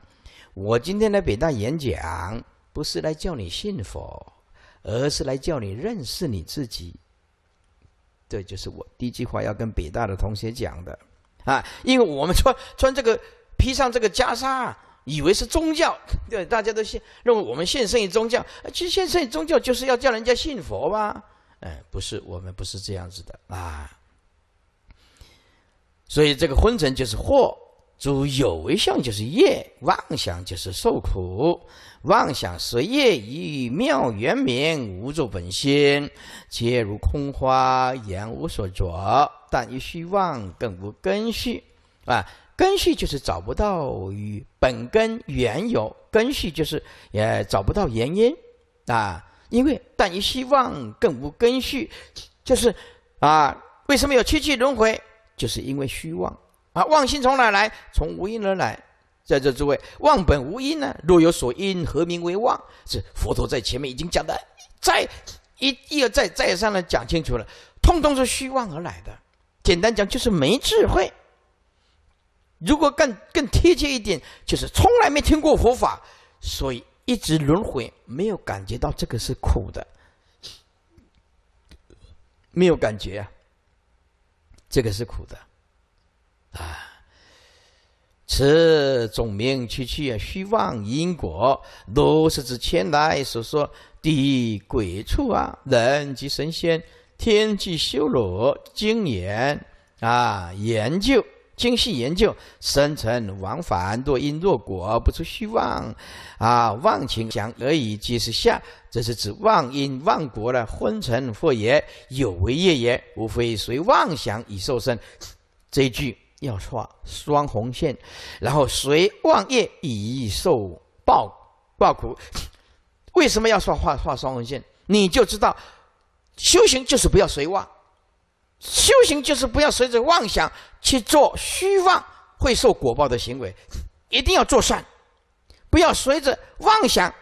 我今天来北大演讲，不是来叫你信佛，而是来叫你认识你自己。”这就是我第一句话要跟北大的同学讲的，啊，因为我们穿穿这个披上这个袈裟，以为是宗教，<laughs> 对，大家都信，认为我们献身于宗教，其实献身于宗教就是要叫人家信佛吧？哎，不是，我们不是这样子的啊，所以这个昏沉就是惑。主有为相就是业，妄想就是受苦，妄想是业与妙圆明无著本心，皆如空花言无所着，但一虚妄更无根绪啊！根绪就是找不到与本根缘由，根绪就是也找不到原因啊！因为但一希望更无根绪，就是啊！为什么有七气轮回？就是因为虚妄。那妄心从哪来？从无因而来。在这诸位，妄本无因呢？若有所因，何名为妄？是佛陀在前面已经讲的，再一一而再再三的讲清楚了，通通是虚妄而来的。简单讲，就是没智慧。如果更更贴切一点，就是从来没听过佛法，所以一直轮回，没有感觉到这个是苦的，没有感觉啊，这个是苦的。啊！此种名去去啊，虚妄因果，都是指前来所说地、鬼、畜啊、人及神仙、天际修罗、经言啊、研究精细研究生辰往返，若因若果，不出虚妄啊，妄情想而已，即是下，这是指妄因妄果了，昏沉或也有为业也，无非随妄想以受身。这句。要画双红线，然后随妄业以受报报苦。为什么要画画双红线？你就知道，修行就是不要随妄，修行就是不要随着妄想去做虚妄会受果报的行为，一定要做善，不要随着妄想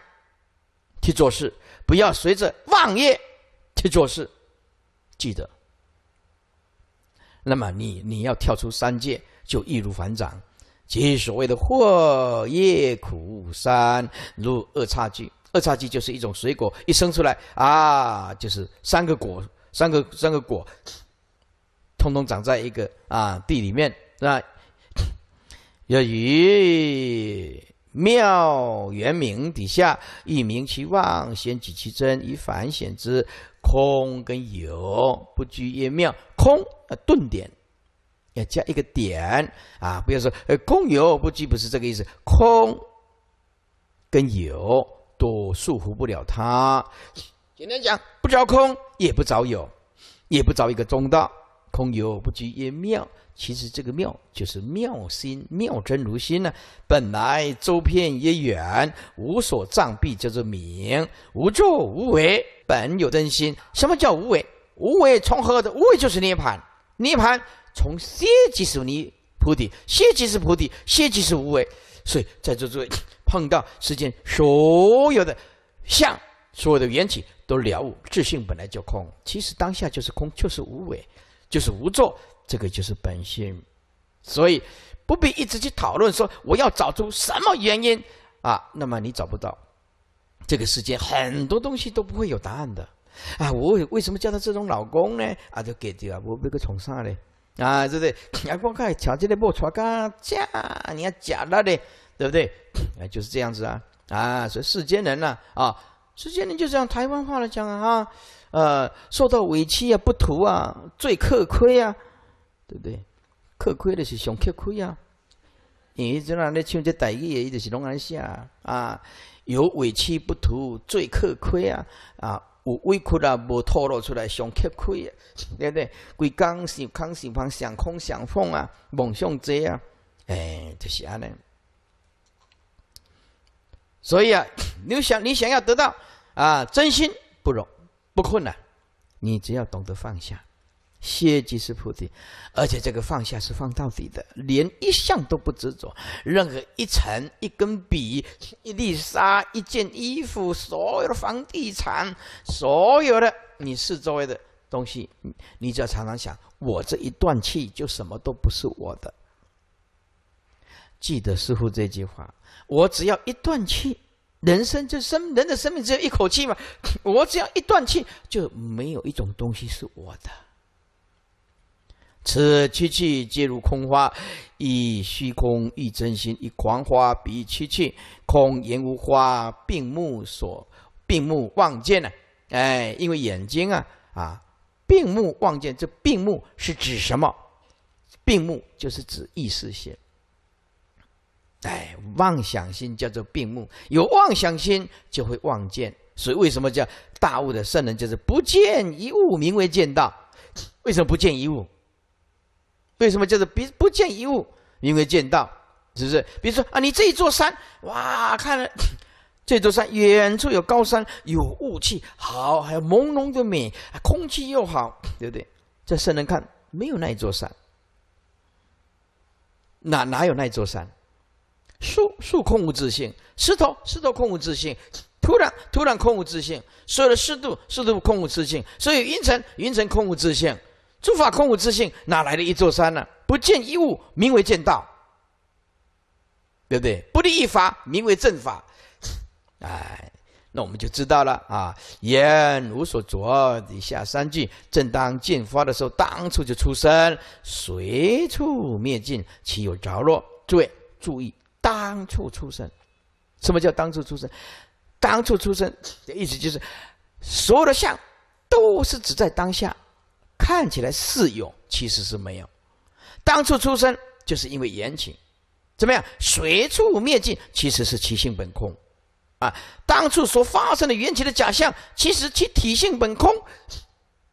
去做事，不要随着妄业去做事，记得。那么你你要跳出三界就易如反掌，即所谓的祸业苦三如二叉戟。二叉戟就是一种水果，一生出来啊，就是三个果，三个三个果，通通长在一个啊地里面，是吧？有鱼。妙圆明底下，一明其妄，显举其真，以反显之空跟有不拘也妙。空呃顿点，要加一个点啊！不要说呃空有不拘，不是这个意思。空跟有都束缚不了他。今天讲不着空，也不着有，也不着一个中道。空有不拘也妙。其实这个妙就是妙心妙真如心呢，本来周遍也远，无所障蔽，叫做明。无作无为，本有真心。什么叫无为？无为从何？的无为就是涅槃。涅槃从歇即是里菩提，歇即是菩提，歇即是无为。所以在座诸位碰到世间所有的相，所有的缘起都了悟，自性本来就空。其实当下就是空，就是无为，就是无作。这个就是本性，所以不必一直去讨论说我要找出什么原因啊，那么你找不到，这个世界很多东西都不会有答案的。啊，我为为什么叫他这种老公呢？啊，就给这个我这个从啥嘞？啊，对不对？你看，你看，条件干你要假了的，对不对？啊，就是这样子啊。啊，所以世间人呐，啊，世间人就这样台湾话来讲啊，呃，受到委屈啊，不图啊，最可亏啊，对不对？吃亏的是上吃亏啊！你为在哪唱像这大意的，一直是拢安下啊，有委屈不吐，最吃亏啊！啊，有委屈啊，无透露出来，上吃亏啊！<laughs> 对不对？规刚是空想方想空想疯啊，梦想贼啊！哎，是安呢？所以啊，<coughs> 你想你想要得到啊，真心不容不困难，你只要懂得放下。谢即是菩提，而且这个放下是放到底的，连一项都不执着。任何一层、一根笔、一粒沙、一件衣服、所有的房地产、所有的你四周围的东西，你只要常常想：我这一断气，就什么都不是我的。记得师傅这句话：我只要一断气，人生就生人的生命只有一口气嘛。我只要一断气，就没有一种东西是我的。此七气皆如空花，以虚空一真心，以狂花比七气。空言无花，病目所病目望见呢？哎，因为眼睛啊啊，病目望见。这病目是指什么？病目就是指意识心。哎，妄想心叫做病目，有妄想心就会望见。所以为什么叫大悟的圣人就是不见一物，名为见道。为什么不见一物？为什么叫做不不见一物？因为见到，是不是？比如说啊，你这一座山，哇，看 <clears throat> 这座山，远处有高山，有雾气，好，还有朦胧的美，空气又好，对不对？在圣人看，没有那一座山，哪哪有那一座山？树树空无自性，石头石头空无自性，土壤土壤空无自性，所有的湿度湿度空无自性，所以云层云层空无自性。诸法空无自性，哪来的一座山呢？不见一物，名为见道，对不对？不立一法，名为正法。哎，那我们就知道了啊！言无所着，底下三句，正当见发的时候，当初就出生，随处灭尽，岂有着落？诸位注意，当初出生，什么叫当初出生？当初出生的意思就是，所有的相都是指在当下。看起来是有，其实是没有。当初出生就是因为缘起，怎么样？随处灭尽，其实是其性本空。啊，当初所发生的缘起的假象，其实其体性本空，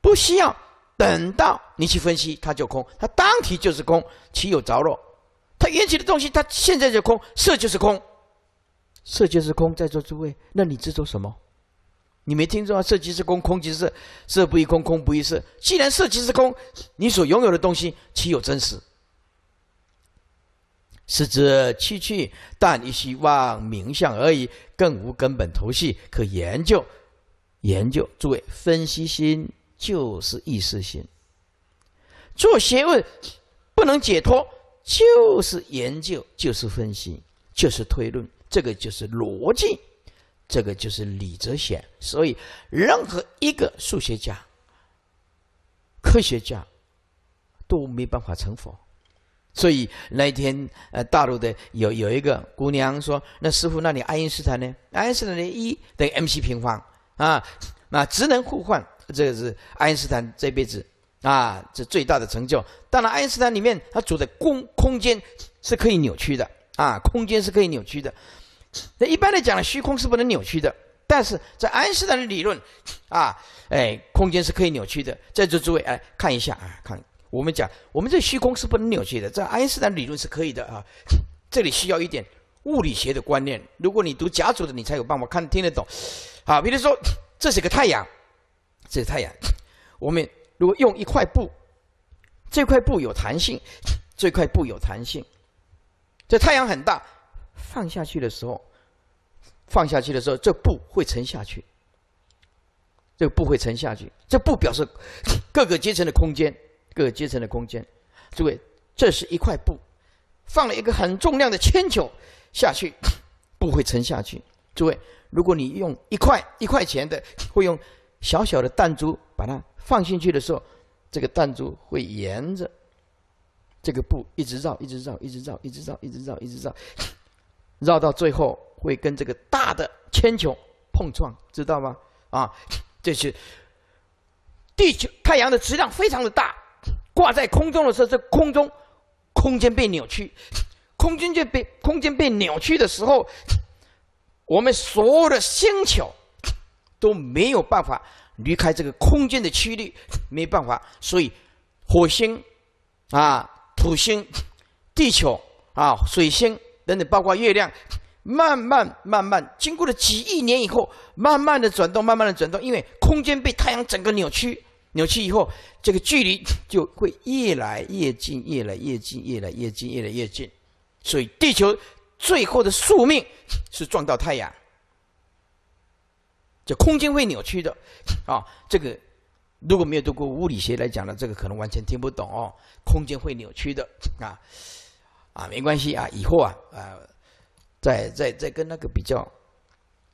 不需要等到你去分析，它就空，它当体就是空，岂有着落？它缘起的东西，它现在就空，色就是空，色就是空。在座诸位，那你执着什么？你没听错，色即是空，空即是色，色不异空，空不异色。既然色即是空，你所拥有的东西岂有真实？是知去去，但你希望名相而已，更无根本头绪可研究。研究，诸位，分析心就是意识心。做学问不能解脱，就是研究，就是分析，就是推论，这个就是逻辑。这个就是李泽贤，所以任何一个数学家、科学家都没办法成佛。所以那一天，呃，大陆的有有一个姑娘说：“那师傅，那你爱因斯坦呢？爱因斯坦的一等于 mc 平方啊，那职能互换，这个是爱因斯坦这辈子啊，这最大的成就。当然，爱因斯坦里面他做的空空间是可以扭曲的啊，空间是可以扭曲的。”那一般来讲，虚空是不能扭曲的。但是在爱因斯坦的理论，啊，哎，空间是可以扭曲的。在座诸位，哎，看一下啊，看我们讲，我们这虚空是不能扭曲的，在爱因斯坦理论是可以的啊。这里需要一点物理学的观念。如果你读甲组的，你才有办法看听得懂。好，比如说，这是个太阳，这是太阳。我们如果用一块布，这块布有弹性，这块布有弹性。这太阳很大。放下去的时候，放下去的时候，这布会沉下去。这个布会沉下去，这布表示 <sniffs> 各个阶层的空间，各个阶层的空间。诸位，这是一块布，放了一个很重量的铅球下去，布 <sniffs> 会沉下去。诸位，如果你用一块一块钱的，<sniffs> 会用小小的弹珠把它放进去的时候，这个弹珠会沿着这个布一直绕，一直绕，一直绕，一直绕，一直绕，一直绕。绕到最后会跟这个大的铅球碰撞，知道吗？啊，这是地球太阳的质量非常的大，挂在空中的时候，这空中空间被扭曲，空间就被空间被扭曲的时候，我们所有的星球都没有办法离开这个空间的区域，没办法。所以，火星啊、土星、地球啊、水星。等等，包括月亮，慢慢慢慢，经过了几亿年以后，慢慢的转动，慢慢的转动，因为空间被太阳整个扭曲，扭曲以后，这个距离就会越来越近，越来越近，越来越近，越来越近，所以地球最后的宿命是撞到太阳。就空间会扭曲的，啊，这个如果没有读过物理学来讲的，这个可能完全听不懂哦。空间会扭曲的啊。啊，没关系啊，以后啊，啊，再再再跟那个比较，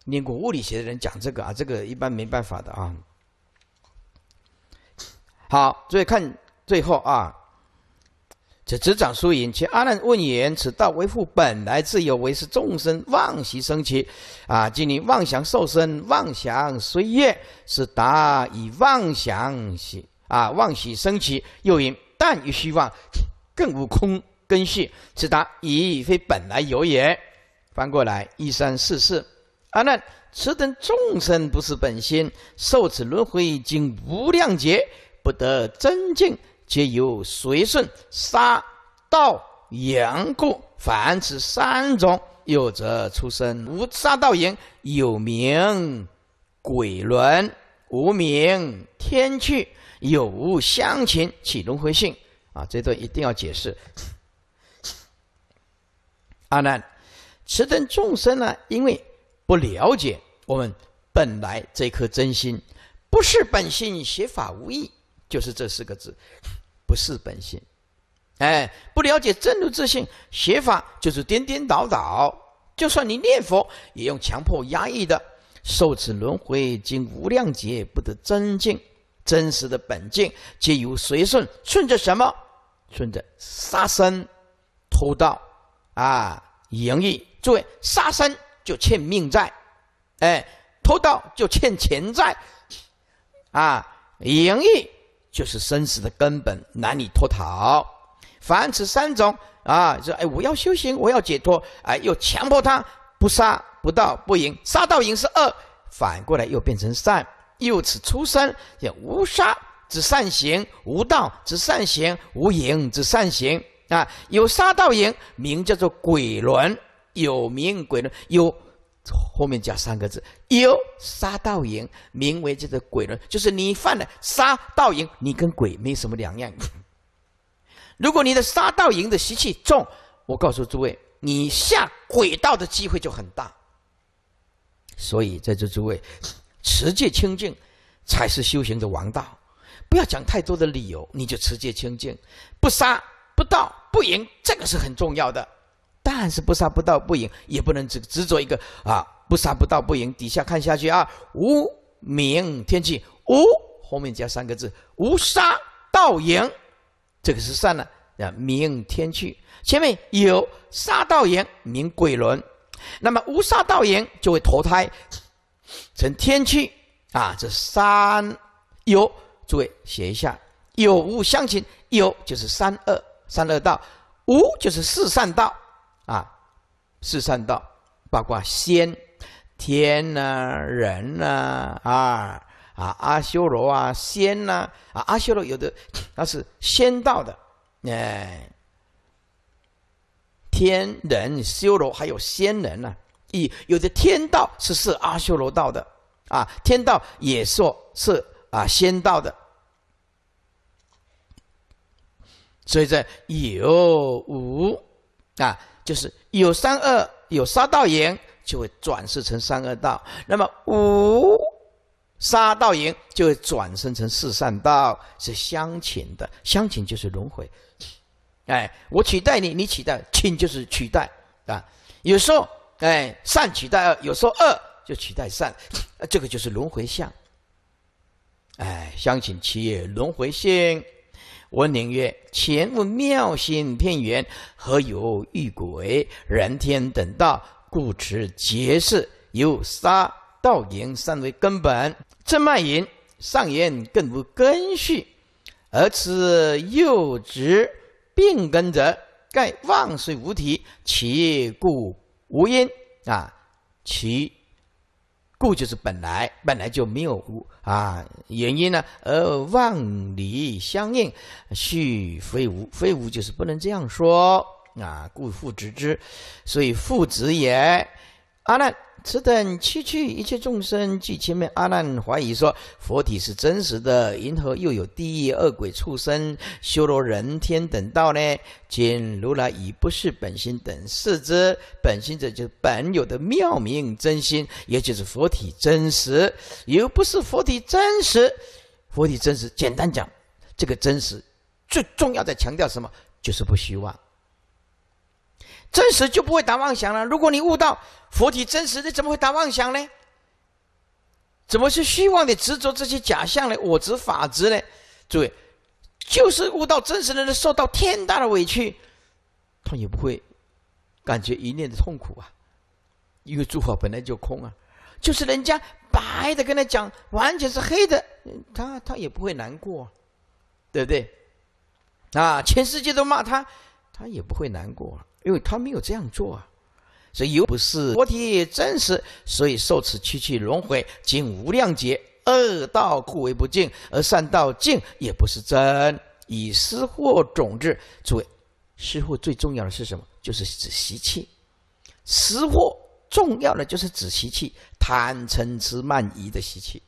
念过物理学的人讲这个啊，这个一般没办法的啊。好，所以看最后啊，这只掌输赢。其阿难问言：“此道为父本来自有为是众生妄习生起？啊，今你妄想受身，妄想虽业是达以妄想喜啊，妄喜生起。又因但于虚妄，更无空。”根系，此答已非本来有也。翻过来一三四四。阿难，此等众生不是本心，受此轮回经无量劫，不得真净，皆由随顺杀道缘故。凡此三种，有则出生，无杀道言，有名鬼轮，无名天趣，有无相情，起轮回性。啊，这段一定要解释。阿难，此等众生呢，因为不了解我们本来这颗真心，不是本性邪法无益，就是这四个字：不是本性。哎，不了解真如自性，邪法就是颠颠倒倒。就算你念佛，也用强迫压抑的，受此轮回，经无量劫，不得真境。真实的本境，皆由随顺顺着什么？顺着杀生、偷盗。啊，淫欲，诸位杀生就欠命债，哎，偷盗就欠钱债，啊，淫欲就是生死的根本，难以脱逃。凡此三种啊，说哎，我要修行，我要解脱，哎，又强迫他不杀、不盗、不淫。杀、盗、淫是恶，反过来又变成善。由此出生，也无杀之善行，无道之善行，无淫之善行。啊，有杀道淫，名叫做鬼轮，有名鬼轮，有后面加三个字，有杀道淫，名为这个鬼轮，就是你犯了杀道淫，你跟鬼没什么两样。如果你的杀道淫的习气重，我告诉诸位，你下鬼道的机会就很大。所以在这诸位，持戒清净，才是修行的王道，不要讲太多的理由，你就持戒清净，不杀不盗。不赢这个是很重要的，但是不杀不道不赢也不能执执着一个啊，不杀不道不赢。底下看下去啊，无名天去无后面加三个字无杀道赢，这个是善了啊。名天去前面有杀道赢名鬼轮，那么无杀道赢就会投胎成天去啊。这三有，诸位写一下有无相亲，有就是三二。三恶道，无就是四善道啊，四善道包括仙天呐、人呐啊啊阿修罗啊、仙呐啊阿修罗有的那是仙道的哎，天人修罗还有仙人呢，咦，有的天道是是阿修罗道的啊，天道也说是啊仙道的。所以，在有无啊，就是有三恶有杀道言，就会转世成三恶道；那么无杀道言，就会转生成四善道。是相请的，相请就是轮回。哎，我取代你，你取代，请就是取代啊。有时候，哎，善取代恶；有时候恶就取代善，这个就是轮回相。哎，相请企业轮回性。文宁曰：“前无妙心片缘，何有欲鬼、人天等道？故此皆是由杀道缘善为根本。正脉淫，上言更无根续，而此又执病根者，盖万岁无体，其故无因啊，其。”故就是本来本来就没有无啊原因呢，而万理相应，续非无非无就是不能这样说啊。故复执之，所以复执也。阿难。此等区区一切众生，即前面阿难怀疑说佛体是真实的。银何又有地狱、恶鬼、畜生、修罗、人天等道呢？今如来已不是本心等四之本心者，就是本有的妙明真心，也就是佛体真实。又不是佛体真实，佛体真实。简单讲，这个真实，最重要的强调什么？就是不虚妄。真实就不会打妄想了。如果你悟到佛体真实，你怎么会打妄想呢？怎么是虚妄的执着这些假象呢？我执法执呢？诸位，就是悟到真实的，人受到天大的委屈，他也不会感觉一念的痛苦啊。因为诸法本来就空啊，就是人家白的跟他讲完全是黑的，他他也不会难过，对不对？啊，全世界都骂他，他也不会难过。因为他没有这样做啊，所以又不是菩提真实，所以受此七趣轮回，经无量劫，恶道苦为不净，而善道净也不是真。以失惑种子，诸位，失惑最重要的是什么？就是指习气。失货重要的就是指习气，贪嗔痴慢疑的习气。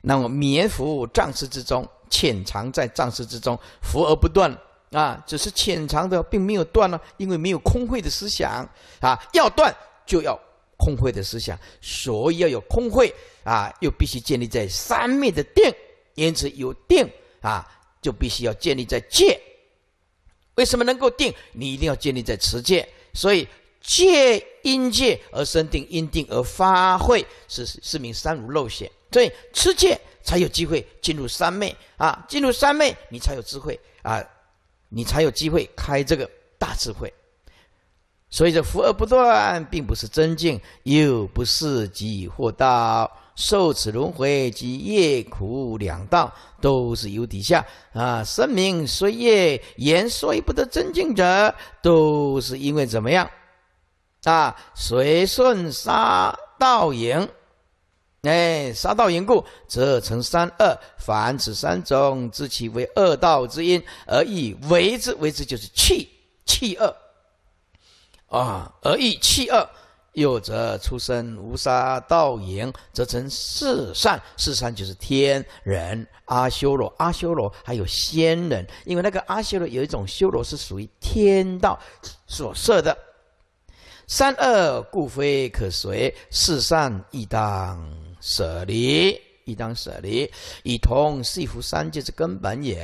那么绵服藏识之中，潜藏在藏识之中，伏而不断。啊，只是浅尝的，并没有断呢，因为没有空慧的思想啊。要断，就要空慧的思想，所以要有空慧啊，又必须建立在三昧的定。因此有定啊，就必须要建立在戒。为什么能够定？你一定要建立在持戒。所以戒因戒而生定，因定而发慧，是是名三无漏显。所以持戒才有机会进入三昧啊，进入三昧，你才有智慧啊。你才有机会开这个大智慧，所以这福而不断，并不是增进，又不是即获道，受此轮回及业苦两道，都是有底下啊，生命衰业、言说不得真境者，都是因为怎么样啊？随顺杀道影哎，杀道缘故则成三恶，凡此三种，知其为恶道之因，而以为之，为之就是气气恶啊，而以气恶，又则出生无杀道缘，则成四善，四善就是天人、阿修罗、阿修罗，还有仙人。因为那个阿修罗有一种修罗是属于天道所设的，三恶故非可随，四善亦当。舍离，亦当舍离，以通是佛三界之根本也。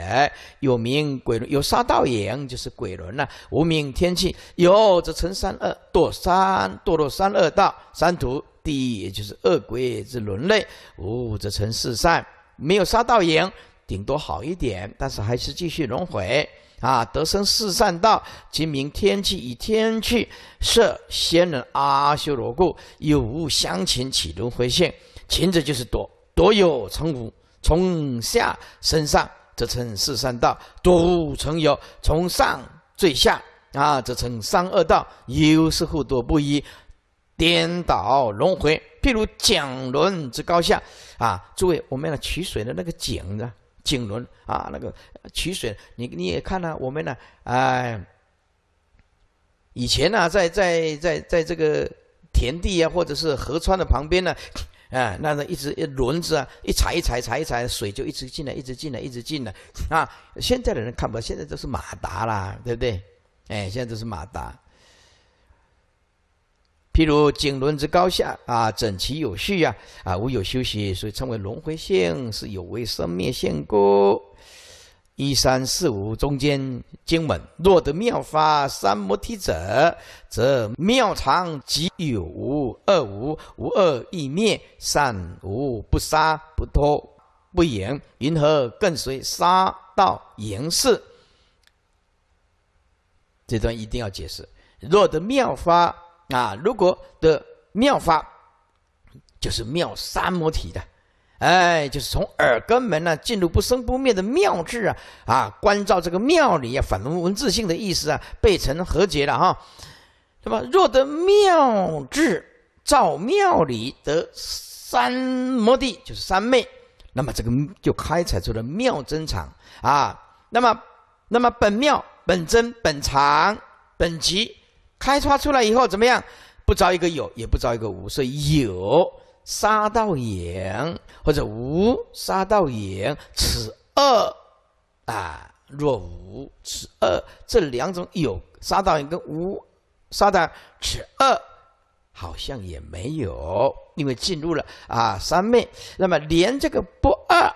有名鬼有杀道眼，就是鬼轮了。无名天气，有则成三恶堕三堕落三恶道三途地狱，也就是恶鬼之轮类。无则成四善，没有杀道眼，顶多好一点，但是还是继续轮回啊。得生四善道，今明天气以天气摄仙人阿修罗故，有无相情起轮回性。前者就是躲躲有成无，从下身上，则称四三道；躲无成有，从上最下，啊，则称三二道。优势互躲不一，颠倒轮回。譬如井轮之高下，啊，诸位，我们要取水的那个井呢，井轮啊，那个取水，你你也看了，我们呢，哎，以前呢，在在在在这个田地啊，或者是河川的旁边呢。啊，那那一直一轮子啊，一踩一踩，踩一踩，水就一直进来，一直进来，一直进来。啊，现在的人看不到，现在都是马达啦，对不对？哎，现在都是马达。譬如井轮之高下啊，整齐有序呀，啊，无有休息，所以称为轮回性，是有为生灭性故。一三四五中间经文，若得妙法三摩提者，则妙常即有无二无无二亦灭，善无不杀不脱不言，云何更随杀道言事？这段一定要解释。若得妙法啊，如果得妙法就是妙三摩提的。哎，就是从耳根门呢进入不生不灭的妙智啊，啊，关照这个妙理啊，反文自性的意思啊，被成和解了哈，对吧？若得妙智照妙理，得三摩地，就是三昧。那么这个就开采出了妙真常啊。那么，那么本妙、本真、本常、本极，开发出来以后怎么样？不着一个有，也不着一个无，所以有。杀道眼或者无杀道眼，此二啊若无此二，这两种有杀道眼跟无杀的此二，好像也没有，因为进入了啊三昧。那么连这个不二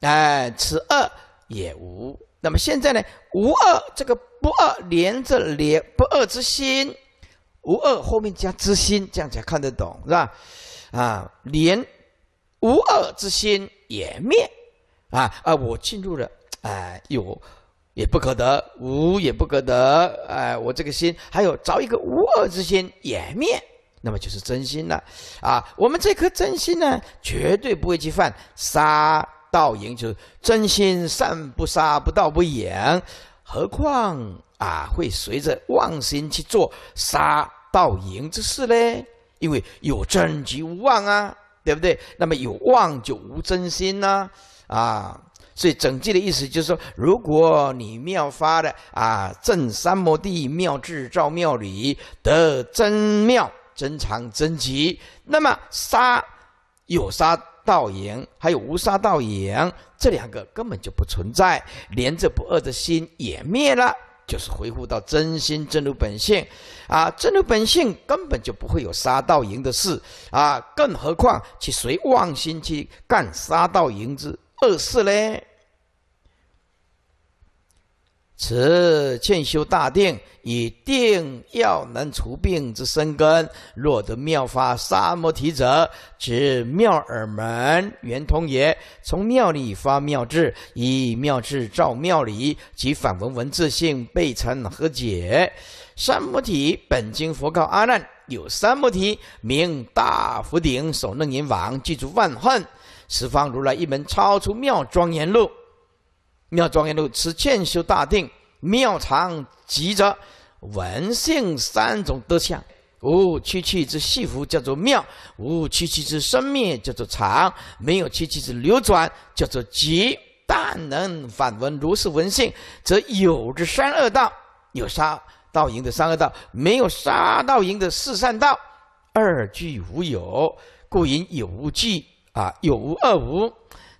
哎，此二也无。那么现在呢，无二这个不二连着连不二之心，无二后面加之心，这样才看得懂是吧？啊，连无恶之心也灭啊！啊，我进入了，哎，有也不可得，无也不可得，哎，我这个心还有找一个无恶之心也灭，那么就是真心了。啊，我们这颗真心呢，绝对不会去犯杀盗淫，就是真心善不杀，不盗不淫，何况啊，会随着妄心去做杀盗淫之事嘞？因为有真即无妄啊，对不对？那么有妄就无真心呐，啊！所以整句的意思就是说，如果你妙发的啊正三摩地妙智照妙理得真妙真常真集，那么杀有杀。道影，还有无杀道影，这两个根本就不存在，连着不二的心也灭了。就是回复到真心真如本性，啊，真如本性根本就不会有杀盗淫的事，啊，更何况去随妄心去干杀盗淫之恶事嘞？此欠修大定，以定要能除病之生根。若得妙法三摩提者，指妙耳门圆通也。从妙理发妙智，以妙智照妙理，即反文文字性，备成和解。三摩提本经佛告阿难：有三摩提名大福顶，守楞严王，具足万恨。十方如来一门超出妙庄严路。妙庄严路持渐修大定，妙常即者，文性三种德相。无区区之细缚，叫做妙；无区区之生灭，叫做常；没有区区之流转，叫做极。但能反闻如是文性，则有之三恶道，有杀道、淫的三恶道；没有杀道、淫的四善道，二俱无有。故言有无俱啊，有无二无。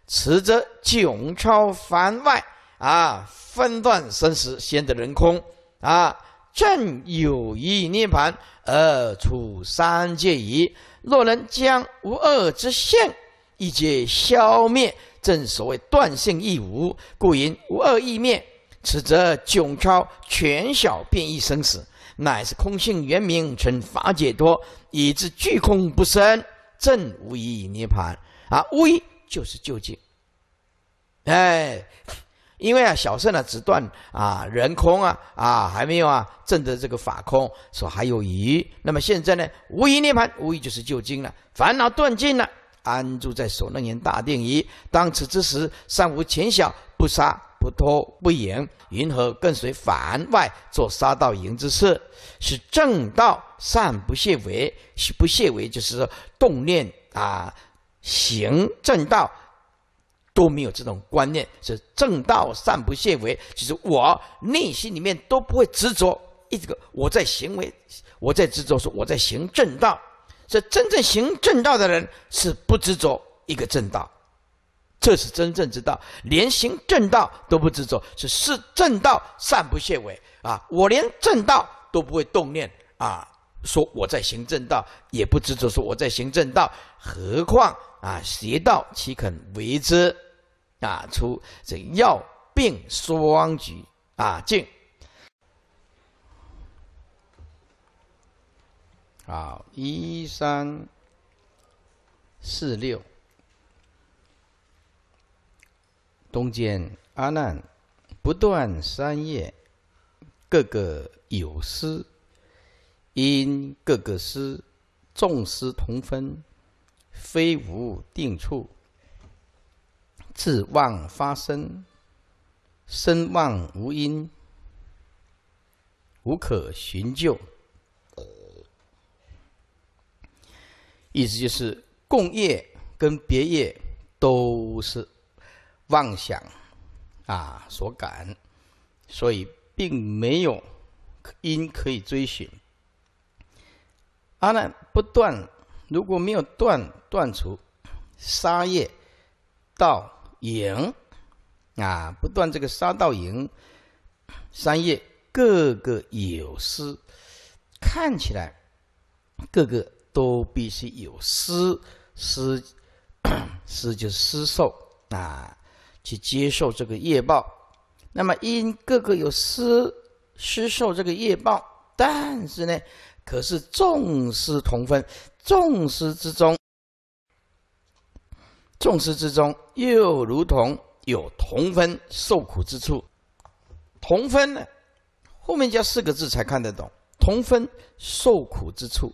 此则迥超凡外，啊，分断生死，先得人空，啊，正有意涅盘而处三界矣。若能将无二之性一皆消灭，正所谓断性亦无，故云无二亦灭。此则迥超全小变异生死，乃是空性原名成法解脱，以致具空不生，正无义涅盘，啊，微。就是究经，哎，因为啊，小圣呢只断啊人空啊啊还没有啊证得这个法空，说还有余。那么现在呢，无余涅槃，无余就是究经了，烦恼断尽了，安住在所那年大定矣。当此之时，善无浅小，不杀不脱不淫，云何跟随凡外做杀道淫之事？是正道，善不懈为，不懈为就是说动念啊。行正道都没有这种观念，是正道善不谢为，其实我内心里面都不会执着一个我在行为，我在执着说我在行正道，这真正行正道的人是不执着一个正道，这是真正之道。连行正道都不执着，是是正道善不谢为啊！我连正道都不会动念啊，说我在行正道也不执着说我在行正道，何况。啊！邪道岂肯为之？啊！出这药病双举啊！静好，一三四六，东间阿难不断三业，各个有失，因各个失，众失同分。非无定处，自妄发生，身妄无因，无可寻就。意思就是，共业跟别业都是妄想啊所感，所以并没有因可以追寻。阿难不断。如果没有断断除杀业、道营啊，不断这个杀道营三业，个个有失，看起来个个都必须有失，失失就失受啊，去接受这个业报。那么因个个有失失受这个业报，但是呢，可是众失同分。众失之中，众失之中又如同有同分受苦之处。同分呢？后面加四个字才看得懂：同分受苦之处。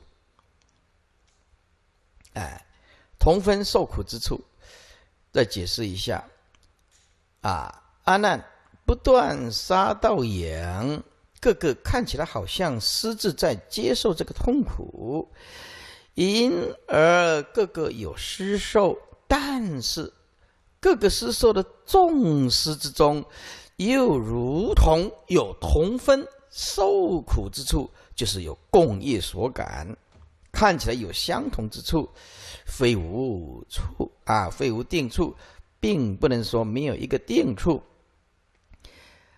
哎，同分受苦之处，再解释一下。啊，阿难不断杀道眼，个个看起来好像私自在接受这个痛苦。因而各个有施受，但是各个施受的众施之中，又如同有同分受苦之处，就是有共业所感，看起来有相同之处，非无处啊，非无定处，并不能说没有一个定处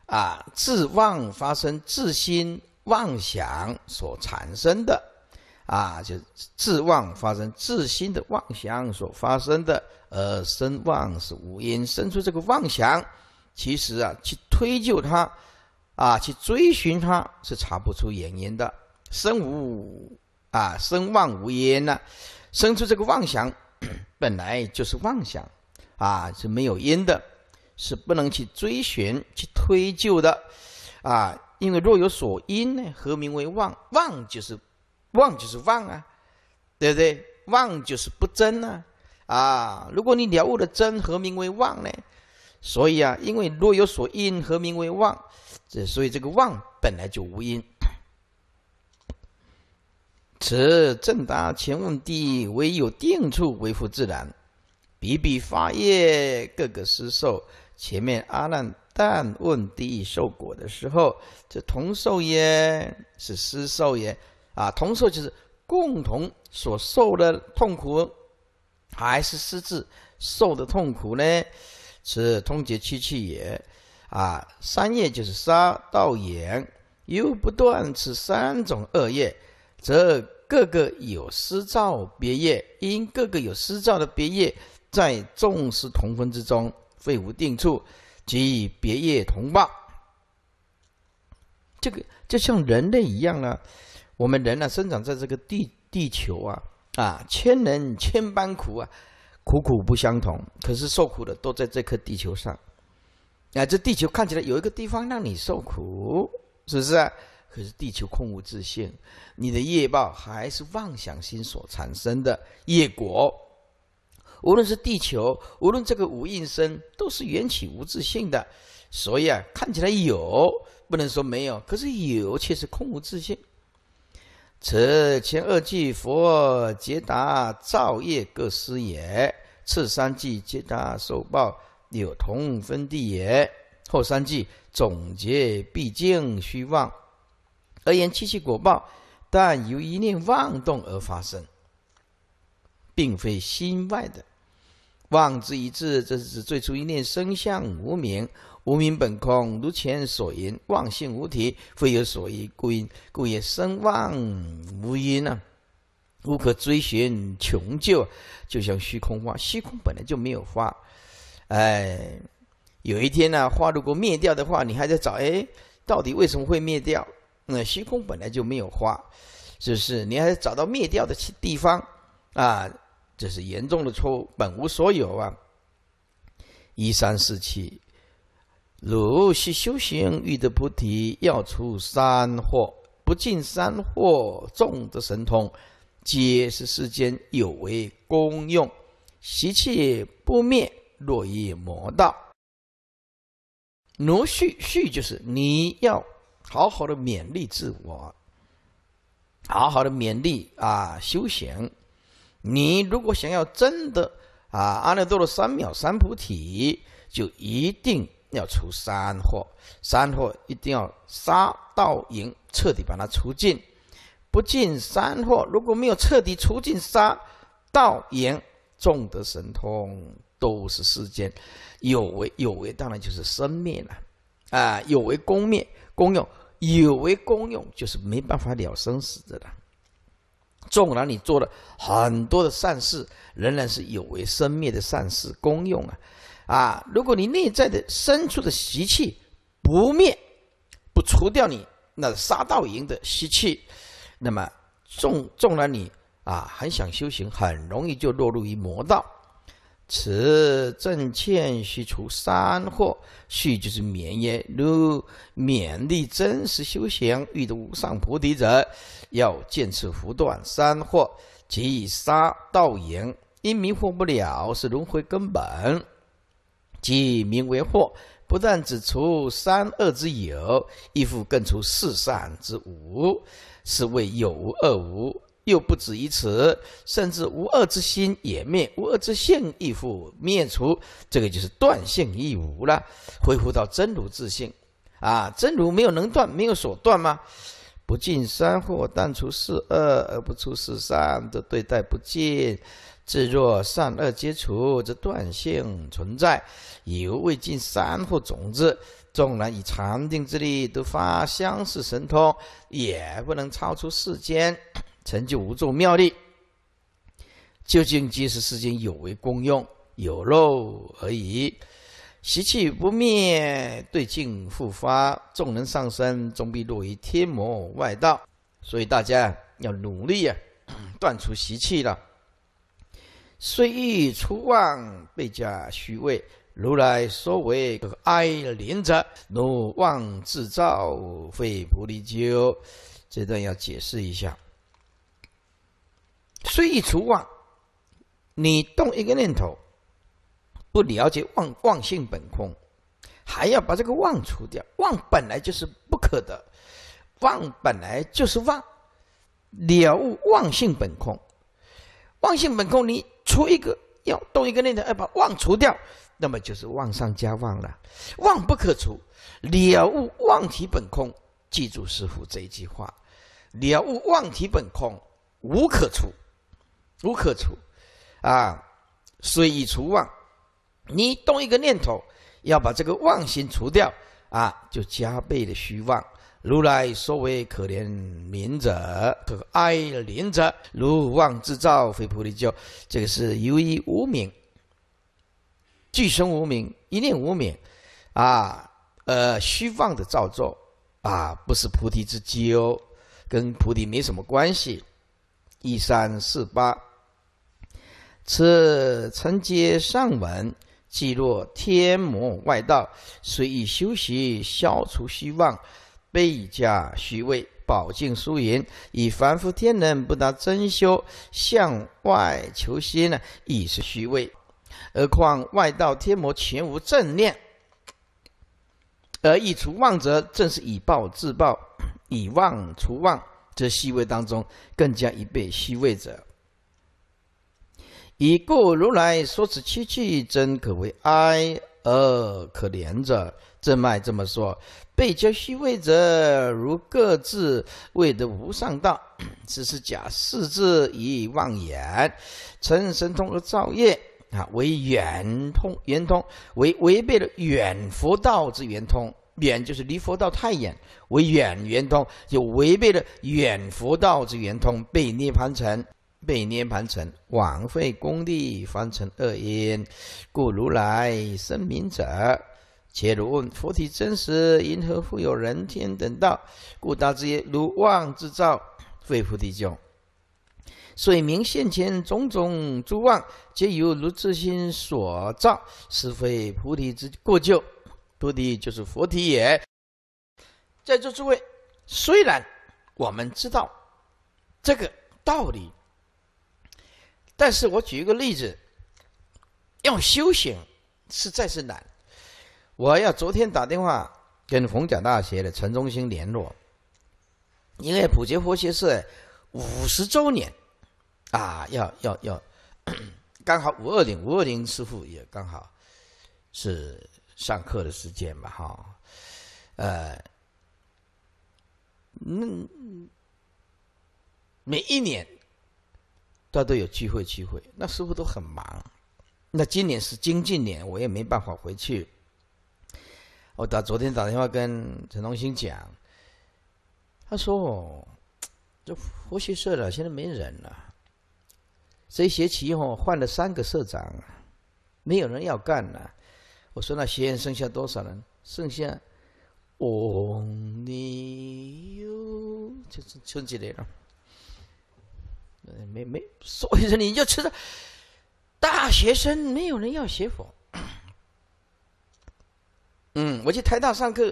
啊，自妄发生自心妄想所产生的。啊，就自妄发生自心的妄想所发生的而生妄是无因生出这个妄想，其实啊，去推究它，啊，去追寻它是查不出原因的生无啊生妄无因呢，生出这个妄想本来就是妄想，啊是没有因的，是不能去追寻去推究的，啊，因为若有所因呢，何名为妄？妄就是。忘就是忘啊，对不对？忘就是不争啊。啊，如果你了悟了争，何名为忘呢？所以啊，因为若有所因，何名为忘？这所以这个忘本来就无因。此正达前问地，唯有定处为复自然。比比法业，各个施受。前面阿难但问地受果的时候，这同受耶？是施受耶？啊，同受就是共同所受的痛苦，还是私自受的痛苦呢？是通结七气也。啊，三业就是杀盗眼，又不断此三种恶业，则各个有失造别业。因各个有失造的别业，在众失同分之中，废无定处，即别业同报。这个就像人类一样啊。我们人呢，生长在这个地地球啊，啊，千人千般苦啊，苦苦不相同。可是受苦的都在这颗地球上，啊，这地球看起来有一个地方让你受苦，是不是？可是地球空无自性，你的业报还是妄想心所产生的业果。无论是地球，无论这个无应身，都是缘起无自性的，所以啊，看起来有，不能说没有，可是有却是空无自性。此前二句佛揭达造业各师也，次三句揭达受报有同分地也，后三句总结毕竟虚妄。而言七七果报，但由一念妄动而发生，并非心外的妄之一字。这是最初一念生相无名，无名本空，如前所言，妄性无体，非有所依，故因故也生妄无因啊，无可追寻，穷究，就像虚空花，虚空本来就没有花，哎，有一天呢，花如果灭掉的话，你还在找，哎，到底为什么会灭掉？那虚空本来就没有花，是不是？你还找到灭掉的去地方啊？这是严重的错误，本无所有啊！一三四七。如是修行，欲得菩提，要出三祸，不尽三祸，众得神通，皆是世间有为功用，习气不灭，若一魔道。如续续就是你要好好的勉励自我，好好的勉励啊，修行。你如果想要真的啊，阿耨多罗三藐三菩提，就一定。要除三祸，三祸一定要杀道、淫，彻底把它除尽。不净三祸，如果没有彻底除尽杀道、淫，众的神通都是世间有为，有为当然就是生灭了。啊，有为功灭、功用，有为功用就是没办法了生死的了。纵然你做了很多的善事，仍然是有为生灭的善事功用啊。啊！如果你内在的深处的习气不灭、不除掉你，那杀道淫的习气，那么纵纵然你啊，很想修行，很容易就落入于魔道。此正欠须除三祸，须就是免也。如勉励真实修行，遇得无上菩提者，要见此福断三祸，及杀道淫，因迷惑不了是轮回根本。即名为惑，不但只除三恶之有，亦复更除四善之无，是谓有无二无。又不止于此，甚至无二之心也灭，无二之性亦复灭除，这个就是断性亦无了，恢复到真如自性。啊，真如没有能断，没有所断吗？不尽三惑，但除四恶而不出四善，的对待不尽。至若善恶皆除，则断性存在，犹未尽三护种子。纵然以禅定之力，都发相似神通，也不能超出世间，<coughs> 成就无住妙力。究竟即是世间有为功用，有漏而已。习气不灭，对境复发，众人上升，终必落于天魔外道。所以大家要努力呀，断除习气了。虽欲除妄，倍加虚伪。如来说为可哀怜者，若妄自造，非菩提丘。这段要解释一下：虽欲除妄，你动一个念头，不了解妄妄性本空，还要把这个妄除掉。妄本来就是不可的，妄本来就是妄。了悟妄性本空，妄性本空，你。除一个，要动一个念头，要把妄除掉，那么就是妄上加妄了。妄不可除，了悟妄体本空，记住师傅这一句话，了悟妄体本空，无可除，无可除。啊，虽已除妄，你动一个念头，要把这个妄心除掉啊，就加倍的虚妄。如来所谓可怜悯者，可哀怜者，如妄自造非菩提教，这个是由于无名，具生无名，一念无名，啊，呃，虚妄的造作，啊，不是菩提之哦，跟菩提没什么关系。一三四八，此承接上文，即若天魔外道随意修习，消除虚妄。倍加虚伪，饱经输赢。以凡夫天人不达真修，向外求心呢，已是虚伪；何况外道天魔全无正念，而以除妄者，正是以暴自暴，以妄除妄，则虚伪当中更加易被虚伪者。以故如来说此七句，真可谓哀而可怜者。正脉这么说：被教虚位者，如各自未得无上道，<coughs> 只是假四之以妄言，成神通而造业啊！为远通，圆通违违背了远佛道之圆通，远就是离佛道太远，为远圆通，就违背了远佛道之圆通，被涅盘成，被涅盘成，枉费功力，方成恶因，故如来声明者。且如问佛体真实，因何复有人天等道？故答之曰：如妄之造，非菩提教。所以明现前种种诸妄，皆由如自心所造，是非菩提之过咎。菩提就是佛体也。在座诸位，虽然我们知道这个道理，但是我举一个例子，要修行实在是难。我要昨天打电话跟红桥大学的陈忠兴联络，因为普觉佛学社五十周年，啊，要要要，刚好五二零五二零师傅也刚好是上课的时间吧，哈，呃，那每一年他都有聚会聚会，那师傅都很忙，那今年是精进年，我也没办法回去。我打昨天打电话跟陈东兴讲，他说：“这佛学社了，现在没人了。这一学期我换了三个社长，没有人要干了。”我说：“那学院剩下多少人？剩下哦，你有就就节来了，没没所以说你就知道，大学生没有人要学佛。”嗯，我去台大上课，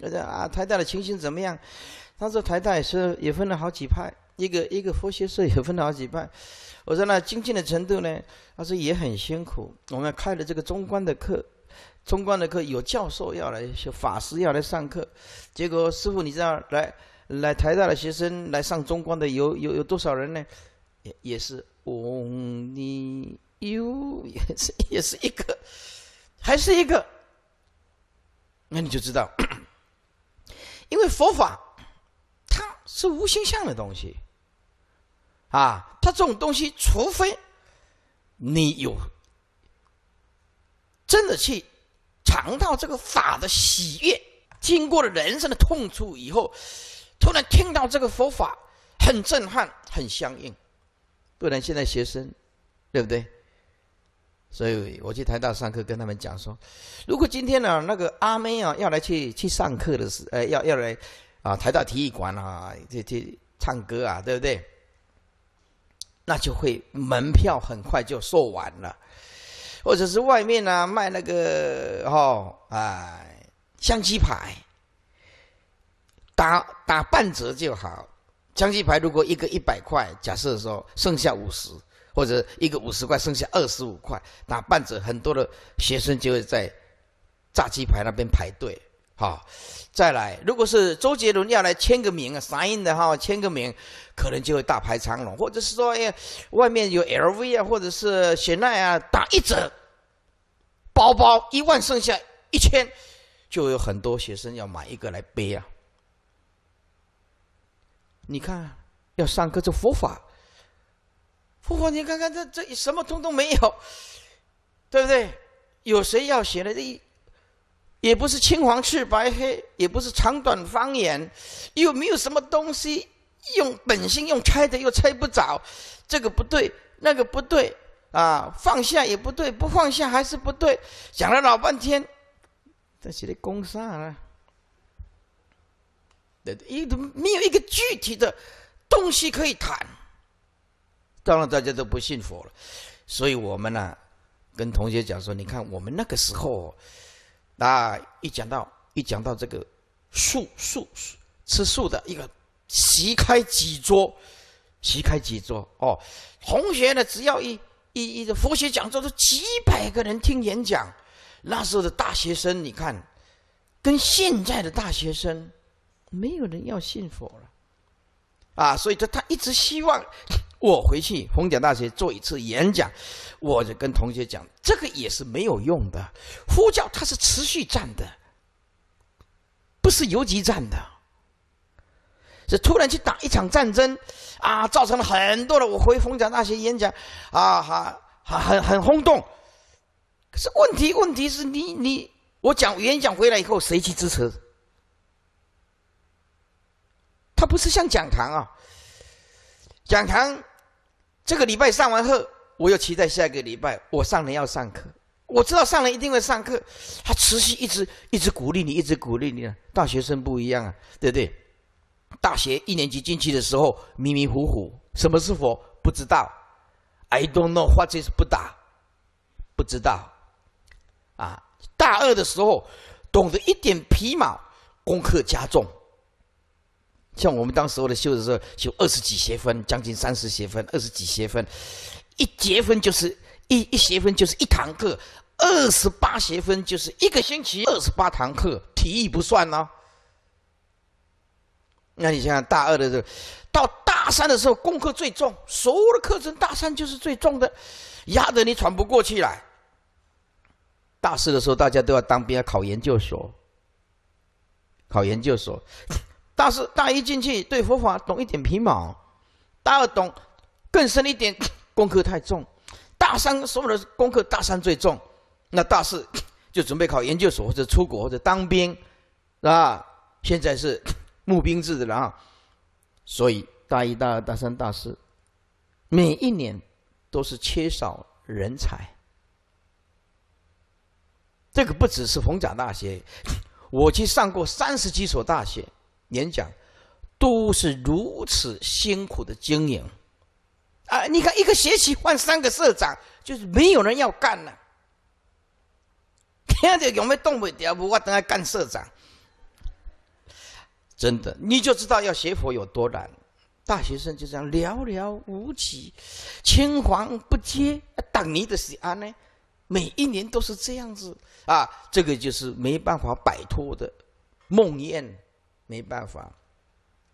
我说啊，台大的情形怎么样？他说台大也是也分了好几派，一个一个佛学社也分了好几派。我说那精进的程度呢？他说也很辛苦。我们开了这个中观的课，中观的课有教授要来，有法师要来上课。结果师傅，你知道来来台大的学生来上中观的有有有多少人呢？也也是，哦，你呦，也是也是一个，还是一个。那你就知道，因为佛法它是无形象的东西，啊，它这种东西，除非你有真的去尝到这个法的喜悦，经过了人生的痛楚以后，突然听到这个佛法，很震撼，很相应，不然现在学生，对不对？所以我去台大上课，跟他们讲说，如果今天呢，那个阿妹啊要来去去上课的时，呃，要要来啊台大体育馆啊，这这唱歌啊，对不对？那就会门票很快就售完了，或者是外面呢卖那个哦啊香鸡排，打打半折就好。香鸡排如果一个一百块，假设说剩下五十。或者一个五十块，剩下二十五块打半折，很多的学生就会在炸鸡排那边排队，哈。再来，如果是周杰伦要来签个名啊，sign 的哈，签个名，可能就会大排长龙。或者是说，哎，外面有 LV 啊，或者是雪奈啊，打一折，包包一万剩下一千，就有很多学生要买一个来背啊。你看，要上课就佛法。你看看这这什么通都没有，对不对？有谁要学的？这也不是青黄赤白黑，也不是长短方言，又没有什么东西，用本性用猜的又猜不着，这个不对，那个不对啊！放下也不对，不放下还是不对，想了老半天，这写的功商啊，对，因没有一个具体的东西可以谈。当然，大家都不信佛了，所以我们呢，跟同学讲说：，你看我们那个时候，啊，一讲到一讲到这个素素素吃素的一个席开几桌，席开几桌哦，同学呢，只要一一一个佛学讲座，都几百个人听演讲。那时候的大学生，你看，跟现在的大学生，没有人要信佛了，啊，所以他他一直希望。我回去，红甲大学做一次演讲，我就跟同学讲，这个也是没有用的。呼叫它是持续战的，不是游击战的。是突然去打一场战争，啊，造成了很多的。我回红甲大学演讲，啊，哈、还很很轰动。可是问题问题是你你我讲演讲回来以后，谁去支持？它不是像讲堂啊，讲堂。这个礼拜上完课，我又期待下个礼拜我上人要上课。我知道上人一定会上课，他持续一直一直鼓励你，一直鼓励你。大学生不一样啊，对不对？大学一年级进去的时候迷迷糊糊，什么是佛不知道，i don't k w h a 或者是不打，不知道。啊，大二的时候懂得一点皮毛，功课加重。像我们当时候的修的时候修二十几学分，将近三十学分，二十几学分，一学分就是一一学分就是一堂课，二十八学分就是一个星期二十八堂课，体育不算呢。那你想想大二的时候，到大三的时候功课最重，所有的课程大三就是最重的，压得你喘不过气来。大四的时候大家都要当兵，要考研究所，考研究所。大四大一进去对佛法懂一点皮毛，大二懂更深一点，<coughs> 功课太重，大三所有的功课大三最重，那大四 <coughs> 就准备考研究所或者出国或者当兵，啊，现在是 <coughs> 募兵制的了，所以大一大二大三大四，每一年都是缺少人才。这个不只是逢甲大学，我去上过三十几所大学。演讲都是如此辛苦的经营啊！你看一个学期换三个社长，就是没有人要干了。听 <laughs> 着没有动不掉，不我等下干社长。真的，你就知道要学佛有多难。大学生就这样寥寥无几，青黄不接。等你的西安呢，每一年都是这样子啊！这个就是没办法摆脱的梦魇。没办法，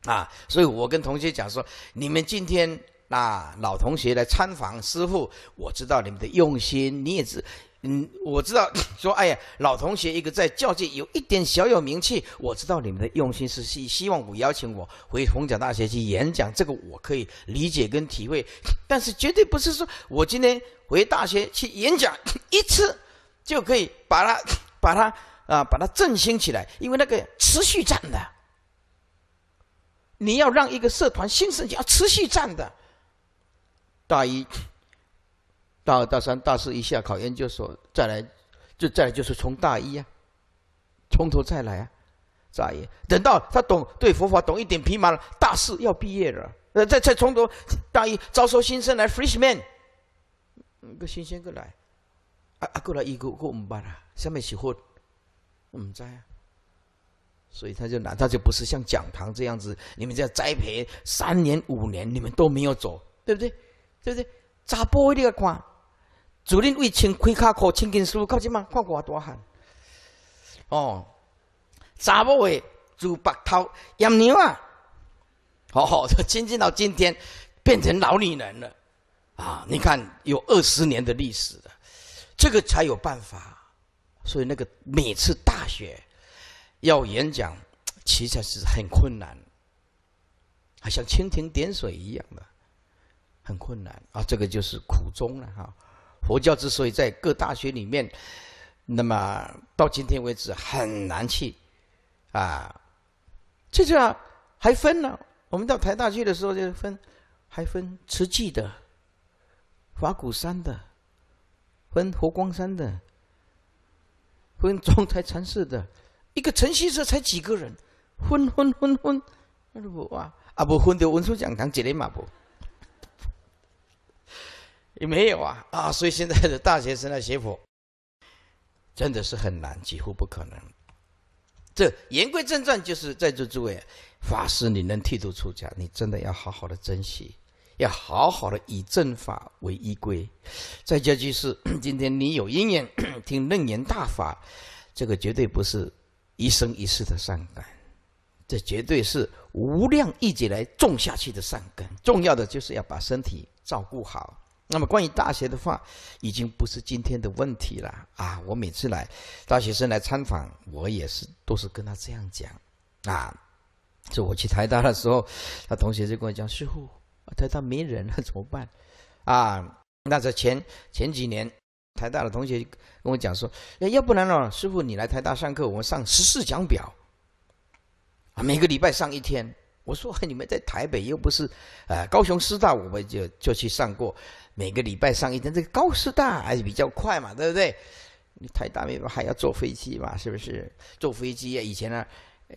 啊，所以我跟同学讲说，你们今天啊，老同学来参访师傅，我知道你们的用心，你也知。嗯，我知道 <laughs> 说，哎呀，老同学一个在教界有一点小有名气，我知道你们的用心是希希望我邀请我回红江大学去演讲，这个我可以理解跟体会，<coughs> 但是绝对不是说我今天回大学去演讲 <coughs> 一次就可以把它把它啊把它振兴起来，因为那个持续战的。你要让一个社团新生，要持续站的。大一、大二、大三、大四一下考研究所再来，就再来就是从大一啊，从头再来啊，咋也等到他懂对佛法懂一点皮毛了，大四要毕业了，呃，再再从头大一招收新生来 freshman，个新鲜个来，啊啊过来一个过唔巴啊，下面起货，唔在啊。所以他就拿，他就不是像讲堂这样子，你们这栽培三年五年，你们都没有走，对不对？对不对？咋不会这个款，主任为穿开卡请跟紧丝，靠近么？看我多汗。哦，咋不会猪八郊养牛啊，哦，亲近到今天变成老女人了啊！你看有二十年的历史了，这个才有办法。所以那个每次大学。要演讲，其实是很困难，还像蜻蜓点水一样的，很困难啊！这个就是苦衷了哈。佛教之所以在各大学里面，那么到今天为止很难去啊，这下还分呢。我们到台大去的时候就分，还分慈济的、法鼓山的、分佛光山的、分中台禅寺的。一个晨曦社才几个人，昏昏昏昏，那都无啊！啊不，昏的文殊讲堂几人马不？也没有啊啊！所以现在的大学生来学佛，真的是很难，几乎不可能。这言归正传，就是在座诸位法师，你能剃度出家，你真的要好好的珍惜，要好好的以正法为依归。再加就是，今天你有因缘听楞严大法，这个绝对不是。一生一世的善根，这绝对是无量一劫来种下去的善根。重要的就是要把身体照顾好。那么关于大学的话，已经不是今天的问题了啊！我每次来大学生来参访，我也是都是跟他这样讲啊。就我去台大的时候，他同学就跟我讲：“师傅，台大没人了，怎么办？”啊，那在前前几年。台大的同学跟我讲说：“哎，要不然呢，师傅你来台大上课，我们上十四讲表，啊，每个礼拜上一天。”我说：“你们在台北又不是，啊，高雄师大我们就就去上过，每个礼拜上一天。这个高师大还是比较快嘛，对不对？台大那边还要坐飞机嘛，是不是？坐飞机啊，以前啊，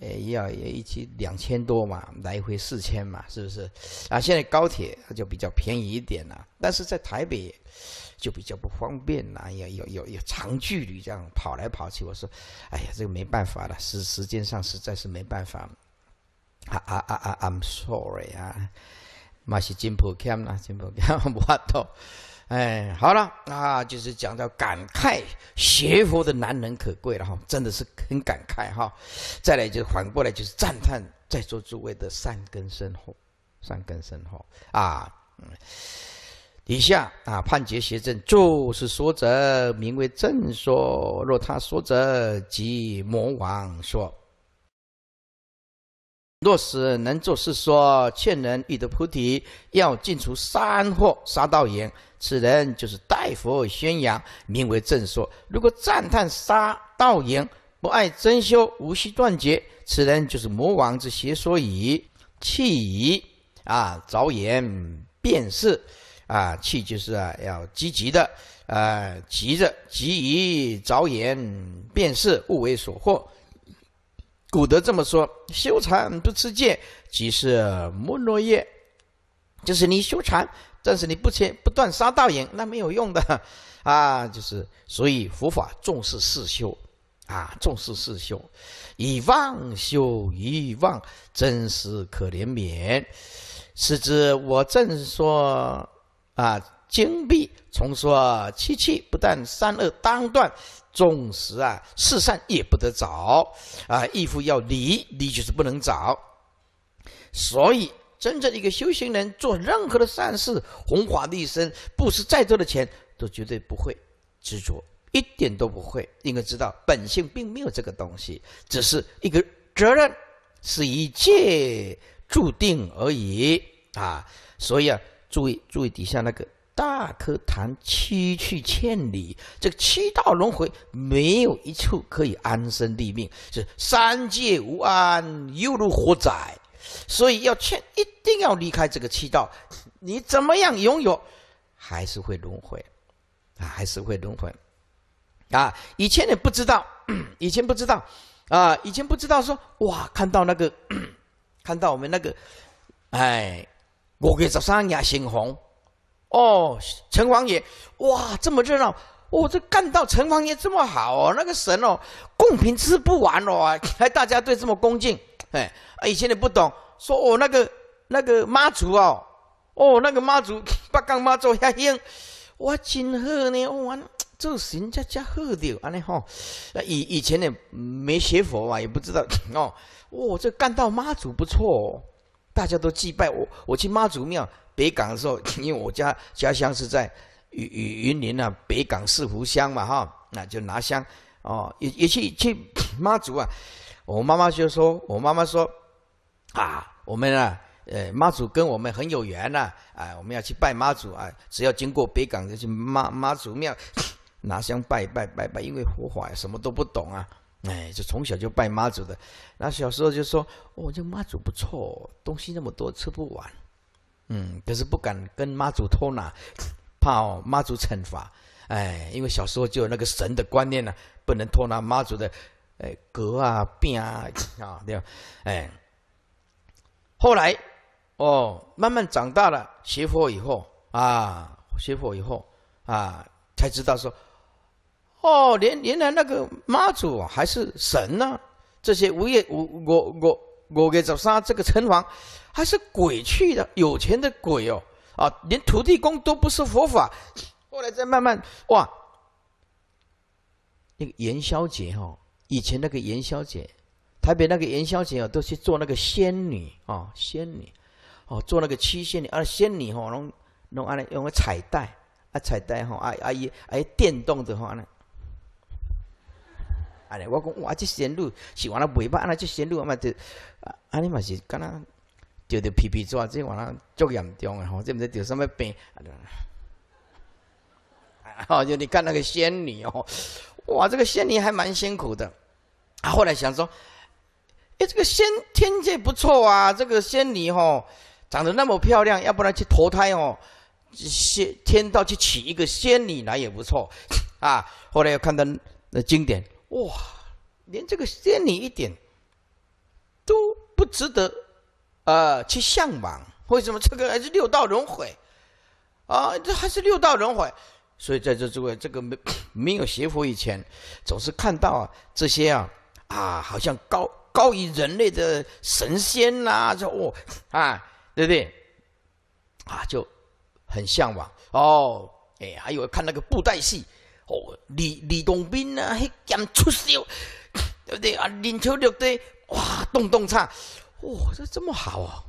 呃，要也一起两千多嘛，来回四千嘛，是不是？啊，现在高铁就比较便宜一点了。但是在台北。”就比较不方便啦，要要要要长距离这样跑来跑去。我说，哎呀，这个没办法了，时时间上实在是没办法。啊啊啊啊，I'm sorry 啊，嘛是金普欠啦，金普欠 <laughs> 无法哎，好了啊，就是讲到感慨学佛的难能可贵了哈，真的是很感慨哈。再来就反过来就是赞叹在座诸位的善根深厚，善根深厚啊，嗯。以下啊，判决邪正。就是说者，名为正说；若他说者，即魔王说。若使能作是说，劝人欲得菩提，要尽除三祸、杀道言，此人就是代佛宣扬，名为正说。如果赞叹杀道言，不爱真修，无需断绝，此人就是魔王之邪说矣，弃矣！啊，着言便是。啊，气就是啊，要积极的，啊，急着急于着眼便是物为所获。古德这么说：修禅不吃戒，即是木落叶。就是你修禅，但是你不切不断杀道眼，那没有用的。啊，就是所以佛法重视四修，啊，重视四修，以妄修以妄，真是可怜悯。是之，我正说。啊，金币从说七七，不但三恶当断，纵使啊，四善也不得找，啊。义父要离，离就是不能找。所以，真正一个修行人做任何的善事，红法利身，不是再多的钱都绝对不会执着，一点都不会。应该知道本性并没有这个东西，只是一个责任，是一切注定而已啊。所以啊。注意，注意底下那个大科谈七去千里，这个七道轮回没有一处可以安身立命，是三界无安，犹如火宅，所以要迁，一定要离开这个七道。你怎么样拥有，还是会轮回，啊，还是会轮回，啊。以前也不知道，<coughs> 以前不知道，啊，以前不知道说，哇，看到那个，<coughs> 看到我们那个，哎。五月十三也姓洪，哦，城隍爷，哇，这么热闹，哦，这干到城隍爷这么好，哦，那个神哦，贡品吃不完哦，还大家对这么恭敬，哎，以前你不懂，说哦，那个那个妈祖哦，哦，那个妈祖，把干妈祖下兴，我真好呢，我讲这神家家好掉，安尼吼，那以以前呢没学佛啊，也不知道哦，哇，这干到妈祖不错。大家都祭拜我，我去妈祖庙北港的时候，因为我家家乡是在云云云林啊，北港四湖乡嘛哈，那就拿香哦，也也去去妈祖啊。我妈妈就说，我妈妈说啊，我们啊，呃，妈祖跟我们很有缘呐，啊，我们要去拜妈祖啊，只要经过北港就去妈妈祖庙拿香拜拜拜拜，因为佛法什么都不懂啊。哎，就从小就拜妈祖的，那小时候就说，哦，这妈祖不错，东西那么多吃不完，嗯，可是不敢跟妈祖偷拿，怕妈祖惩罚，哎，因为小时候就有那个神的观念呢，不能偷拿妈祖的，哎，格啊、病啊，啊，对吧？哎，后来哦，慢慢长大了，学佛以后啊，学佛以后啊，才知道说。哦，原原来那个妈祖还是神呢？这些我也我我我我给怎上这个城隍，还是鬼去的，有钱的鬼哦！啊，连土地公都不是佛法。后来再慢慢哇，那个元宵节哦，以前那个元宵节，台北那个元宵节哦，都去做那个仙女啊，仙女哦，做那个七仙女，啊，仙女哦，弄弄安呢用个彩带啊，彩带哈，阿啊，阿姨电动的话呢？哎，我讲哇，这仙女是完了，尾巴，那这仙女啊嘛，就啊，你嘛是敢那尿尿屁屁抓，这完了，足严重啊！吼，这不是得什么病？啊，好，就你看那个仙女哦，哇，这个仙女还蛮辛苦的。啊，后来想说，哎，这个仙天界不错啊，这个仙女吼长得那么漂亮，要不然去投胎哦，仙天道去娶一个仙女来也不错啊。后来又看到那经典。哇，连这个仙女一点都不值得，呃，去向往。为什么这个还是六道轮回？啊，这还是六道轮回。所以在这位这个没没有学佛以前，总是看到啊、这些啊，啊，好像高高于人类的神仙呐，就哦，啊，对不对？啊，就很向往。哦，哎，还有看那个布袋戏。李李东宾啊，嘿，咁出色，对不对啊？练对六对，哇，动动差，哇，这这么好啊？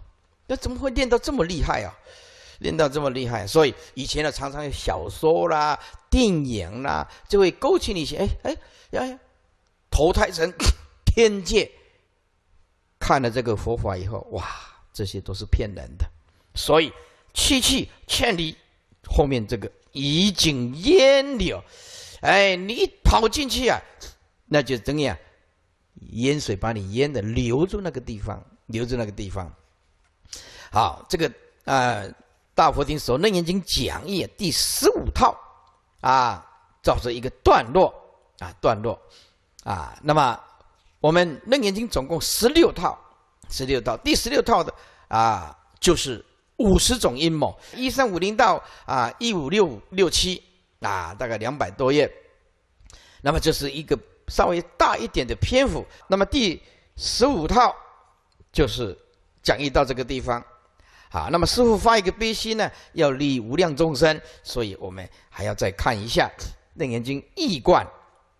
那怎么会练到这么厉害啊？练到这么厉害，所以以前呢，常常有小说啦、电影啦，就会勾起你些，哎哎哎，投胎成天界，看了这个佛法以后，哇，这些都是骗人的，所以去去劝你后面这个。已经淹了，哎，你一跑进去啊，那就怎样？淹水把你淹的，留住那个地方，留住那个地方。好，这个啊，大佛经首楞严经讲义第十五套啊，造成一个段落啊，段落啊。那么我们楞严经总共十六套，十六套，第十六套的啊，就是。五十种阴谋，一三五零到啊一五六六七啊，大概两百多页。那么这是一个稍微大一点的篇幅。那么第十五套就是讲义到这个地方，好，那么师傅发一个悲心呢，要利无量众生，所以我们还要再看一下《楞严经》异观，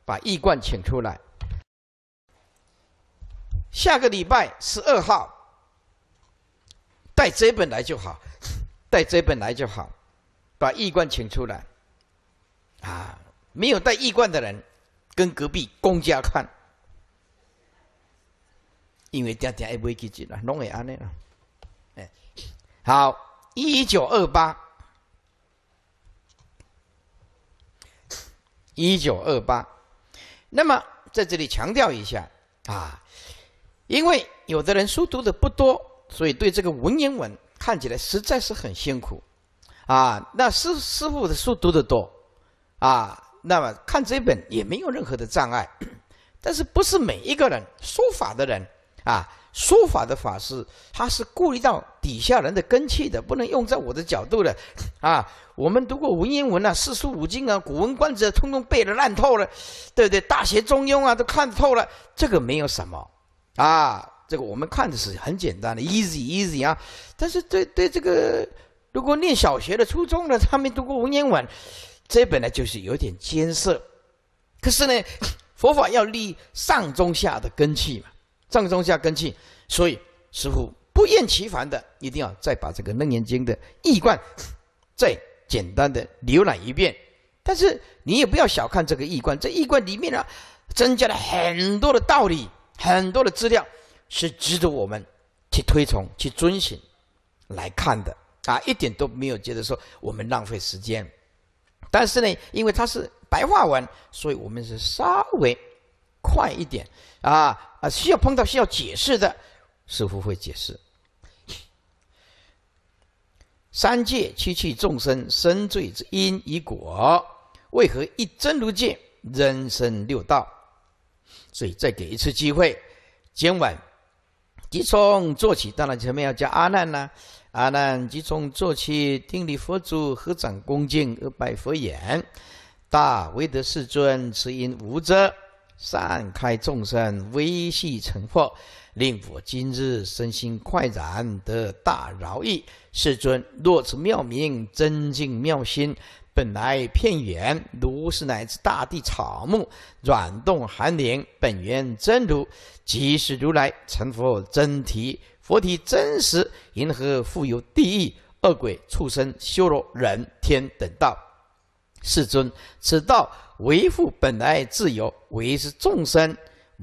把异观请出来。下个礼拜十二号。带这本来就好，带这本来就好，把易观请出来。啊，没有带易观的人，跟隔壁公家看。因为大家也不会去接了，弄会安尼了。哎，好，一九二八，一九二八。那么在这里强调一下啊，因为有的人书读的不多。所以对这个文言文看起来实在是很辛苦，啊，那师师傅的书读得多，啊，那么看这本也没有任何的障碍，<clears throat> 但是不是每一个人说法的人啊，说法的法师他是顾虑到底下人的根气的，不能用在我的角度的，啊，我们读过文言文啊，四书五经啊，古文观止通通背的烂透了，对不对？大学中庸啊都看透了，这个没有什么，啊。这个我们看的是很简单的，easy easy 啊。但是对对这个，如果念小学的、初中的，他没读过文言文，这本来就是有点艰涩。可是呢，佛法要立上中下的根器嘛，上中下根器，所以师傅不厌其烦的一定要再把这个《楞严经》的义观再简单的浏览一遍。但是你也不要小看这个义观，这义观里面呢，增加了很多的道理，很多的资料。是值得我们去推崇、去遵循来看的啊，一点都没有觉得说我们浪费时间。但是呢，因为它是白话文，所以我们是稍微快一点啊啊，需要碰到需要解释的，师傅会解释。三界趋趣众生生罪之因与果，为何一真如界，人生六道。所以再给一次机会，今晚。即从做起，当然前面要叫阿难呐。阿难即从做起，定礼佛祖，合掌恭敬而拜佛言：“大威德世尊，慈因无遮，善开众生微细成佛，令我今日身心快然，得大饶益。世尊，若此妙明真净妙心。”本来片源如是乃至大地草木软动寒凝本源真如即是如来成佛真体佛体真实银河富有地狱恶鬼畜生修罗人天等道世尊此道维护本来自由维持众生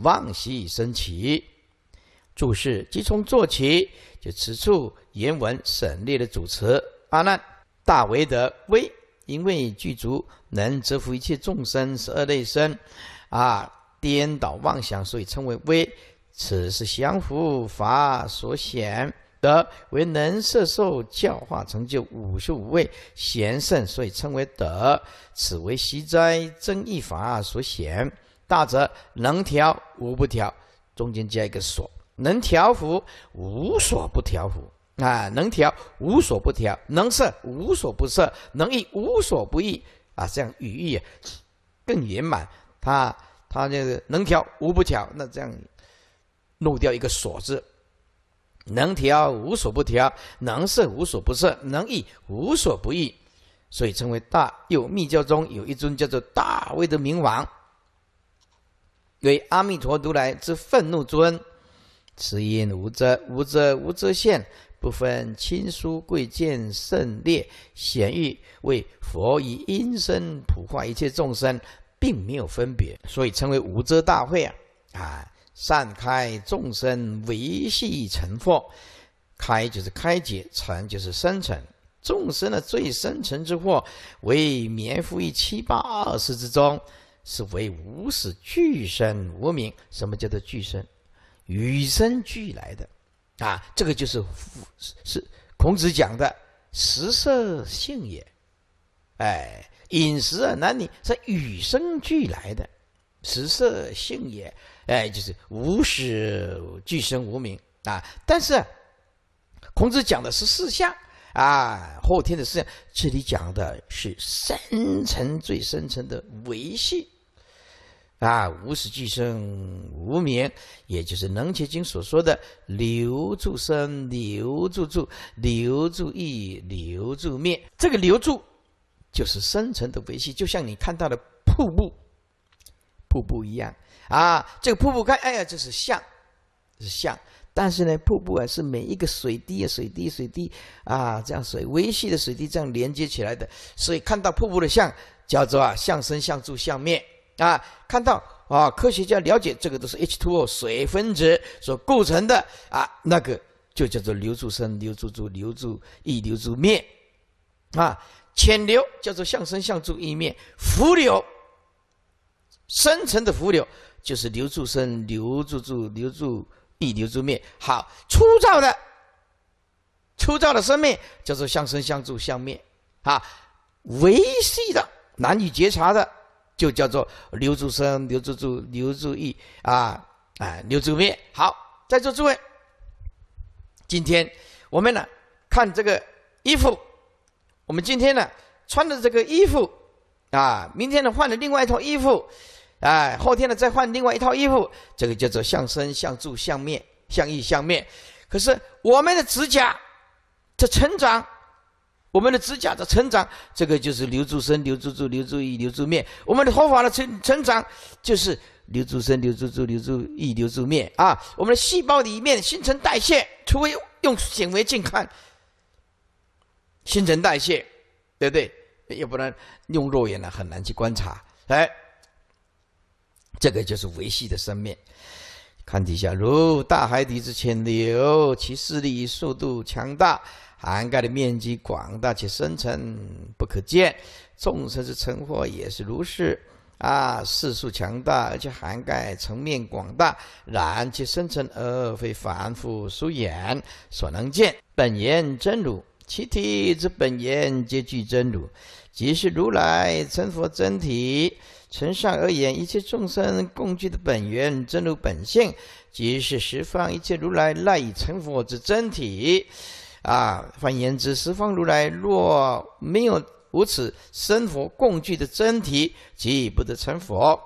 妄习生起注释即从做起就此处言文省略的主词阿难大为德威。因为具足能折服一切众生十二类身，啊颠倒妄想，所以称为威；此是降伏法所显德，为能摄受教化，成就五十五位贤圣，所以称为德；此为习斋增益法所显大，则能调无不调，中间加一个所，能调伏无所不调伏。啊，能调无所不调，能摄无所不摄，能意无所不意啊！这样语义更圆满。他他就是能调无不调，那这样弄掉一个“所”字，能调无所不调，能摄无所不摄，能意无所不意，所以称为大又密教中有一尊叫做大威的明王，为阿弥陀如来之愤怒尊，慈因无遮无遮无遮现。不分亲疏贵贱、胜劣贤愚，为佛以音声普化一切众生，并没有分别，所以称为无遮大会啊！啊，善开众生维系成佛，开就是开解，成就是生成。众生的最深层之惑，为绵伏于七八二十之中，是为无始俱生无明。什么叫做俱生？与生俱来的。啊，这个就是是孔子讲的食色性也，哎，饮食啊，男女是与生俱来的，食色性也，哎，就是无始俱生无名啊。但是，孔子讲的是四相啊，后天的四相，这里讲的是深层最深层的维系。啊，无始俱生无明，也就是《能结经》所说的留住生、留住住、留住意、留住灭。这个留住就是深层的维系，就像你看到的瀑布，瀑布一样啊。这个瀑布看，哎呀，这是像，是像。但是呢，瀑布啊，是每一个水滴啊，水滴水滴啊，这样水维系的水滴这样连接起来的。所以看到瀑布的像，叫做啊像生、像住、像灭。啊，看到啊，科学家了解这个都是 H2O 水分子所构成的啊，那个就叫做留住生、留住住、留住意、留住灭，啊，潜流叫做相生相住意灭，浮流，深层的浮流就是留住生、留住住、留住意、留住灭，好，粗糙的，粗糙的生命叫做相生相住相灭，啊，维细的难以觉察的。就叫做留住生、留住住、留住意啊啊，留住面。好，在座诸位，今天我们呢看这个衣服，我们今天呢穿的这个衣服啊，明天呢换了另外一套衣服，哎，后天呢再换另外一套衣服，这个叫做相生、相住、相灭、相依相灭。可是我们的指甲在成长。我们的指甲的成长，这个就是留住生、留住住、留住意、留住面。我们的头发的成成长，就是留住生、留住住、留住意、留住面啊。我们的细胞里面新陈代谢，除非用显微镜看新陈代谢，对不对？要不然用肉眼呢很难去观察。哎，这个就是维系的生命。看底下，如大海底之潜流，其势力、速度强大，涵盖的面积广大且深沉，不可见。众生之成佛也是如是，啊，势数强大，而且涵盖层面广大，然其深沉，而非凡夫俗眼所能见。本言真如，其体之本言皆具真如，即是如来成佛真体。从上而言，一切众生共具的本源真如本性，即是十方一切如来赖以成佛之真体。啊，换言之，十方如来若没有如此生佛共具的真体，即不得成佛。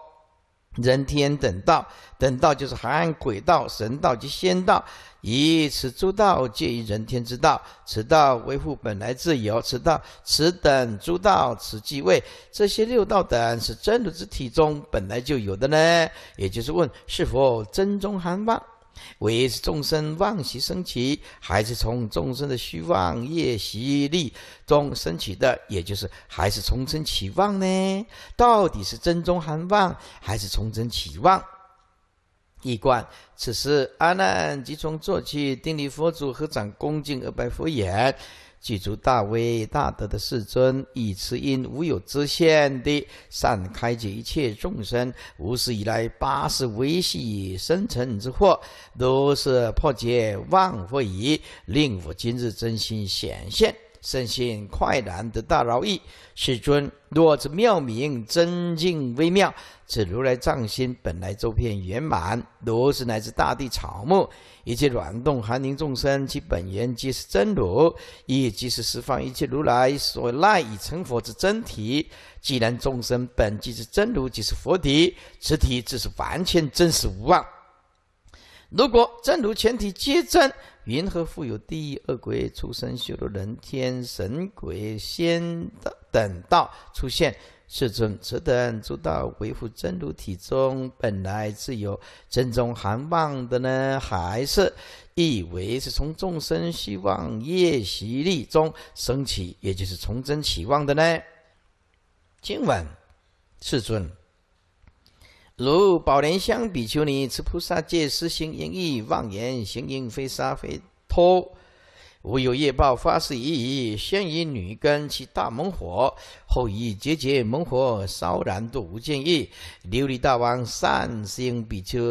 人天等道，等道就是含鬼道、神道及仙道，以此诸道皆于人天之道，此道维护本来自由，此道此等诸道此即位，这些六道等是真如之体中本来就有的呢，也就是问是否真中含妄。为众生妄习升起，还是从众生的虚妄业习力中升起的？也就是还是从生起妄呢？到底是真中含妄，还是从生起妄？一观，此时阿难即从坐起，定力佛祖合掌恭敬而白佛言。具足大威大德的世尊，以慈因无有之限的善开解一切众生，无始以来八十微细生尘之惑，都是破解万不已，令我今日真心显现。甚信快然得大饶益，世尊。若此妙明真境微妙，此如来藏心本来周遍圆满。如是乃至大地草木，一切软动含灵众生，其本源即是真如，亦即是十方一切如来所赖以成佛之真体。既然众生本即是真如，即是佛体，此体自是完全真实无妄。如果真如全体皆真。云何复有第二鬼出生修罗人天神鬼仙等道出现？世尊，此等诸道为复真如体中本来自有？真中含望的呢，还是以为是从众生希望业习力中升起，也就是从真起望的呢？今晚，世尊？如宝莲香比丘尼持菩萨戒，施行言意妄言行淫，非杀非偷，无有业报，发誓已矣。先以女根起大猛火，后以节节猛火烧燃，度无尽意琉璃大王善行比丘，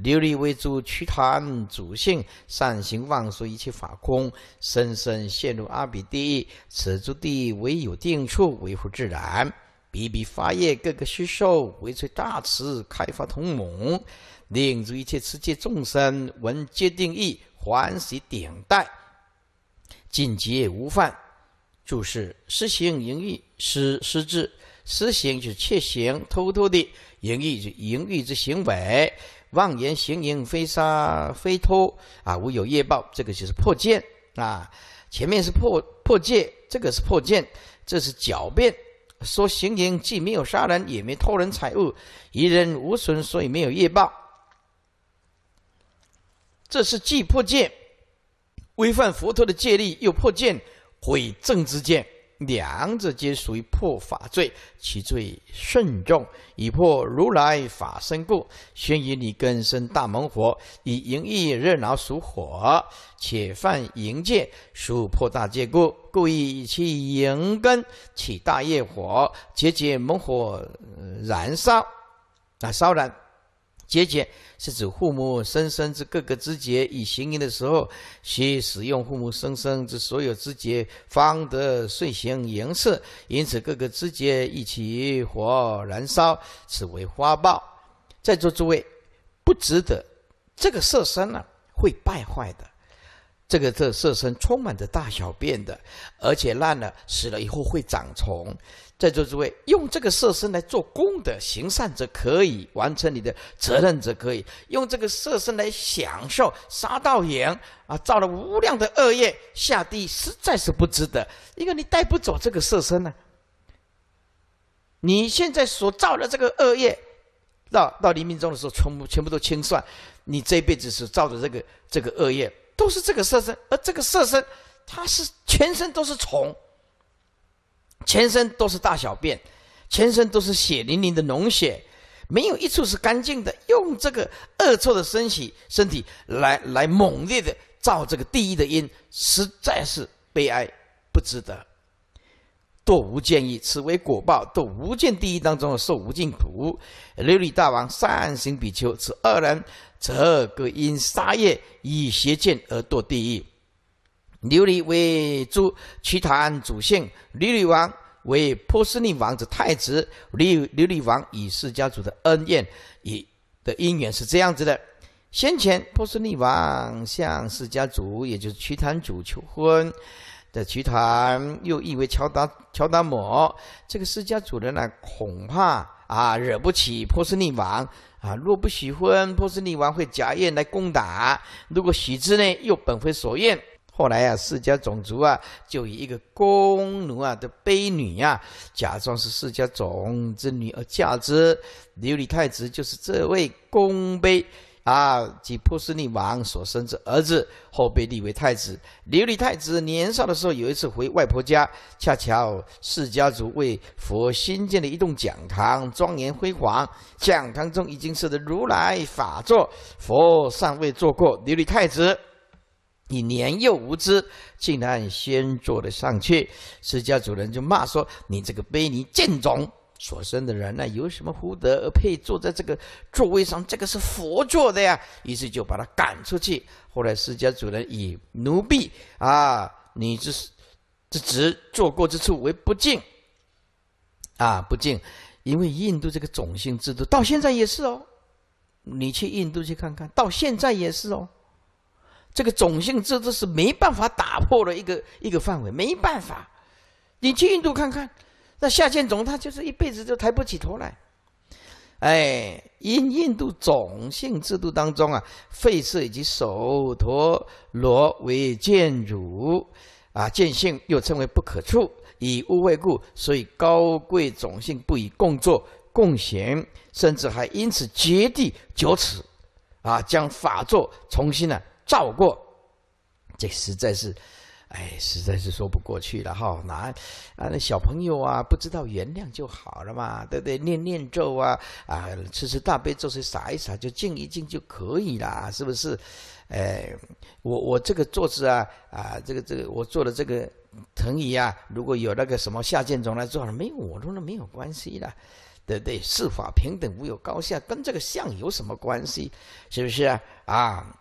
琉璃为主，屈檀主性善行妄说一切法空，深深陷入阿鼻地狱。此诸地唯有定处，维护自然。比比发业，各个施受，为持大慈，开发同盟，令诸一切持戒众生闻皆定义，欢喜顶戴，尽皆无犯。注释：施行淫欲，私施制；施行就是窃行，偷偷的；淫欲是淫欲之行为。妄言行淫，非杀非偷，啊，无有业报。这个就是破戒啊。前面是破破戒，这个是破戒，这是狡辩。说行淫既没有杀人，也没偷人财物，一人无损，所以没有业报。这是既破戒，违反佛陀的戒律，又破戒，毁正之戒。两者皆属于破法罪，其罪甚重。以破如来法身故，先于你根生大猛火，以淫欲热恼属火，且犯淫戒，属破大戒故，故意以其淫根起大业火，结结猛火燃烧，啊烧燃。结节是指父母生生之各个枝节，以行淫的时候，需使用父母生生之所有枝节，方得遂行颜色。因此，各个枝节一起火燃烧，此为花报。在座诸位，不值得这个色身呢，会败坏的。这个这色身充满着大小便的，而且烂了，死了以后会长虫。在座诸位，用这个色身来做功德、行善者可以完成你的责任者，可以用这个色身来享受。杀盗淫啊，造了无量的恶业，下地实在是不值得，因为你带不走这个色身呢。你现在所造的这个恶业，到到黎明中的时候，全部全部都清算。你这一辈子所造的这个这个恶业，都是这个色身，而这个色身，它是全身都是虫。全身都是大小便，全身都是血淋淋的脓血，没有一处是干净的。用这个恶臭的身体，身体来来猛烈的造这个地狱的因，实在是悲哀，不值得。堕无间狱，此为果报。堕无间地狱当中受无尽苦。琉璃大王，善行比丘，此二人这个因杀业，以邪见而堕地狱。琉璃为诸瞿昙祖姓，琉璃王为波斯匿王子太子。琉璃琉璃王与释家族的恩怨以的姻缘是这样子的：先前波斯匿王向释家族，也就是瞿昙主求婚，这瞿昙又意为乔达乔达摩。这个释家主人呢，恐怕啊惹不起波斯匿王啊。若不许婚，波斯匿王会假宴来攻打；如果许之呢，又本非所愿。后来啊，释迦种族啊，就以一个宫奴啊的悲女啊，假装是释迦种子女而嫁之。琉璃太子就是这位宫婢啊，即波斯匿王所生之儿子，后被立为太子。琉璃太子年少的时候，有一次回外婆家，恰巧释迦族为佛新建了一栋讲堂，庄严辉煌。讲堂中已经设的如来法座，佛尚未坐过。琉璃太子。你年幼无知，竟然先坐了上去。释迦主人就骂说：“你这个卑尼贱种，所生的人呢，有什么福德而配坐在这个座位上？这个是佛坐的呀！”于是就把他赶出去。后来释迦主人以奴婢啊，你这是这职做过之处为不敬啊，不敬，因为印度这个种姓制度到现在也是哦，你去印度去看看到现在也是哦。这个种姓，制度是没办法打破的一个一个范围，没办法。你去印度看看，那下贱种他就是一辈子都抬不起头来。哎，因印度种姓制度当中啊，吠舍以及首陀罗为贱主，啊，见性又称为不可处，以污为故，所以高贵种姓不以共作共行，甚至还因此掘地九尺，啊，将法座重新呢。照过，这实在是，哎，实在是说不过去了哈。哪，啊，那小朋友啊，不知道原谅就好了嘛，对不对？念念咒啊，啊，吃吃大悲咒，些洒一洒，就静一静就可以了，是不是？哎，我我这个坐姿啊，啊，这个这个我坐的这个藤椅啊，如果有那个什么下贱种来坐了，没有，我弄得没有关系的，对不对？四法平等，无有高下，跟这个相有什么关系？是不是啊？啊？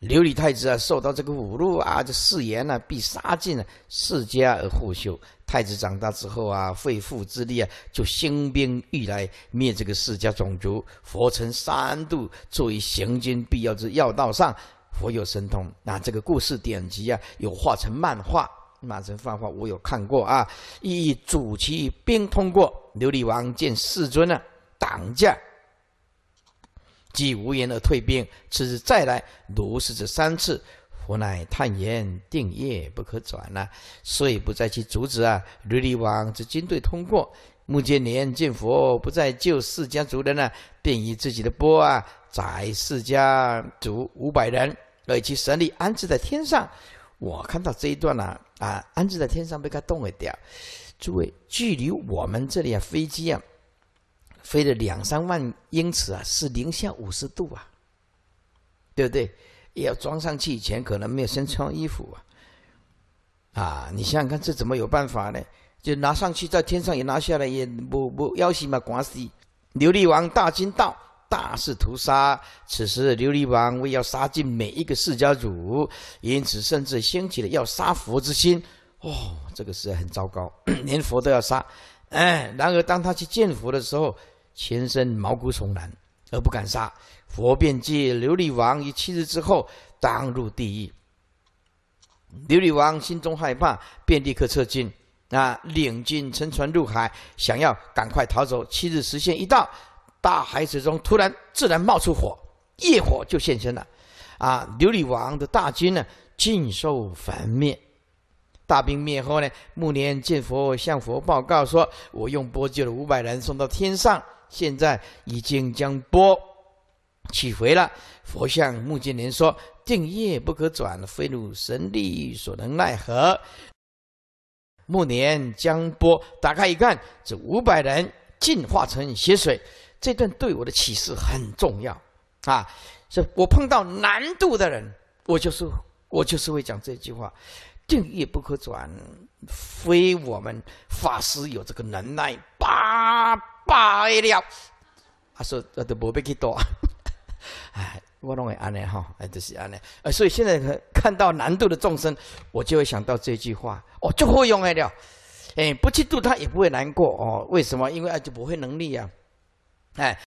琉璃太子啊，受到这个侮辱啊，这誓言呢，必杀尽世家而护修。太子长大之后啊，费父之力啊，就兴兵欲来灭这个世家种族。佛成三度作为行军必要之要道上，佛有神通。那这个故事典籍啊，有画成漫画，画成漫画我有看过啊。以主其兵，通过琉璃王见世尊呢，挡驾。既无言而退兵，次日再来，如是者三次，佛乃叹言：“定业不可转呐、遂不再去阻止啊，琉璃王之军队通过。目犍连见佛不再救释迦族人了，便以自己的钵啊，载释迦族五百人，而其神力安置在天上。我看到这一段呐，啊，安置在天上被他动了掉。诸位，距离我们这里啊，飞机啊。飞了两三万英尺啊，是零下五十度啊，对不对？要装上去以前可能没有先穿衣服啊，啊，你想想看，这怎么有办法呢？就拿上去，在天上也拿下来，也不不要什嘛，关西，琉璃王大惊道大肆屠杀，此时琉璃王为要杀尽每一个世家主，因此甚至掀起了要杀佛之心。哦，这个是很糟糕，<coughs> 连佛都要杀。哎，然而当他去见佛的时候，全身毛骨悚然，而不敢杀。佛便借琉璃王于七日之后当入地狱。琉璃王心中害怕，便立刻撤军。啊，领军乘船入海，想要赶快逃走。七日时限一到，大海之中突然自然冒出火，业火就现身了。啊，琉璃王的大军呢，尽受焚灭。大兵灭后呢，暮年见佛向佛报告说：“我用钵救了五百人，送到天上。”现在已经将波取回了。佛像目金莲说：“定业不可转，非汝神力所能奈何。”暮年将波打开一看，这五百人进化成血水。这段对我的启示很重要啊！是我碰到难度的人，我就是我就是会讲这句话：“定业不可转。”非我们法师有这个能耐，八百了。他说：“我都不被去多。<laughs> ”哎，我拢会安呢哈，哎，都是安呢。呃，所以现在看到难度的众生，我就会想到这句话：哦，就会用了。哎，不去渡他也不会难过哦。为什么？因为啊，就不会能力呀。哎。